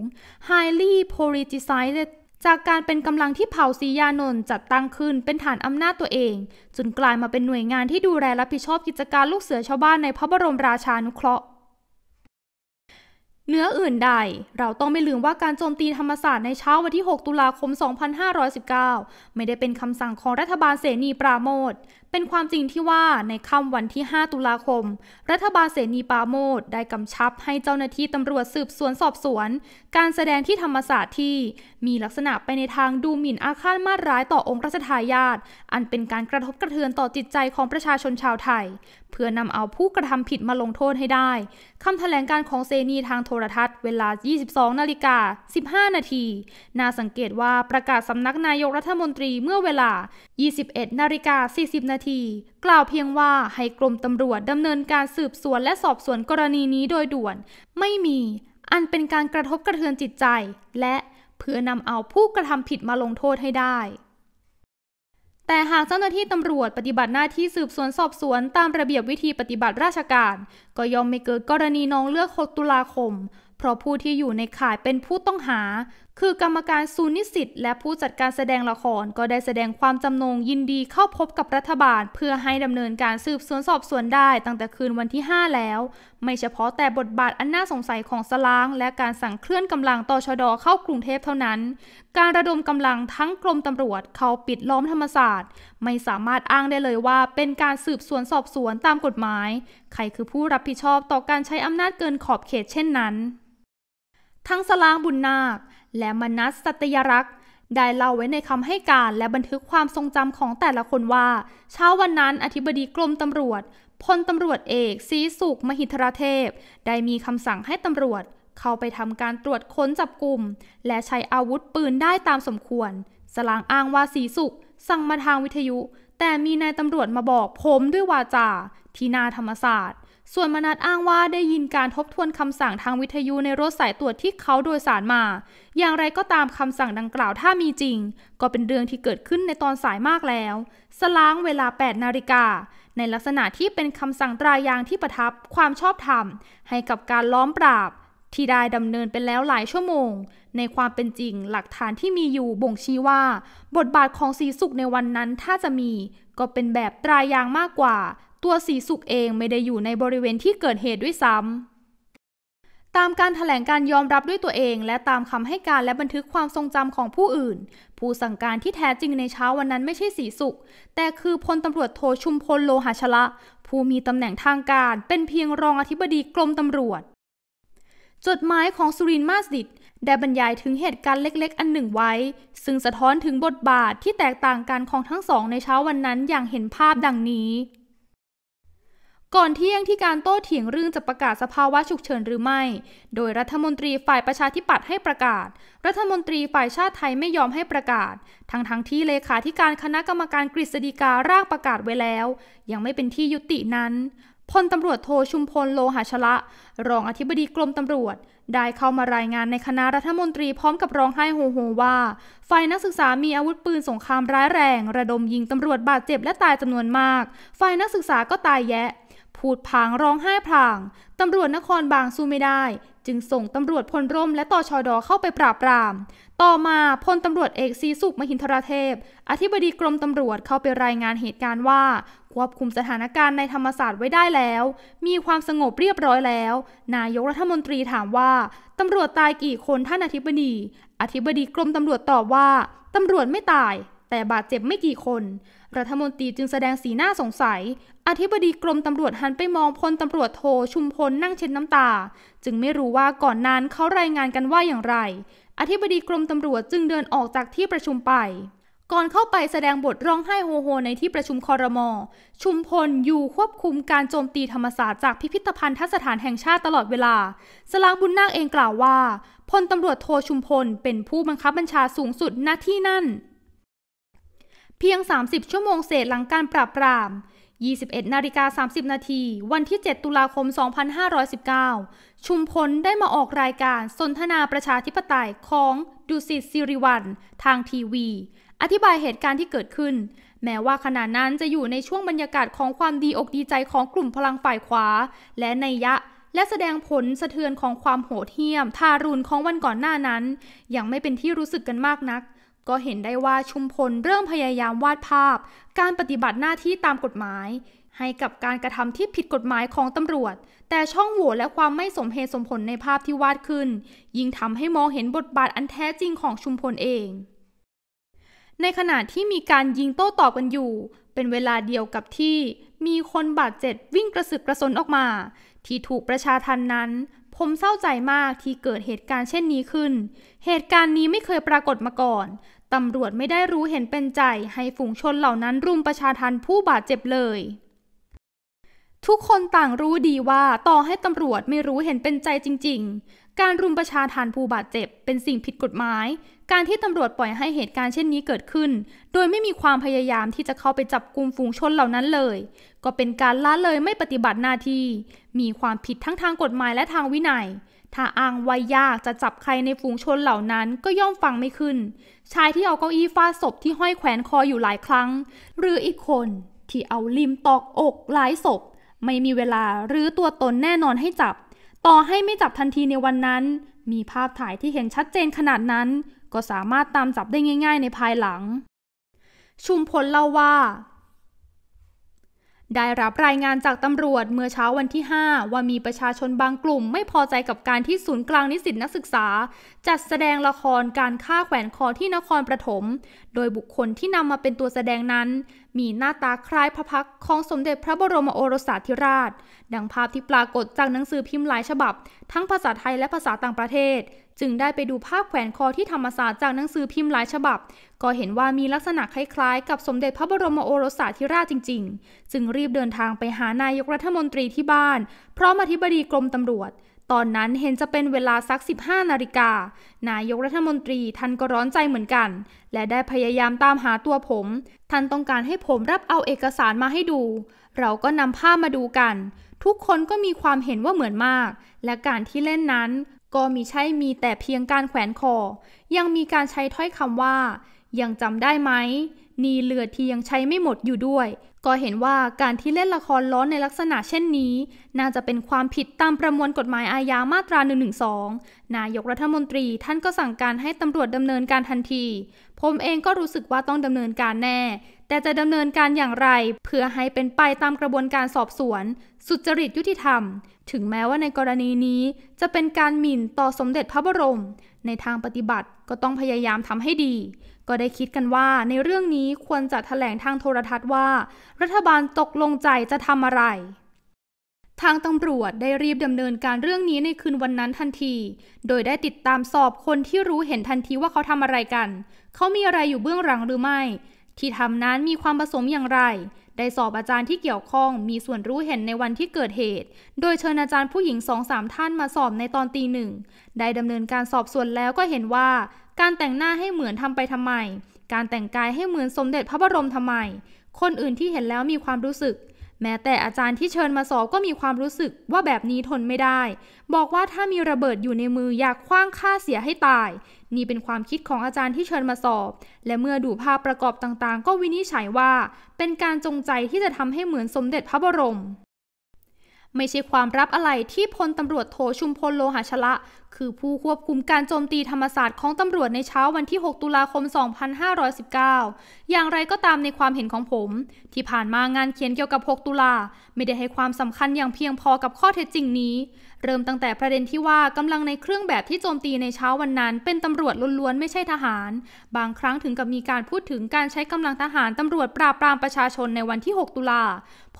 highly politicized จากการเป็นกำลังที่เผาซียานน์จัดตั้งขึ้นเป็นฐานอำนาจตัวเองจนกลายมาเป็นหน่วยงานที่ดูแลรับผิดชอบกิจการลูกเสือชาวบ้านในพระบรมราชานุเคราะห์ เนื้ออื่นใด เราต้องไม่ลืมว่าการโจมตีธรรมศาสตร์ในเช้าวันที่ 6 ตุลาคม 2519 ไม่ได้เป็นคำสั่งของรัฐบาลเสนีปราโมทเป็นความจริงที่ว่าในค่ำวันที่ 5 ตุลาคม รัฐบาลเสนีปาโมดได้กำชับให้เจ้าหน้าที่ตำรวจสืบสวนสอบสวน การแสดงที่ธรรมศาสตร์ที่ มีลักษณะไปในทางดูหมิ่นอาฆาตมาร้ายต่อองค์รัชทายาทอันเป็นการกระทบกระเทือนต่อจิตใจของประชาชนชาวไทย เพื่อนำเอาผู้กระทำผิดมาลงโทษให้ได้คำแถลงการของเสนีทางโทรทัศน์เวลา 22 นาฬิกา15 นาทีน่าสังเกตว่าประกาศสำนักนายกรัฐมนตรีเมื่อเวลา 21 นาฬิกา 40 นาทีทีกล่าวเพียงว่าให้กรมตำรวจดำเนินการสืบสวนและสอบสวนกรณีนี้โดยด่วนไม่มีอันเป็นการกระทบกระเทือนจิตใจ และเพื่อนำเอาผู้กระทำผิดมาลงโทษให้ได้ แต่หากเจ้าหน้าที่ตำรวจปฏิบัติหน้าที่สืบสวนสอบสวนตามระเบียบวิธีปฏิบัติราชการ ก็ย่อมไม่เกิดกรณีน้องเลือก6ตุลาคม เพราะผู้ที่อยู่ในข่ายเป็นผู้ต้องหาคือกรรมการซูนิสิตและผู้จัดการแสดงละครก็ได้แสดงความจำนงยินดีเข้าพบกับรัฐบาล เพื่อให้ดำเนินการสืบสวนสอบสวนได้ตั้งแต่คืนวันที่ 5 แล้ว ไม่เฉพาะแต่บทบาทอันน่าสงสัยของสล้าง และการสั่งเคลื่อนกำลังต่อชดเข้ากรุงเทพเท่านั้น การระดมกำลังทั้งกรมตำรวจ เข้าปิดล้อมธรรมศาสตร์ไม่สามารถอ้างได้เลยว่าเป็นการสืบสวนสอบสวนตามกฎหมายใครคือผู้รับผิดชอบต่อการใช้อำนาจเกินขอบเขตเช่นนั้น ทั้งสลางบุญนาคและมนัสสัตยรักษ์ได้เล่าไว้ในคำให้การและบันทึกความทรงจำของแต่ละคนว่าเช้าวันนั้นอธิบดีกรมตำรวจ พลตำรวจเอกซีสุข มหิทรเทพ ได้มีคำสั่งให้ตำรวจ เข้าไปทำการตรวจค้นจับกลุ่ม และใช้อาวุธปืนได้ตามสมควร สลางอ้างว่าสีสุข สั่งมาทางวิทยุ แต่มีนายตำรวจมาบอกผมด้วยวาจาที่นาธรรมศาสตร์ส่วนมนัดอ้างว่าได้ยินการทบทวนคำสั่งทางวิทยุในรถสายตรวจที่เขาโดยสารมา อย่างไรก็ตามคำสั่งดังกล่าวถ้ามีจริง ก็เป็นเรื่องที่เกิดขึ้นในตอนสายมากแล้ว สล้างเวลา8นาฬิกาในลักษณะที่เป็นคำสั่งตรายางที่ประทับความชอบธรรมให้กับการล้อมปราบที่ได้ดำเนินไปแล้วหลายชั่วโมง ในความเป็นจริงหลักฐานที่มีอยู่ บ่งชี้ว่า บทบาทของสีสุขในวันนั้นถ้าจะมีก็เป็นแบบตรายางมากกว่าตัวสีสุกเองไม่ได้อยู่ในบริเวณที่เกิดเหตุด้วยซ้ำตามการถแถลงการยอมรับด้วยตัวเองและตามคำให้การและบันทึกความทรงจำของผู้อื่น ผู้สั่งการที่แท้จริงในเช้าวันนั้นไม่ใช่สีสุก แต่คือพลตำรวจโทชุมพลโลหะชละผู้มีตำแหน่งทางการเป็นเพียงรองอธิบดีกรมตำรวจ จดหมายของสุรินมาสดิตได้บรรยายถึงเหตุการณ์เล็กๆ อันหนึ่งไว้ ซึ่งสะท้อนถึงบทบาทที่แตกต่างกันของทั้งสองในเช้าวันนั้นอย่างเห็นภาพดังนี้ก่อนเที่ยงที่การโต้เถียงเรื่องจะประกาศสภาวะฉุกเฉินหรือไม่ โดยรัฐมนตรีฝ่ายประชาธิปัตย์ให้ประกาศ รัฐมนตรีฝ่ายชาติไทยไม่ยอมให้ประกาศ ทั้งทั้งที่เลขาธิการคณะกรรมการกฤษฎีการ่างประกาศไว้แล้ว ยังไม่เป็นที่ยุตินั้นพลตำรวจโทชุมพลโลหะชละ รองอธิบดีกรมตำรวจ ได้เข้ามารายงานในคณะรัฐมนตรีพร้อมกับร้องไห้โฮโฮว่า ฝ่ายนักศึกษามีอาวุธปืนสงครามร้ายแรง ระดมยิงตำรวจบาดเจ็บและตายจำนวนมาก ฝ่ายนักศึกษาก็ตายแยะพูดพางร้องไห้พลางตำรวจนครบางสู้ไม่ได้ จึงส่งตำรวจพลร่มและต่อชอดอเข้าไปปราบปรามต่อมาพลตำรวจเอกซีสุขมหินทรเทพ อธิบดีกรมตำรวจเข้าไปรายงานเหตุการณ์ว่า ควบคุมสถานการณ์ในธรรมศาสตร์ไว้ได้แล้ว มีความสงบเรียบร้อยแล้ว นายกรัฐมนตรีถามว่าตำรวจตายกี่คนท่านอธิบดีอธิบดีกรมตำรวจตอบว่า ตำรวจไม่ตาย แต่บาดเจ็บไม่กี่คนรัฐมนตรีจึงแสดงสีหน้าสงสัย อธิบดีกรมตำรวจหันไปมองพลตำรวจโทชุมพลนั่งเช็ดน้ำตา จึงไม่รู้ว่าก่อนนั้นเขา รายงานกันว่าอย่างไร อธิบดีกรมตำรวจจึงเดินออกจากที่ประชุมไป ก่อนเข้าไปแสดงบทร้องไห้โฮโฮในที่ประชุมคอรมอชุมพลอยู่ควบคุมการโจมตีธรรมศาสตร์จากพิพิธภัณฑ์ทสถานแห่งชาติตลอดเวลา สลางบุญนาคเองกล่าวว่า พลตำรวจโทชุมพลเป็นผู้บังคับบัญชาสูงสุดหน้าที่นั่นพียง 30 ชั่วโมงเศษหลังการปราบปราม 21 นาฬิกา30 นาที วันที่ 7 ตุลาคม 2519 ชุมพลได้มาออกรายการสนทนาประชาธิปไตยของดุสิตสิริวัลทางทีวี อธิบายเหตุการณ์ที่เกิดขึ้น แม้ว่าขณะนั้นจะอยู่ในช่วงบรรยากาศของความดีอกดีใจของกลุ่มพลังฝ่ายขวาและในยะ และแสดงผลสะเทือนของความโหดเหี้ยม ทารุณของวันก่อนหน้านั้น ยังไม่เป็นที่รู้สึกกันมากนักก็เห็นได้ว่าชุมพลเริ่มพยายามวาดภาพ การปฏิบัติหน้าที่ตามกฎหมาย ให้กับการกระทำที่ผิดกฎหมายของตำรวจ แต่ช่องโหว่และความไม่สมเหตุสมผลในภาพที่วาดขึ้น ยิ่งทำให้มองเห็นบทบาทอันแท้จริงของชุมพลเอง ในขณะที่มีการยิงโต้ตอบกันอยู่ เป็นเวลาเดียวกับที่ มีคนบาดเจ็บวิ่งกระสึกกระสนออกมา ที่ถูกประชาทันนั้น ผมเศร้าใจมากที่เกิดเหตุการณ์เช่นนี้ขึ้น เหตุการณ์นี้ไม่เคยปรากฏมาก่อนตำรวจไม่ได้รู้เห็นเป็นใจให้ฝูงชนเหล่านั้นรุมประชาทันผู้บาดเจ็บเลย ทุกคนต่างรู้ดีว่าต่อให้ตำรวจไม่รู้เห็นเป็นใจจริง ๆ การรุมประชาทันผู้บาดเจ็บเป็นสิ่งผิดกฎหมาย การที่ตำรวจปล่อยให้เหตุการณ์เช่นนี้เกิดขึ้น โดยไม่มีความพยายามที่จะเข้าไปจับกลุ่มฝูงชนเหล่านั้นเลย ก็เป็นการละเลยไม่ปฏิบัติหน้าที่ มีความผิดทั้งทางกฎหมายและทางวินยัยถ้าอ้างว่ายากจะจับใครในฝูงชนเหล่านั้นก็ย่อมฟังไม่ขึ้น ชายที่เอาเก้าอี้ฟาดศพที่ห้อยแขวนคออยู่หลายครั้ง หรืออีกคนที่เอาลิมตอกอกหลายศพ ไม่มีเวลาหรือตัวตนแน่นอนให้จับ ต่อให้ไม่จับทันทีในวันนั้น มีภาพถ่ายที่เห็นชัดเจนขนาดนั้น ก็สามารถตามจับได้ง่าย ๆ ในภายหลัง ชุมพลเล่าว่าได้รับรายงานจากตำรวจเมื่อเช้าวันที่ 5 ว่ามีประชาชนบางกลุ่มไม่พอใจกับการที่ศูนย์กลางนิสิตนักศึกษาจัดแสดงละครการฆ่าแขวนคอที่นครปฐมโดยบุคคลที่นำมาเป็นตัวแสดงนั้นมีหน้าตาคล้ายพระพักของสมเด็จพระบรมโอรสาธิราช ดังภาพที่ปรากฏจากหนังสือพิมพ์หลายฉบับ ทั้งภาษาไทยและภาษาต่างประเทศจึงได้ไปดูภาพแขวนคอที่ธรรมศาสตร์จากหนังสือพิมพ์หลายฉบับ ก็เห็นว่ามีลักษณะคล้ายๆ กับสมเด็จพระบรมโอรสาธิราชจริงๆ จึงรีบเดินทางไปหานายกรัฐมนตรีที่บ้านพร้อมอธิบดีกรมตำรวจ ตอนนั้นเห็นจะเป็นเวลาสัก 15 นาฬิกา นายกรัฐมนตรีท่านก็ร้อนใจเหมือนกัน และได้พยายามตามหาตัวผม ท่านต้องการให้ผมรับเอาเอกสารมาให้ดู เราก็นำภาพมาดูกัน ทุกคนก็มีความเห็นว่าเหมือนมาก และการที่เล่นนั้นก็มีใช่มีแต่เพียงการแขวนคอ ยังมีการใช้ถ้อยคำว่า ยังจำได้ไหม นี่เลือดที่ยังใช้ไม่หมดอยู่ด้วยก็เห็นว่าการที่เล่นละครล้อในลักษณะเช่นนี้ น่าจะเป็นความผิดตามประมวลกฎหมายอาญามาตรา112นายกรัฐมนตรีท่านก็สั่งการให้ตำรวจดำเนินการทันที ผมเองก็รู้สึกว่าต้องดำเนินการแน่ แต่จะดำเนินการอย่างไร เพื่อให้เป็นไปตามกระบวนการสอบสวน สุจริตยุติธรรม ถึงแม้ว่าในกรณีนี้ จะเป็นการหมิ่นต่อสมเด็จพระบรมในทางปฏิบัติก็ต้องพยายามทำให้ดีก็ได้คิดกันว่าในเรื่องนี้ควรจะถแถลงทางโทรทัศน์ว่า รัฐบาลตกลงใจจะทำอะไร ทางตำรวจได้รีบดำเนินการเรื่องนี้ในคืนวันนั้นทันที โดยได้ติดตามสอบคนที่รู้เห็นทันทีว่าเขาทำอะไรกัน เขามีอะไรอยู่เบื้องหลังหรือไม่ ที่ทำนั้นมีความประสงค์อย่างไร ได้สอบอาจารย์ที่เกี่ยวข้อง มีส่วนรู้เห็นในวันที่เกิดเหตุ โดยเชิญอาจารย์ผู้หญิงสองสามท่านมาสอบในตอนตีหนึ่ง ได้ดำเนินการสอบส่วนแล้วก็เห็นว่าการแต่งหน้าให้เหมือนทำไปทำไม การแต่งกายให้เหมือนสมเด็จพระบรมทำไม คนอื่นที่เห็นแล้วมีความรู้สึก แม้แต่อาจารย์ที่เชิญมาสอบก็มีความรู้สึกว่าแบบนี้ทนไม่ได้ บอกว่าถ้ามีระเบิดอยู่ในมืออยากคว้างฆ่าเสียให้ตาย นี่เป็นความคิดของอาจารย์ที่เชิญมาสอบ และเมื่อดูภาพประกอบต่างๆ ก็วินิจฉัยว่า เป็นการจงใจที่จะทำให้เหมือนสมเด็จพระบรมไม่ใช่ความรับอะไรที่พลตำรวจโทชุมพลโลหะชละ คือผู้ควบคุมการโจมตีธรรมศาสตร์ของตำรวจในเช้าวันที่ 6 ตุลาคม 2519 อย่างไรก็ตามในความเห็นของผมที่ผ่านมางานเขียนเกี่ยวกับ 6 ตุลา ไม่ได้ให้ความสำคัญอย่างเพียงพอกับข้อเท็จจริงนี้ เริ่มตั้งแต่ประเด็นที่ว่ากำลังในเครื่องแบบที่โจมตีในเช้าวันนั้นเป็นตำรวจล้วนๆไม่ใช่ทหาร บางครั้งถึงกับมีการพูดถึงการใช้กำลังทหารตำรวจปราบปรามประชาชนในวันที่ 6 ตุลา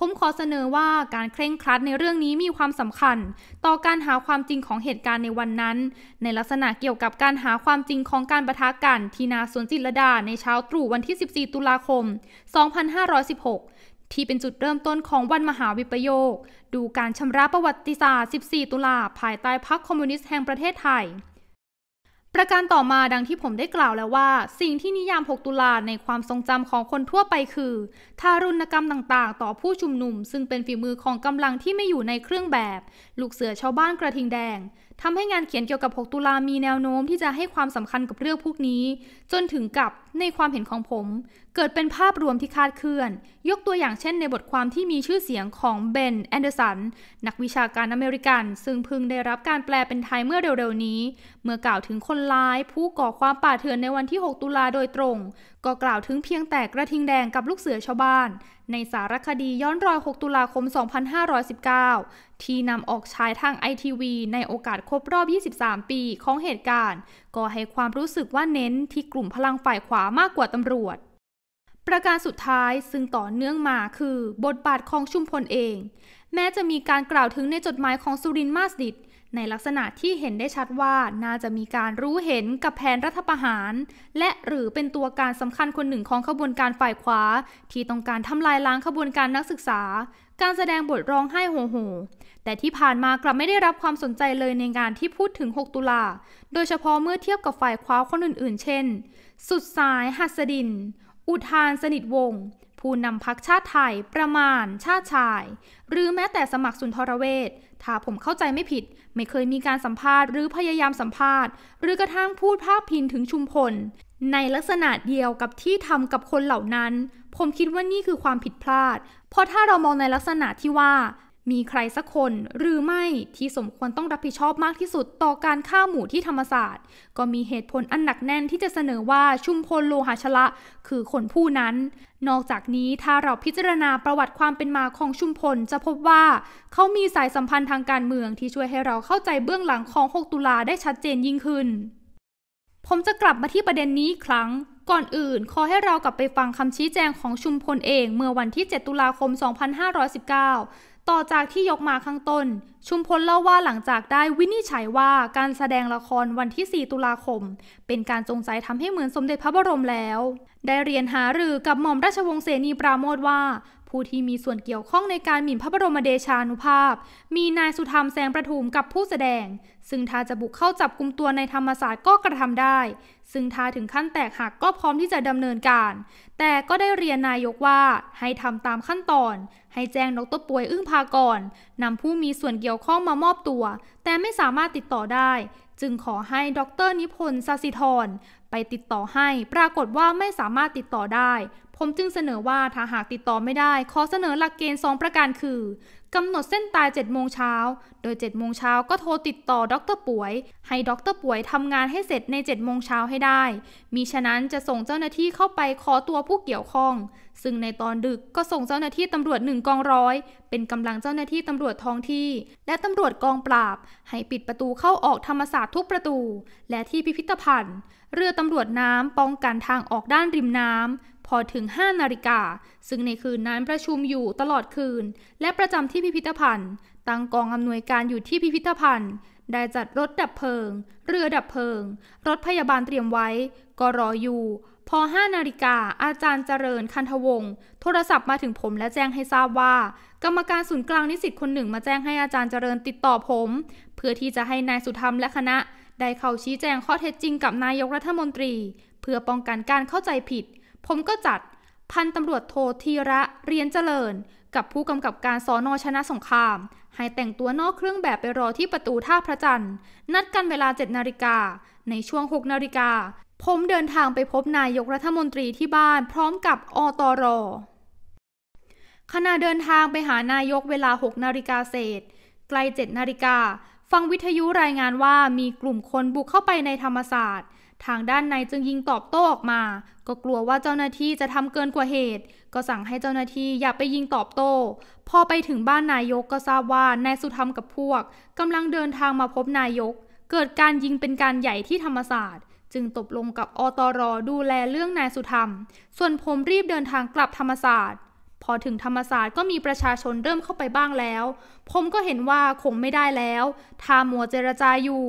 ผมขอเสนอว่าการเคร่งครัดในเรื่องนี้มีความสำคัญ ต่อการหาความจริงของเหตุการณ์ในวันนั้น ในลักษณะเกี่ยวกับการหาความจริงของการประทะกันที่นาสวนจิตรดาในเช้าตรู่วันที่ 14 ตุลาคม 2516 ที่เป็นจุดเริ่มต้นของวันมหาวิปโยค ดูการชำระประวัติศาสตร์ 14 ตุลาภายใต้พรรคคอมมิวนิสต์แห่งประเทศไทยประการต่อมาดังที่ผมได้กล่าวแล้วว่า สิ่งที่นิยาม6 ตุลาในความทรงจำของคนทั่วไปคือ ทารุณกรรมต่างๆต่อผู้ชุมนุมซึ่งเป็นฝีมือของกำลังที่ไม่อยู่ในเครื่องแบบ ลูกเสือชาวบ้านกระทิงแดงทำให้งานเขียนเกี่ยวกับ 6 ตุลามีแนวโน้มที่จะให้ความสำคัญกับเรื่องพวกนี้ จนถึงกับในความเห็นของผม เกิดเป็นภาพรวมที่คาดเคลื่อน ยกตัวอย่างเช่นในบทความที่มีชื่อเสียงของเบนแอนเดอร์สัน นักวิชาการอเมริกันซึ่งพึงได้รับการแปลเป็นไทยเมื่อเร็วๆ นี้ เมื่อกล่าวถึงคนร้ายผู้ก่อความป่าเถื่อนในวันที่ 6 ตุลาโดยตรง ก็กล่าวถึงเพียงแต่กระทิงแดงกับลูกเสือชาวบ้านในสารคดีย้อนรอย 6 ตุลาคม 2519 ที่นำออกฉายทางไอทีวีในโอกาสครบรอบ 23 ปีของเหตุการณ์ ก็ให้ความรู้สึกว่าเน้นที่กลุ่มพลังฝ่ายขวามากกว่าตำรวจ ประการสุดท้ายซึ่งต่อเนื่องมาคือบทบาทของชุมพลเอง แม้จะมีการกล่าวถึงในจดหมายของสุรินมาสดิดในลักษณะที่เห็นได้ชัดว่าน่าจะมีการรู้เห็นกับแผนรัฐประหาร และหรือเป็นตัวการสำคัญคนหนึ่งของขบวนการฝ่ายขวา ที่ต้องการทำลายล้างขบวนการนักศึกษา การแสดงบทร้องไห้โหโหแต่ที่ผ่านมากลับไม่ได้รับความสนใจเลยในงานที่พูดถึง 6 ตุลาโดยเฉพาะเมื่อเทียบกับฝ่ายขวาคนอื่นๆ เช่น สุดสาย หัสดินอุทานสนิทวงศ์ผู้นำพักชาติไทย ประมาณ ชาติชาย หรือแม้แต่สมัครสุนทรเวชถ้าผมเข้าใจไม่ผิด ไม่เคยมีการสัมภาษณ์หรือพยายามสัมภาษณ์หรือกระทั่งพูดภาพพินถึงชุมพล ในลักษณะเดียวกับที่ทำกับคนเหล่านั้น ผมคิดว่านี่คือความผิดพลาด เพราะถ้าเรามองในลักษณะที่ว่ามีใครสักคนหรือไม่ที่สมควรต้องรับผิดชอบมากที่สุดต่อการฆ่าหมู่ที่ธรรมศาสตร์ ก็มีเหตุผลอันหนักแน่นที่จะเสนอว่าชุมพลโลหะชละคือคนผู้นั้น นอกจากนี้ถ้าเราพิจารณาประวัติความเป็นมาของชุมพลจะพบว่าเขามีสายสัมพันธ์ทางการเมืองที่ช่วยให้เราเข้าใจเบื้องหลังของ 6 ตุลาได้ชัดเจนยิ่งขึ้น ผมจะกลับมาที่ประเด็นนี้ครั้งก่อนอื่นขอให้เรากลับไปฟังคำชี้แจงของชุมพลเอง เมื่อวันที่ 7 ตุลาคม 2519ต่อจากที่ยกมาข้างต้น ชุมพลเล่าว่าหลังจากได้วินิจฉัยว่าการแสดงละครวันที่ 4 ตุลาคม เป็นการจงใจทำให้เหมือนสมเด็จพระบรมแล้ว ได้เรียนหารือกับหม่อมราชวงศ์เสนีปราโมทว่า ผู้ที่มีส่วนเกี่ยวข้องในการหมิ่นพระบรมเดชานุภาพ มีนายสุธรรมแสงประทุมกับผู้แสดง ซึ่งถ้าจะบุกเข้าจับกลุมตัวในธรรมศาสตร์ก็กระทำได้ ซึ่งทาถึงขั้นแตกหักก็พร้อมที่จะดำเนินการ แต่ก็ได้เรียนนายกว่าให้ทำตามขั้นตอนให้แจ้งดรป่วยอึ้งพากรนำผู้มีส่วนเกี่ยวข้องมามอบตัว แต่ไม่สามารถติดต่อได้ จึงขอให้ดร นิพนธ์สสิธร ไปติดต่อให้ปรากฏว่าไม่สามารถติดต่อได้ ผมจึงเสนอว่าถ้าหากติดต่อไม่ได้ ขอเสนอหลักเกณฑ์2ประการคือกำหนดเส้นตาย7โมงเช้าโดย7โมงเช้าก็โทรติดต่อดรป่วย ให้ดรป่วยทำงานให้เสร็จใน7โมงเช้าให้ได้มีฉะนั้นจะส่งเจ้าหน้าที่เข้าไปขอตัวผู้เกี่ยวข้อง ซึ่งในตอนดึกก็ส่งเจ้าหน้าที่ตำรวจหนึ่งกองร้อยเป็นกำลังเจ้าหน้าที่ตำรวจท้องที่ และตำรวจกองปราบ ให้ปิดประตูเข้าออกธรรมศาสตร์ทุกประตู และที่พิพิธภัณฑ์เรือตำรวจน้ำป้องกันทางออกด้านริมน้ำพอถึง5นาฬิกา ซึ่งในคืนนั้นประชุมอยู่ตลอดคืน และประจำที่พิพิธภัณฑ์ ตั้งกองอำนวยการอยู่ที่พิพิธภัณฑ์ ได้จัดรถดับเพลิง เรือดับเพลิง รถพยาบาลเตรียมไว้ ก็รออยู่ พอ5นาฬิกา อาจารย์เจริญคันทวง โทรศัพท์มาถึงผมและแจ้งให้ทราบว่า กรรมการศูนย์กลางนิสิตคนหนึ่งมาแจ้งให้อาจารย์เจริญติดต่อผม เพื่อที่จะให้นายสุธรรมและคณะ ได้เข้าชี้แจงข้อเท็จจริงกับนายกรัฐมนตรี เพื่อป้องกันการเข้าใจผิดผมก็จัดพันตำรวจโทธีระเรียนเจริญ กับผู้กำกับการสอนอชนะสงคราม ให้แต่งตัวนอกเครื่องแบบไปรอที่ประตูท่าพระจันทร์ นัดกันเวลา7นาฬิกา ในช่วง 6 นาฬิกาผมเดินทางไปพบนายกรัฐมนตรีที่บ้านพร้อมกับอตรขณะเดินทางไปหานายกเวลา 6 นาฬิกาเศษใกล้7นาฬิกาฟังวิทยุรายงานว่ามีกลุ่มคนบุกเข้าไปในธรรมศาสตร์ทางด้านในจึงยิงตอบโต้ออกมา ก็กลัวว่าเจ้าหน้าที่จะทำเกินกว่าเหตุ ก็สั่งให้เจ้าหน้าที่อย่าไปยิงตอบโต้ พอไปถึงบ้านนายกก็ทราบว่านายสุธรรมกับพวกกำลังเดินทางมาพบนายก เกิดการยิงเป็นการใหญ่ที่ธรรมศาสตร์ จึงตบลงกับอตรดูแลเรื่องนายสุธรรม ส่วนผมรีบเดินทางกลับธรรมศาสตร์ พอถึงธรรมศาสตร์ก็มีประชาชนเริ่มเข้าไปบ้างแล้ว ผมก็เห็นว่าคงไม่ได้แล้วถ้ามัวเจรจาอยู่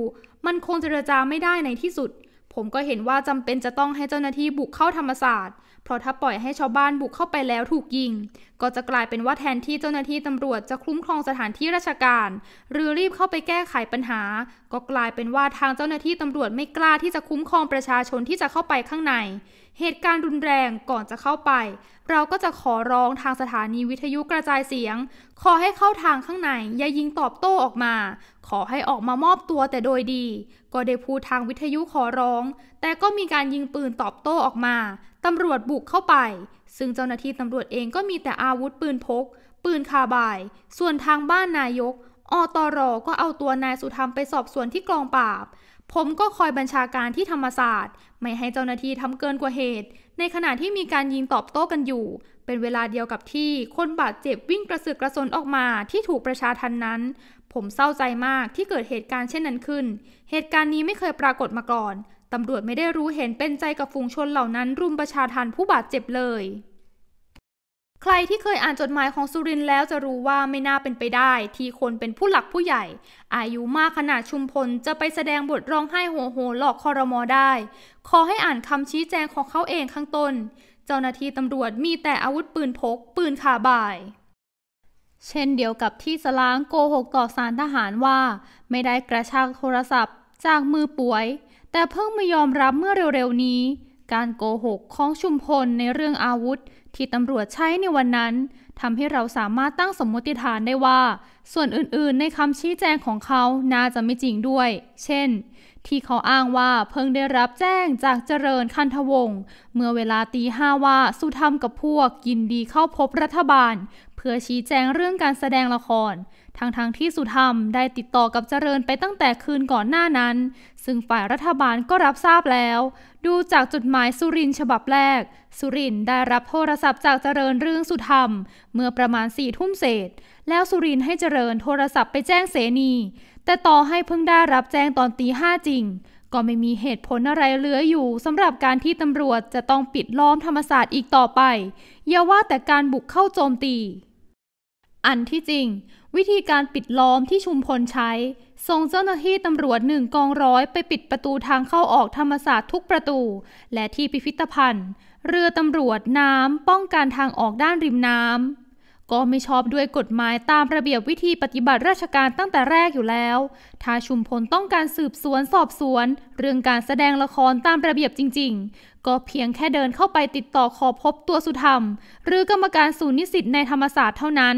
มันคงเจรจาไม่ได้ในที่สุดผมก็เห็นว่าจำเป็นจะต้องให้เจ้าหน้าที่บุกเข้าธรรมศาสตร์ เพราะถ้าปล่อยให้ชาวบ้านบุกเข้าไปแล้วถูกยิง ก็จะกลายเป็นว่าแทนที่เจ้าหน้าที่ตำรวจ จะคุ้มครองสถานที่ราชการ หรือรีบเข้าไปแก้ไขปัญหา ก็กลายเป็นว่าทางเจ้าหน้าที่ตำรวจไม่กล้าที่จะคุ้มครองประชาชนที่จะเข้าไปข้างในเหตุการณ์รุนแรงก่อนจะเข้าไป เราก็จะขอร้องทางสถานีวิทยุกระจายเสียง ขอให้เข้าทางข้างในอย่ายิงตอบโต้ออกมา ขอให้ออกมามอบตัวแต่โดยดี ก็ได้พูดทางวิทยุขอร้อง แต่ก็มีการยิงปืนตอบโต้ออกมา ตำรวจบุกเข้าไป ซึ่งเจ้าหน้าที่ตำรวจเองก็มีแต่อาวุธปืนพก ปืนคาบาย ส่วนทางบ้านนายก อตรก็เอาตัวนายสุธรรมไปสอบสวนที่กองปราบผมก็คอยบัญชาการที่ธรรมศาสตร์ ไม่ให้เจ้าหน้าที่ทำเกินกว่าเหตุ ในขณะที่มีการยิงตอบโต้กันอยู่ เป็นเวลาเดียวกับที่คนบาดเจ็บวิ่งกระสึกกระสนออกมาที่ถูกประชาทันนั้น ผมเศร้าใจมากที่เกิดเหตุการณ์เช่นนั้นขึ้น เหตุการณ์นี้ไม่เคยปรากฏมาก่อน ตำรวจไม่ได้รู้เห็นเป็นใจกับฝูงชนเหล่านั้นรุมประชาทันผู้บาดเจ็บเลยใครที่เคยอ่านจดหมายของสุรินแล้วจะรู้ว่าไม่น่าเป็นไปได้ที่คนเป็นผู้หลักผู้ใหญ่อายุมากขนาดชุมพลจะไปแสดงบทร้องไห้โหโหหลอกคอรมอได้ ขอให้อ่านคำชี้แจงของเขาเองข้างต้น เจ้าหน้าที่ตำรวจมีแต่อาวุธปืนพกปืนขาบ่าย เช่นเดียวกับที่สล้างโกหกต่อสารทหารว่า ไม่ได้กระชากโทรศัพท์ จากมือป่วย แต่เพิ่งไม่ยอมรับเมื่อเร็วๆนี้ การโกหก ของชุมพลในเรื่องอาวุธที่ตำรวจใช้ในวันนั้นทำให้เราสามารถตั้งสมมติฐานได้ว่า ส่วนอื่นๆ ในคำชี้แจงของเขาน่าจะไม่จริงด้วย เช่น ที่เขาอ้างว่าเพิ่งได้รับแจ้งจากเจริญคันทวงศ์เมื่อเวลาตีห้าว่าสุธรรมกับพวกยินดีเข้าพบรัฐบาล เพื่อชี้แจงเรื่องการแสดงละครทั้งๆทที่สุธรรมได้ติดต่อกับเจริญไปตั้งแต่คืนก่อนหน้านั้น ซึ่งฝ่ายรัฐบาลก็รับทราบแล้ว ดูจากจดหมายสุรินฉบับแรก สุรินได้รับโทรศัพท์จากเจริญเรื่องสุธรรมเมื่อประมาณสี่ทุ่มเศษ แล้วสุรินให้เจริญโทรศัพท์ไปแจ้งเสนี แต่ต่อให้เพิ่งได้รับแจ้งตอนตีห้าจริง ก็ไม่มีเหตุผลอะไรเหลืออยู่สำหรับการที่ตำรวจจะต้องปิดล้อมธรรมศาสตร์อีกต่อไปอย่าว่าแต่การบุกเข้าโจมตี อันที่จริงวิธีการปิดล้อมที่ชุมพลใช้ส่งเจ้าหน้าที่ตำรวจหนึ่งกองร้อยไปปิดประตูทางเข้าออกธรรมศาสตร์ทุกประตู และที่พิพิธภัณฑ์ เรือตำรวจน้ำป้องกันทางออกด้านริมน้ำก็ไม่ชอบด้วยกฎหมายตามระเบียบวิธีปฏิบัติราชการตั้งแต่แรกอยู่แล้ว ถ้าชุมพลต้องการสืบสวนสอบสวน เรื่องการแสดงละครตามระเบียบจริงก็เพียงแค่เดินเข้าไปติดต่อขอพบตัวสุธรรม หรือกรรมการศูนย์นิสิตในธรรมศาสตร์เท่านั้น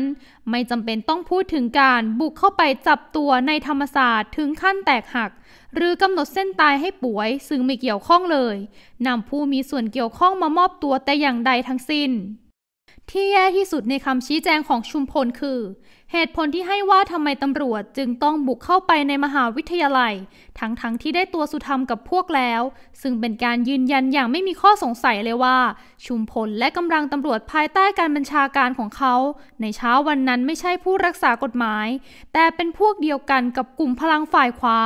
ไม่จำเป็นต้องพูดถึงการบุกเข้าไปจับตัวในธรรมศาสตร์ถึงขั้นแตกหัก หรือกำหนดเส้นตายให้ป่วย ซึ่งไม่เกี่ยวข้องเลยนำผู้มีส่วนเกี่ยวข้องมามอบตัวแต่อย่างใดทั้งสิ้น ที่แย่ที่สุดในคำชี้แจงของชุมพลคือเหตุผลที่ให้ว่าทำไมตำรวจจึงต้องบุกเข้าไปในมหาวิทยาลัยทั้งๆทที่ได้ตัวสุธรรมกับพวกแล้ว ซึ่งเป็นการยืนยันอย่างไม่มีข้อสงสัยเลยว่า ชุมพลและกำลังตำรวจภายใต้การบัญชาการของเขา ในเช้าวันนั้นไม่ใช่ผู้รักษากฎหมาย แต่เป็นพวกเดียวกันกับกลุ่มพลังฝ่ายขวา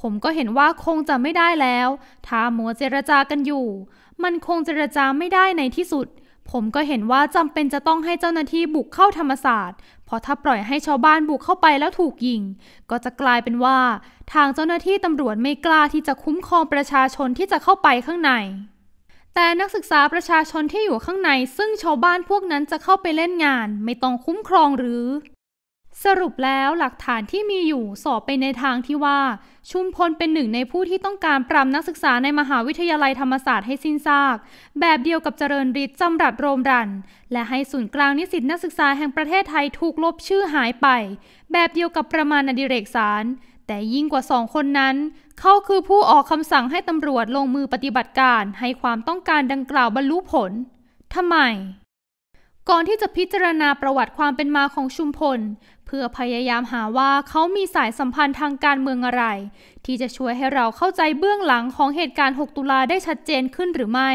ผมก็เห็นว่าคงจะไม่ได้แล้วถ้ามัวเจรจากันอยู่ มันคงเจรจาไม่ได้ในที่สุด ผมก็เห็นว่าจำเป็นจะต้องให้เจ้าหน้าที่บุกเข้าธรรมศาสตร์เพราะถ้าปล่อยให้ชาวบ้านบุกเข้าไปแล้วถูกยิงก็จะกลายเป็นว่า ทางเจ้าหน้าที่ตำรวจไม่กล้าที่จะคุ้มครองประชาชนที่จะเข้าไปข้างใน แต่นักศึกษาประชาชนที่อยู่ข้างใน ซึ่งชาวบ้านพวกนั้นจะเข้าไปเล่นงานไม่ต้องคุ้มครองหรือสรุปแล้วหลักฐานที่มีอยู่ สอบไปในทางที่ว่า ชุมพลเป็นหนึ่งในผู้ที่ต้องการปรับนักศึกษาในมหาวิทยาลัยธรรมศาสตร์ให้สิ้นซาก แบบเดียวกับเจริญฤทธิ์จำรัดโรมรัน และให้ศูนย์กลางนิสิตนักศึกษาแห่งประเทศไทยถูกลบชื่อหายไป แบบเดียวกับประมาณอดิเรกสาร แต่ยิ่งกว่าสองคนนั้นเขาคือผู้ออกคำสั่งให้ตำรวจลงมือปฏิบัติการให้ความต้องการดังกล่าวบรรลุผลทำไม ก่อนที่จะพิจารณาประวัติความเป็นมาของชุมพลเพื่อพยายามหาว่าเขามีสายสัมพันธ์ทางการเมืองอะไร ที่จะช่วยให้เราเข้าใจเบื้องหลังของเหตุการณ์ 6 ตุลาได้ชัดเจนขึ้นหรือไม่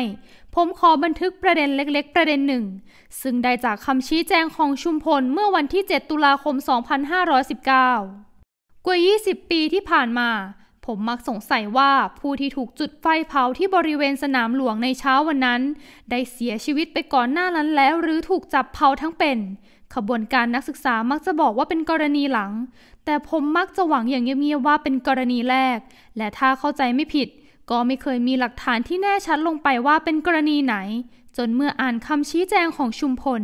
ผมขอบันทึกประเด็นเล็กๆ ประเด็นหนึ่ง ซึ่งได้จากคำชี้แจงของชุมพลเมื่อวันที่ 7 ตุลาคม 2519 กว่า 20 ปีที่ผ่านมา ผมมักสงสัยว่าผู้ที่ถูกจุดไฟเผาที่บริเวณสนามหลวงในเช้าวันนั้น ได้เสียชีวิตไปก่อนหน้านั้นแล้ว หรือถูกจับเผาทั้งเป็นขบวนการนักศึกษามักจะบอกว่าเป็นกรณีหลัง แต่ผมมักจะหวังอย่างเงียบๆว่าเป็นกรณีแรก และถ้าเข้าใจไม่ผิด ก็ไม่เคยมีหลักฐานที่แน่ชัดลงไปว่าเป็นกรณีไหน จนเมื่ออ่านคำชี้แจงของชุมพล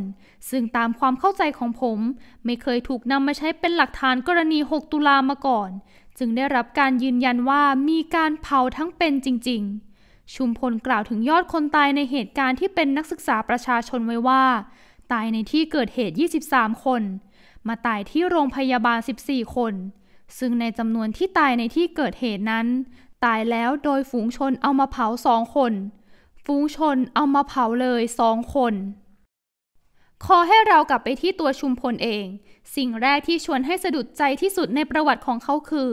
ซึ่งตามความเข้าใจของผม ไม่เคยถูกนำมาใช้เป็นหลักฐานกรณี6ตุลามาก่อน จึงได้รับการยืนยันว่ามีการเผาทั้งเป็นจริง ๆ ชุมพลกล่าวถึงยอดคนตายในเหตุการณ์ที่เป็นนักศึกษาประชาชนไว้ว่าตายในที่เกิดเหตุ 23 คน มาตายที่โรงพยาบาล 14 คน ซึ่งในจำนวนที่ตายในที่เกิดเหตุนั้น ตายแล้วโดยฝูงชนเอามาเผาสองคน ฝูงชนเอามาเผาเลยสองคน ขอให้เรากลับไปที่ตัวชุมพลเอง สิ่งแรกที่ชวนให้สะดุดใจที่สุดในประวัติของเขาคือ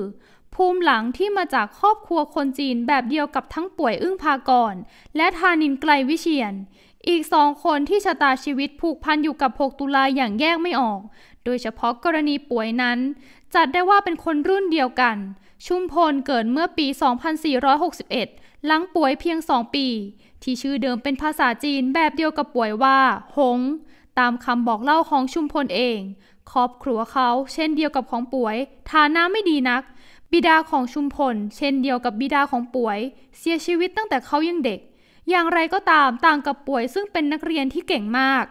ภูมิหลังที่มาจากครอบครัวคนจีนแบบเดียวกับทั้งป่วยอึ้งพากรและทานินไกลวิเชียนอีกสองคนที่ชะตาชีวิตผูกพันอยู่กับ6ตุลาอย่างแยกไม่ออก โดยเฉพาะกรณีป่วยนั้น จัดได้ว่าเป็นคนรุ่นเดียวกัน ชุมพลเกิดเมื่อปี 2461หลังป่วยเพียงสองปี ที่ชื่อเดิมเป็นภาษาจีนแบบเดียวกับป่วยว่า หง ตามคำบอกเล่าของชุมพลเอง ครอบครัวเขาเช่นเดียวกับของป่วย ฐานะไม่ดีนัก บิดาของชุมพล เช่นเดียวกับบิดาของป่วย เสียชีวิตตั้งแต่เขายังเด็กอย่างไรก็ตามต่างกับป่วยซึ่งเป็นนักเรียนที่เก่งมาก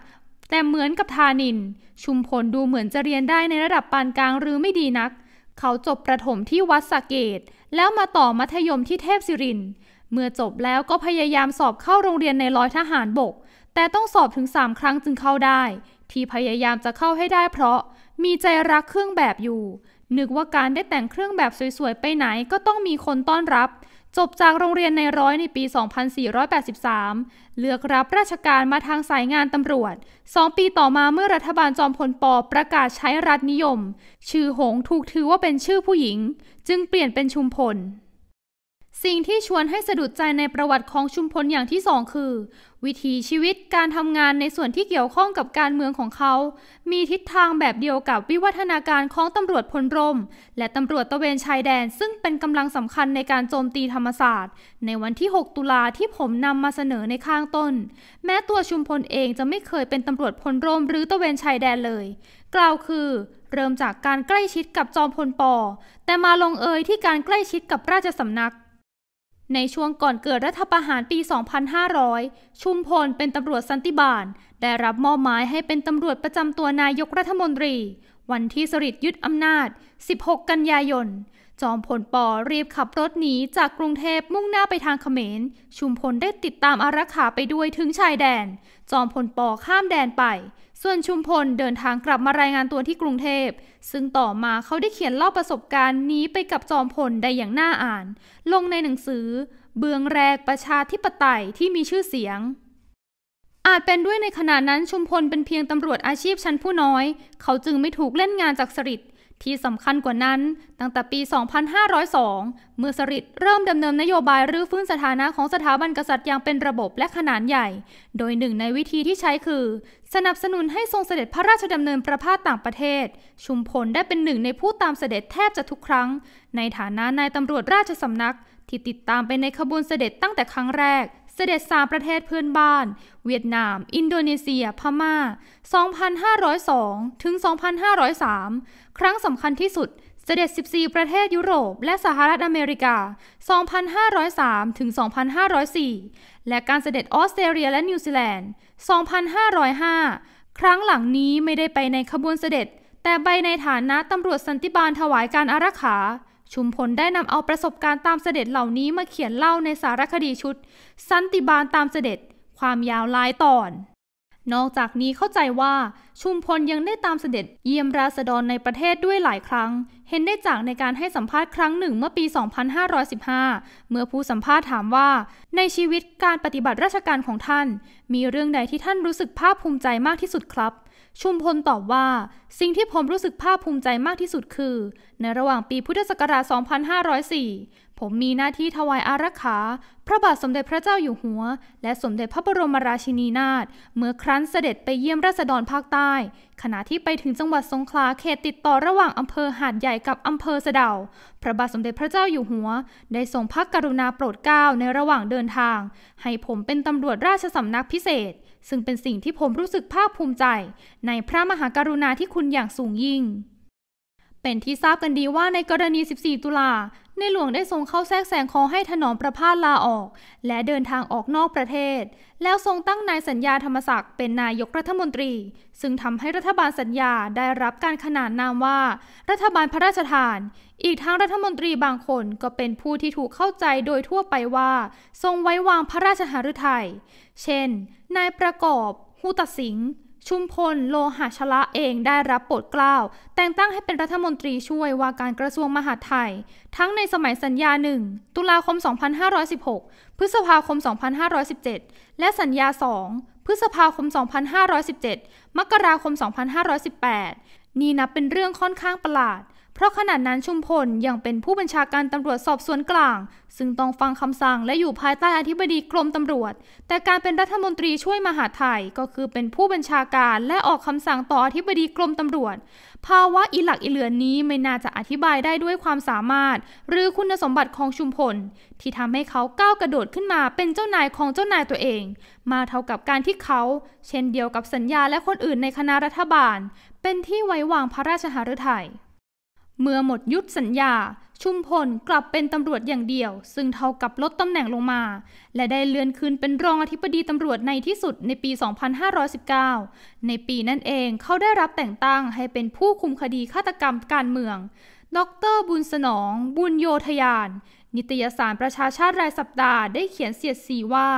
แต่เหมือนกับทานินชุมพลดูเหมือนจะเรียนได้ในระดับปานกลางหรือไม่ดีนัก เขาจบประถมที่วัดสเกตแล้วมาต่อมัธยมที่เทพศิริน เมื่อจบแล้วก็พยายามสอบเข้าโรงเรียนในร้อยทหารบก แต่ต้องสอบถึงสามครั้งจึงเข้าได้ ที่พยายามจะเข้าให้ได้เพราะมีใจรักเครื่องแบบอยู่ นึกว่าการได้แต่งเครื่องแบบสวยๆไปไหนก็ต้องมีคนต้อนรับจบจากโรงเรียนในร้อยในปี 2483 เลือกรับราชการมาทางสายงานตำรวจ 2 ปีต่อมาเมื่อรัฐบาลจอมพลปประกาศใช้รัฐนิยม ชื่อหงถูกถือว่าเป็นชื่อผู้หญิง จึงเปลี่ยนเป็นชุมพลสิ่งที่ชวนให้สะดุดใจในประวัติของชุมพลอย่างที่สองคือ วิถีชีวิตการทำงานในส่วนที่เกี่ยวข้องกับการเมืองของเขา มีทิศทางแบบเดียวกับวิวัฒนาการของตำรวจพลรม และตำรวจตะเวนชายแดนซึ่งเป็นกำลังสำคัญในการโจมตีธรรมศาสตร์ ในวันที่ 6 ตุลาที่ผมนำมาเสนอในข้างต้น แม้ตัวชุมพลเองจะไม่เคยเป็นตำรวจพลรมหรือตะเวนชายแดนเลย กล่าวคือ เริ่มจากการใกล้ชิดกับจอมพลปอแต่มาลงเอยที่การใกล้ชิดกับราชสำนักในช่วงก่อนเกิดรัฐประหารปี 2500 ชุมพลเป็นตำรวจสันติบาล ได้รับมอบหมายให้เป็นตำรวจประจำตัวนายกรัฐมนตรี วันที่สฤษดิ์ยึดอำนาจ 16 กันยายน จอมพลปอรีบขับรถหนีจากกรุงเทพมุ่งหน้าไปทางเขมร ชุมพลได้ติดตามอารักขาไปด้วยถึงชายแดน จอมพลปอข้ามแดนไปส่วนชุมพลเดินทางกลับมารายงานตัวที่กรุงเทพ ซึ่งต่อมาเขาได้เขียนเล่าประสบการณ์นี้ไปกับจอมพลได้อย่างน่าอ่าน ลงในหนังสือ เบืองแรกประชาธิปไตยที่มีชื่อเสียง อาจเป็นด้วยในขณะนั้นชุมพลเป็นเพียงตำรวจอาชีพชั้นผู้น้อย เขาจึงไม่ถูกเล่นงานจากสริทที่สำคัญกว่านั้น ตั้งแต่ปี 2502 เมื่อสริตเริ่มดำเนินนโยบายรื้อฟื้นสถานะของสถาบันกษัตริย์อย่างเป็นระบบและขนาดใหญ่ โดยหนึ่งในวิธีที่ใช้คือ สนับสนุนให้ทรงเสด็จพระราชดำเนินประพาสต่างประเทศ ชุมพลได้เป็นหนึ่งในผู้ตามเสด็จแทบจะทุกครั้ง ในฐานะนายตำรวจราชสำนัก ที่ติดตามไปในขบวนเสด็จตั้งแต่ครั้งแรก เสด็จสามประเทศเพื่อนบ้าน เวียดนาม อินโดนีเซียพมา่า 2,502 ถึง 2,503ครั้งสำคัญที่สุดเสด็จ 14 ประเทศยุโรป และสหรัฐอเมริกา 2,503 ถึง 2,504 และการเสด็จออสเตรเลีย และนิวซีแลนด์ 2,505 ครั้งหลังนี้ไม่ได้ไปในขบวนเสด็จ แต่ไปในฐานะตำรวจสันติบาลถวายการอารักขา ชุมพลได้นำเอาประสบการณ์ตามเสด็จเหล่านี้มาเขียนเล่าในสารคดีชุด สันติบาลตามเสด็จความยาวหลายตอนนอกจากนี้เข้าใจว่าชุมพลยังได้ตามเสด็จเยี่ยมราษฎรในประเทศด้วยหลายครั้ง เห็นได้จากในการให้สัมภาษณ์ครั้งหนึ่งเมื่อปี 2515 เมื่อผู้สัมภาษณ์ถามว่า ในชีวิตการปฏิบัติราชการของท่าน มีเรื่องใดที่ท่านรู้สึกภาคภูมิใจมากที่สุดครับ ชุมพลตอบว่าสิ่งที่ผมรู้สึกภาคภูมิใจมากที่สุดคือ ในระหว่างปีพุทธศักราช 2504ผมมีหน้าที่ถวายอารักขาพระบาทสมเด็จพระเจ้าอยู่หัว และสมเด็จพระบรมราชินีนาถเมื่อครั้นเสด็จไปเยี่ยมราษฎรภาคใต้ ขณะที่ไปถึงจังหวัดสงขลาเขตติดต่อระหว่างอำเภอหาดใหญ่กับอำเภอสะเดา พระบาทสมเด็จพระเจ้าอยู่หัวได้ทรงพระกรุณาโปรดเกล้าในระหว่างเดินทาง ให้ผมเป็นตำรวจราชสำนักพิเศษ ซึ่งเป็นสิ่งที่ผมรู้สึกภาคภูมิใจในพระมหากรุณาที่คุณอย่างสูงยิ่ง เป็นที่ทราบกันดีว่าในกรณี 14 ตุลาในหลวงได้ทรงเข้าแทรกแซงขอให้ถนอมประพาสลาออก และเดินทางออกนอกประเทศ แล้วทรงตั้งนายสัญญาธรรมศักดิ์เป็นนายกรัฐมนตรี ซึ่งทำให้รัฐบาลสัญญาได้รับการขนานนามว่า รัฐบาลพระราชทาน อีกทั้งรัฐมนตรีบางคนก็เป็นผู้ที่ถูกเข้าใจโดยทั่วไปว่า ทรงไว้วางพระราชหฤทยัยเช่น นายประกอบหูตัดสิงชุมพลโลหะชละเองได้รับโปรดเกล้าแต่งตั้งให้เป็นรัฐมนตรีช่วยว่าการกระทรวงมหาดไทย ทั้งในสมัยสัญญาหนึ่งตุลาคม 2516 พฤษภาคม 2517 และสัญญา 2 พฤษภาคม 2517 มกราคม 2518 นี่นับเป็นเรื่องค่อนข้างประหลาดเพราะขณะนั้นชุมพลยังเป็นผู้บัญชาการตำรวจสอบสวนกลาง ซึ่งต้องฟังคำสั่งและอยู่ภายใต้อธิบดีกรมตำรวจ แต่การเป็นรัฐมนตรีช่วยมหาไทยก็คือเป็นผู้บัญชาการและออกคำสั่งต่ออธิบดีกรมตำรวจ ภาวะอิหลักอิเหลือนี้ไม่น่าจะอธิบายได้ด้วยความสามารถ หรือคุณสมบัติของชุมพล ที่ทำให้เขาก้าวกระโดดขึ้นมาเป็นเจ้านายของเจ้านายตัวเอง มาเท่ากับการที่เขา เช่นเดียวกับสัญญาและคนอื่นในคณะรัฐบาล เป็นที่ไว้วางพระราชหฤทยัยเมื่อหมดยุทธสัญญา ชุมพลกลับเป็นตำรวจอย่างเดียว ซึ่งเท่ากับลดตำแหน่งลงมา และได้เลื่อนขึ้นเป็นรองอธิบดีตำรวจในที่สุดในปี 2519 ในปีนั่นเองเขาได้รับแต่งตั้งให้เป็นผู้คุมคดีฆาตกรรมการเมือง ดรบุญสนอง บุญโยธยาน นิตยสารประชาชาติรายสัปดาห์ได้เขียนเสียดสีว่า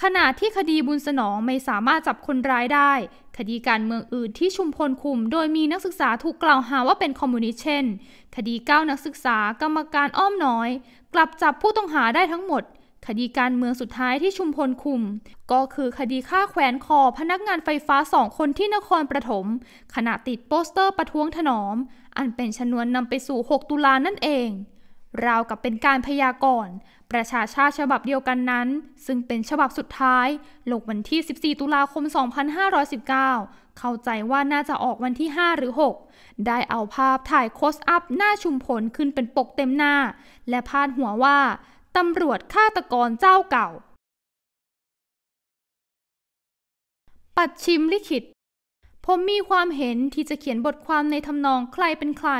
ขณะที่คดีบุญสนองไม่สามารถจับคนร้ายได้คดีการเมืองอื่นที่ชุมพลคุมโดยมีนักศึกษาถูกกล่าวหาว่าเป็นคอมมิวนิสต์เช่นคดีเก้านักศึกษากรรมการอ้อมน้อยกลับจับผู้ต้องหาได้ทั้งหมด คดีการเมืองสุดท้ายที่ชุมพลคุมก็คือคดีฆ่าแขวนคอพนักงานไฟฟ้าสองคนที่นครปฐมขณะติดโปสเตอร์ประท้วงถนอม อันเป็นชนวนนำไปสู่ 6 ตุลานั่นเองราวกับเป็นการพยากรณ์ประชาชาติฉบับเดียวกันนั้น ซึ่งเป็นฉบับสุดท้าย ลงวันที่ 14 ตุลาคม 2519 เข้าใจว่าน่าจะออกวันที่ 5 หรือ 6 ได้เอาภาพถ่ายโคสอัพหน้าชุมพลขึ้นเป็นปกเต็มหน้า และพาดหัวว่า ตำรวจฆาตกรเจ้าเก่า ปัดชิมลิขิต ผมมีความเห็นที่จะเขียนบทความในทำนองใครเป็นใคร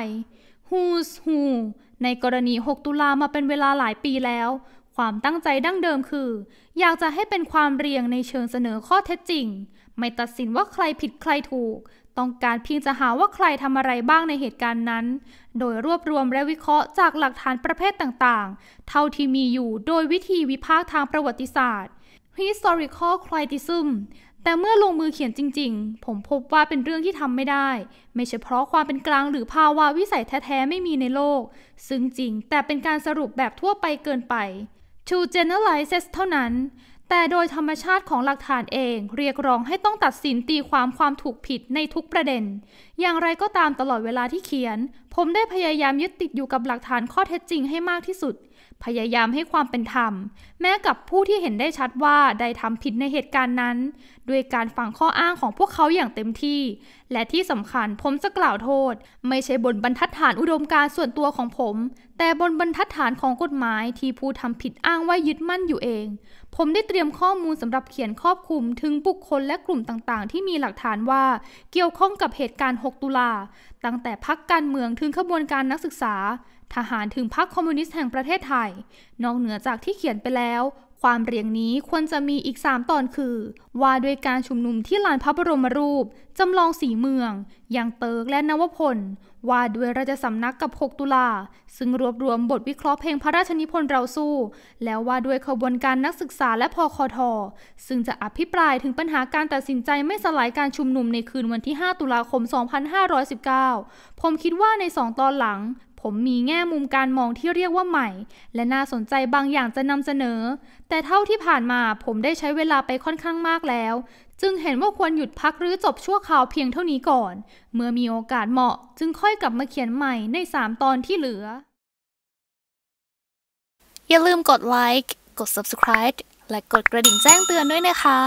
Who's Who ในกรณี 6 ตุลามาเป็นเวลาหลายปีแล้ว ความตั้งใจดั้งเดิมคือ อยากจะให้เป็นความเรียงในเชิงเสนอข้อเท็จจริง ไม่ตัดสินว่าใครผิดใครถูก ต้องการเพียงจะหาว่าใครทำอะไรบ้างในเหตุการณ์นั้น โดยรวบรวมและวิเคราะห์จากหลักฐานประเภทต่างๆ เท่าที่มีอยู่โดยวิธีวิพากษ์ทางประวัติศาสตร์ Historical Criticism แต่เมื่อลงมือเขียนจริง ๆ ผมพบว่าเป็นเรื่องที่ทำไม่ได้ ไม่ใช่เพราะความเป็นกลางหรือภาวะวิสัยแท้ ๆ ไม่มีในโลก ซึ่งจริงแต่เป็นการสรุปแบบทั่วไปเกินไป to g e n e r a l i z e เท่านั้น แต่โดยธรรมชาติของหลักฐานเอง เรียกร้องให้ต้องตัดสินตีความความถูกผิดในทุกประเด็น อย่างไรก็ตามตลอดเวลาที่เขียน ผมได้พยายามยึดติดอยู่กับหลักฐานข้อเท็จจริงให้มากที่สุดพยายามให้ความเป็นธรรม แม้กับผู้ที่เห็นได้ชัดว่าได้ทำผิดในเหตุการณ์นั้นด้วยการฟังข้ออ้างของพวกเขาอย่างเต็มที่ และที่สำคัญผมจะกล่าวโทษ ไม่ใช่บนบรรทัดฐานอุดมการส่วนตัวของผม แต่บนบรรทัดฐานของกฎหมายที่ผู้ทำผิดอ้างว่ายึดมั่นอยู่เอง ผมได้เตรียมข้อมูลสำหรับเขียนครอบคลุม ถึงบุคคลและกลุ่มต่างๆ ที่มีหลักฐานว่าเกี่ยวข้องกับเหตุการณ์ 6 ตุลาตั้งแต่พักการเมืองถึงขบวนการนักศึกษาทหารถึงพรรคคอมมิวนิสต์แห่งประเทศไทย นอกเหนือจากที่เขียนไปแล้ว ความเรียงนี้ควรจะมีอีก 3 ตอนคือ ว่าด้วยการชุมนุมที่ลานพระบรมรูป จำลองสีเมือง อย่างเติร์กและนวพล ว่าด้วยราชสำนักกับ 6 ตุลา ซึ่งรวบรวมบทวิเคราะห์เพลงพระราชนิพนธ์เราสู้ แล้วว่าด้วยขบวนการนักศึกษาและพอคอทอซึ่งจะอภิปรายถึงปัญหาการตัดสินใจไม่สลายการชุมนุมในคืนวันที่ 5 ตุลาคม 2519 ผมคิดว่าใน2ตอนหลังผมมีแง่มุมการมองที่เรียกว่าใหม่ และน่าสนใจบางอย่างจะนำเสนอ แต่เท่าที่ผ่านมาผมได้ใช้เวลาไปค่อนข้างมากแล้ว จึงเห็นว่าควรหยุดพักหรือจบชั่วคราวเพียงเท่านี้ก่อน เมื่อมีโอกาสเหมาะจึงค่อยกลับมาเขียนใหม่ใน 3 ตอนที่เหลือ อย่าลืมกดไลค์ กด subscribe และกดกระดิ่งแจ้งเตือนด้วยนะคะ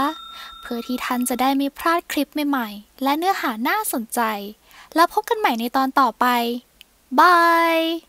เพื่อที่ท่านจะได้ไม่พลาดคลิปใหม่ๆ และเนื้อหาน่าสนใจ แล้วพบกันใหม่ในตอนต่อไป Bye!